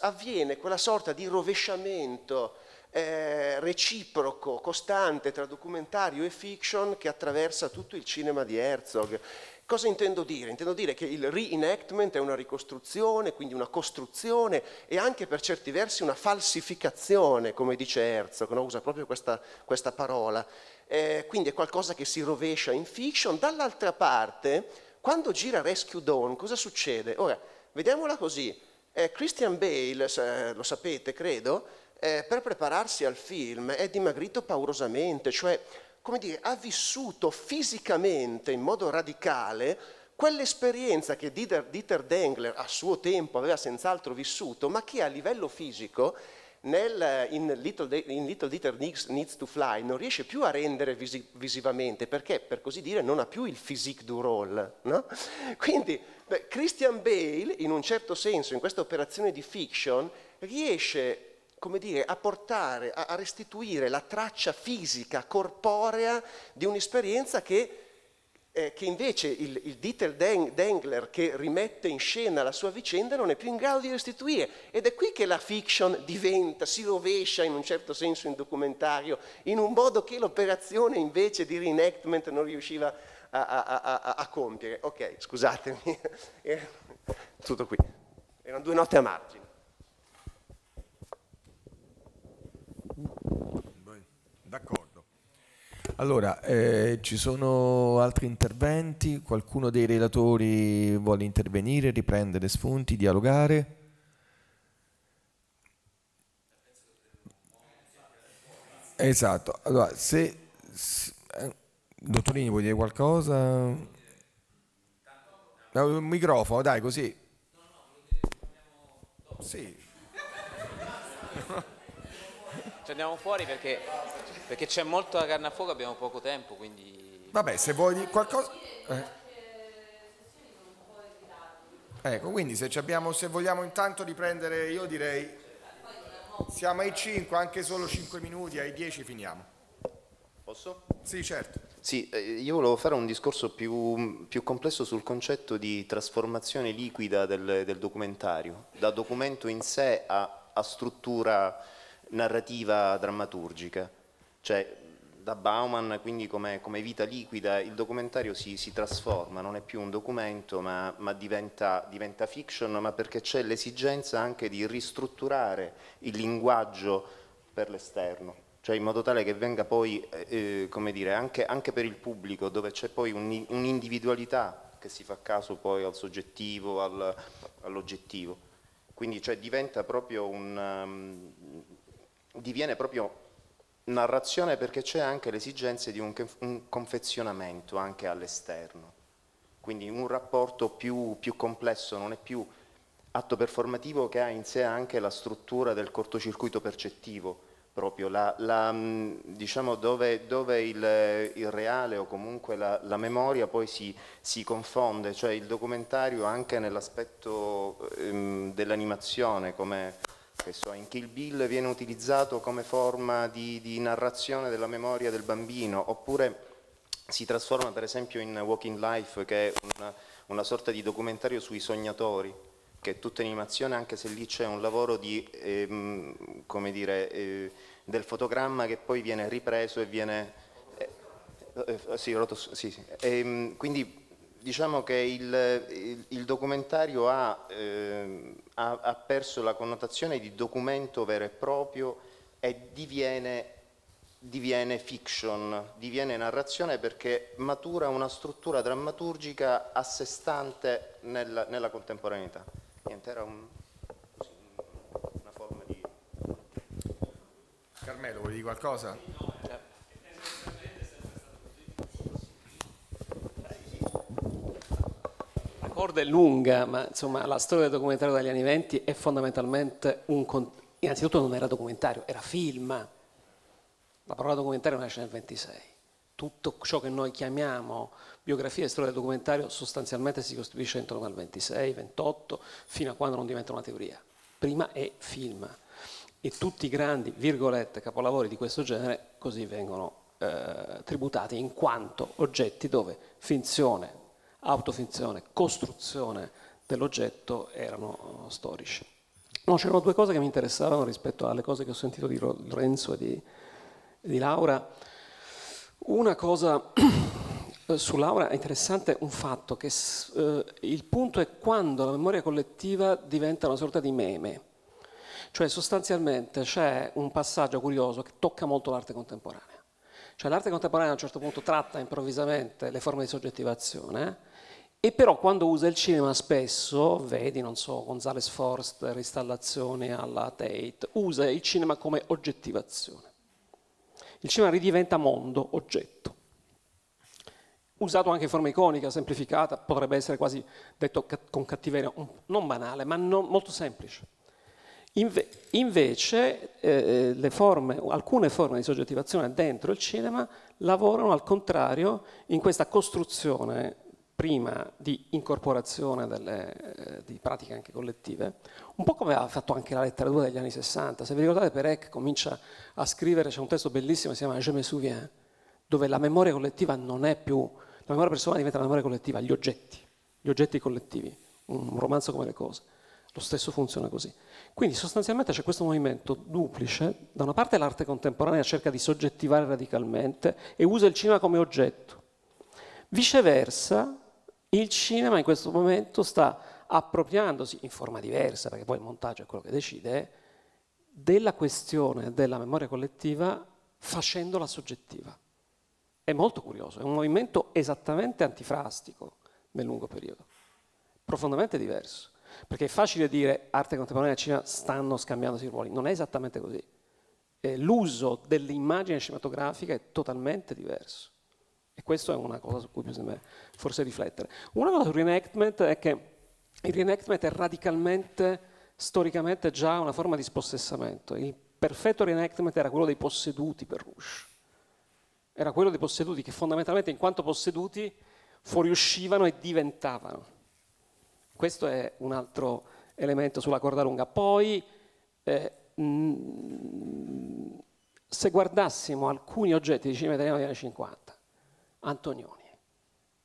[SPEAKER 7] avviene quella sorta di rovesciamento eh, reciproco, costante tra documentario e fiction che attraversa tutto il cinema di Herzog. Cosa intendo dire? Intendo dire che il reenactment è una ricostruzione, quindi una costruzione e anche per certi versi una falsificazione, come dice Herzog, no? usa proprio questa, questa parola. Eh, quindi è qualcosa che si rovescia in fiction. Dall'altra parte, quando gira Rescue Dawn, cosa succede? Ora, vediamola così. Eh, Christian Bale, eh, lo sapete credo, eh, per prepararsi al film è dimagrito paurosamente, cioè come dire, ha vissuto fisicamente in modo radicale quell'esperienza che Dieter, Dieter Dengler a suo tempo aveva senz'altro vissuto, ma che a livello fisico nel, in, Little, in Little Dieter Needs, Needs, to Fly non riesce più a rendere visi, visivamente perché, per così dire, non ha più il physique du rôle. No? Quindi beh, Christian Bale, in un certo senso, in questa operazione di fiction, riesce come dire, a portare, a restituire la traccia fisica, corporea di un'esperienza che, eh, che, invece il, il Dieter Dengler che rimette in scena la sua vicenda non è più in grado di restituire. Ed è qui che la fiction diventa, si rovescia in un certo senso in documentario, in un modo che l'operazione invece di reenactment non riusciva a, a, a, a compiere. Ok, scusatemi, eh, tutto qui. Erano due note a margine.
[SPEAKER 1] Allora, eh, ci sono altri interventi? Qualcuno dei relatori vuole intervenire, riprendere spunti, dialogare? Esatto, allora se, se eh, dottorini vuoi dire qualcosa? Eh, un microfono, dai così. Sì,
[SPEAKER 2] andiamo fuori perché, perché c'è molta carne a fuoco, abbiamo poco tempo, quindi...
[SPEAKER 1] Vabbè, se vuoi qualcosa... Eh. Ecco, quindi se, se, vogliamo intanto riprendere, io direi, siamo ai 5, anche solo 5 minuti, ai 10 finiamo. Posso? Sì, certo. Sì, eh,
[SPEAKER 8] io volevo fare un discorso più, più complesso sul concetto di trasformazione liquida del, del, documentario, da documento in sé a, a struttura narrativa drammaturgica. Cioè, da Bauman, quindi come, come vita liquida, il documentario si, si, trasforma, non è più un documento, ma, ma diventa, diventa, fiction, ma perché c'è l'esigenza anche di ristrutturare il linguaggio per l'esterno. Cioè in modo tale che venga poi, eh, eh come dire, anche, anche, per il pubblico, dove c'è poi un, un'individualità che si fa caso poi al soggettivo, al, all'oggettivo quindi cioè, diventa proprio un, um, diviene proprio narrazione perché c'è anche l'esigenza di un, un confezionamento anche all'esterno, quindi un rapporto più, più complesso, non è più atto performativo che ha in sé anche la struttura del cortocircuito percettivo, proprio la, la, mm, diciamo dove, dove il, il, reale o comunque la, la memoria poi si, si, confonde, cioè il documentario anche nell'aspetto ehm, dell'animazione come che so, in Kill Bill viene utilizzato come forma di, di narrazione della memoria del bambino, oppure si trasforma per esempio in Walking Life, che è una, una sorta di documentario sui sognatori, che è tutta in animazione, anche se lì c'è un lavoro di, ehm, dire, eh, del fotogramma che poi viene ripreso e viene... Eh, eh, sì, rotos, sì, sì. Ehm, quindi diciamo che il, il, il documentario ha, eh, ha, ha, perso la connotazione di documento vero e proprio e diviene, diviene, fiction, diviene narrazione perché matura una struttura drammaturgica a sé stante nella, nella contemporaneità. Niente, era un, così, una forma di...
[SPEAKER 1] Carmelo, vuoi dire qualcosa? Sì, no, eh.
[SPEAKER 9] corda è lunga, ma insomma la storia del documentario dagli anni venti è fondamentalmente un... Innanzitutto non era documentario, era film. La parola documentario nasce nel 26. Tutto ciò che noi chiamiamo biografia e storia del documentario sostanzialmente si costituisce intorno al 26, 28, fino a quando non diventa una teoria. Prima è film. E tutti i grandi, virgolette, capolavori di questo genere così vengono eh, tributati in quanto oggetti dove finzione, autofinzione, costruzione dell'oggetto erano eh, storici. No, c'erano due cose che mi interessavano rispetto alle cose che ho sentito di Lorenzo e di, di Laura. Una cosa eh, su Laura è interessante un fatto che eh, il punto è quando la memoria collettiva diventa una sorta di meme. Cioè sostanzialmente c'è un passaggio curioso che tocca molto l'arte contemporanea. Cioè l'arte contemporanea a un certo punto tratta improvvisamente le forme di soggettivazione, e però quando usa il cinema spesso, vedi, non so, Gonzales Forst, ristallazione alla Tate, usa il cinema come oggettivazione. Il cinema ridiventa mondo, oggetto. Usato anche in forma iconica, semplificata, potrebbe essere quasi detto con cattiveria, non banale, ma non, molto semplice. Inve invece eh, eh forme, alcune forme di soggettivazione dentro il cinema lavorano al contrario in questa costruzione prima di incorporazione delle, eh, di pratiche anche collettive, un po' come ha fatto anche la letteratura degli anni 60. Se vi ricordate Perec comincia a scrivere, c'è un testo bellissimo che si chiama Je me souviens, dove la memoria collettiva non è più, la memoria personale diventa la memoria collettiva, gli oggetti, gli oggetti collettivi, un romanzo come le cose. Lo stesso funziona così. Quindi sostanzialmente c'è questo movimento duplice, da una parte l'arte contemporanea cerca di soggettivare radicalmente e usa il cinema come oggetto, viceversa il cinema in questo momento sta appropriandosi, in forma diversa, perché poi il montaggio è quello che decide, della questione della memoria collettiva facendola soggettiva. È molto curioso, è un movimento esattamente antifrastico nel lungo periodo, profondamente diverso, perché è facile dire arte contemporanea e cinema stanno scambiandosi i ruoli, non è esattamente così. Eh, l'uso dell'immagine cinematografica è totalmente diverso. E questa è una cosa su cui bisogna forse riflettere. Una cosa sul reenactment è che il reenactment è radicalmente, storicamente già una forma di spossessamento. Il perfetto reenactment era quello dei posseduti per Rush. Era quello dei posseduti che fondamentalmente in quanto posseduti fuoriuscivano e diventavano. Questo è un altro elemento sulla corda lunga. Poi, eh, mh, se guardassimo alcuni oggetti di cinema italiano degli anni 50, Antonioni.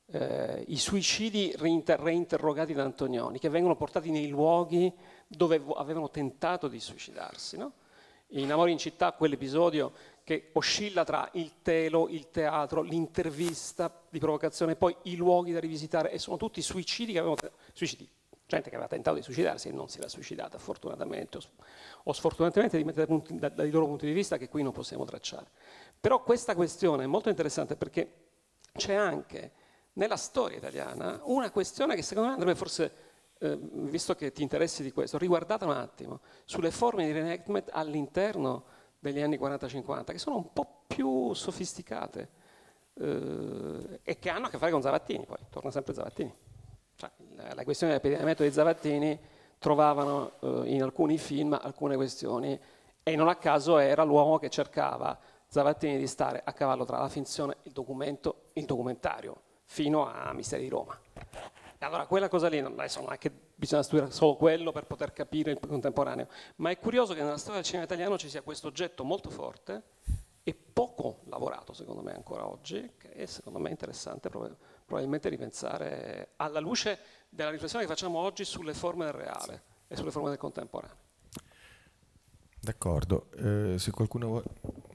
[SPEAKER 9] Eh, I suicidi reinter reinterrogati da Antonioni, che vengono portati nei luoghi dove avevano tentato di suicidarsi. No? In Amore in città, quell'episodio che oscilla tra il telo, il teatro, l'intervista di provocazione, poi i luoghi da rivisitare, e sono tutti suicidi che avevano suicidi gente che aveva tentato di suicidarsi e non si era suicidata, fortunatamente o sfortunatamente, dipende dai, loro punti di vista che qui non possiamo tracciare. Però questa questione è molto interessante perché c'è anche nella storia italiana una questione che secondo me andrebbe forse, eh, visto che ti interessi di questo, riguardata un attimo, sulle forme di reenactment all'interno degli anni 40-50, che sono un po' più sofisticate eh, e che hanno a che fare con Zavattini, poi torna sempre Zavattini. Cioè, la, la, questione dell'epidemiamento di Zavattini trovavano eh, in alcuni film alcune questioni e non a caso era l'uomo che cercava Zavattini di stare a cavallo tra la finzione, il documento, il documentario, fino a Misteri di Roma. E Allora, quella cosa lì, non è che bisogna studiare solo quello per poter capire il contemporaneo, ma è curioso che nella storia del cinema italiano ci sia questo oggetto molto forte e poco lavorato, secondo me, ancora oggi, che è secondo me interessante probabilmente ripensare alla luce della riflessione che facciamo oggi sulle forme del reale e sulle forme del contemporaneo.
[SPEAKER 1] D'accordo, eh, se qualcuno vuole...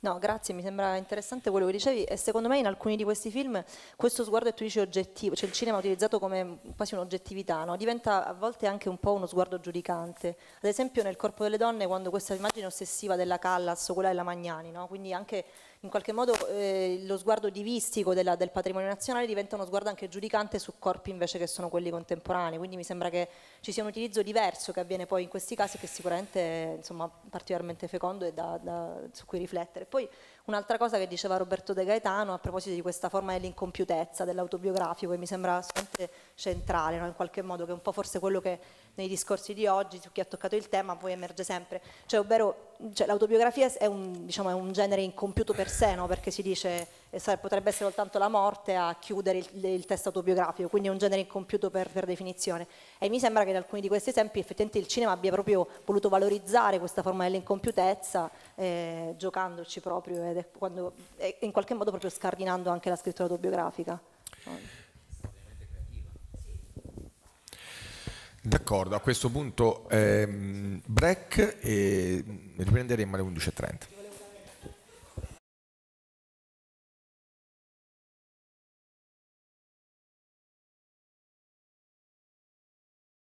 [SPEAKER 6] No, grazie, mi sembra interessante quello che dicevi e secondo me in alcuni di questi film questo sguardo che tu dici oggettivo, cioè il cinema utilizzato come quasi un'oggettività, no? diventa a volte anche un po' uno sguardo giudicante. Ad esempio nel corpo delle donne quando questa immagine ossessiva della Callas o quella della Magnani, no? quindi anche in qualche modo eh, lo sguardo divistico della, del patrimonio nazionale diventa uno sguardo anche giudicante su corpi invece che sono quelli contemporanei, quindi mi sembra che ci sia un utilizzo diverso che avviene poi in questi casi che sicuramente è insomma, particolarmente fecondo e da, da, su cui riflettere. Poi un'altra cosa che diceva Roberto De Gaetano a proposito di questa forma dell'incompiutezza, dell'autobiografico, che mi sembra assolutamente centrale, no? in qualche modo che è un po' forse quello che nei discorsi di oggi, su chi ha toccato il tema, poi emerge sempre. Cioè, ovvero, cioè, l'autobiografia è un, diciamo, è un, genere incompiuto per sé, no? perché si dice che eh, potrebbe essere soltanto la morte a chiudere il, il testo autobiografico, quindi è un genere incompiuto per, per, definizione. E mi sembra che in alcuni di questi esempi effettivamente il cinema abbia proprio voluto valorizzare questa forma dell'incompiutezza, eh, giocandoci proprio ed è quando, è in qualche modo proprio scardinando anche la scrittura autobiografica.
[SPEAKER 1] D'accordo, a questo punto ehm, break e riprenderemo alle 11.30.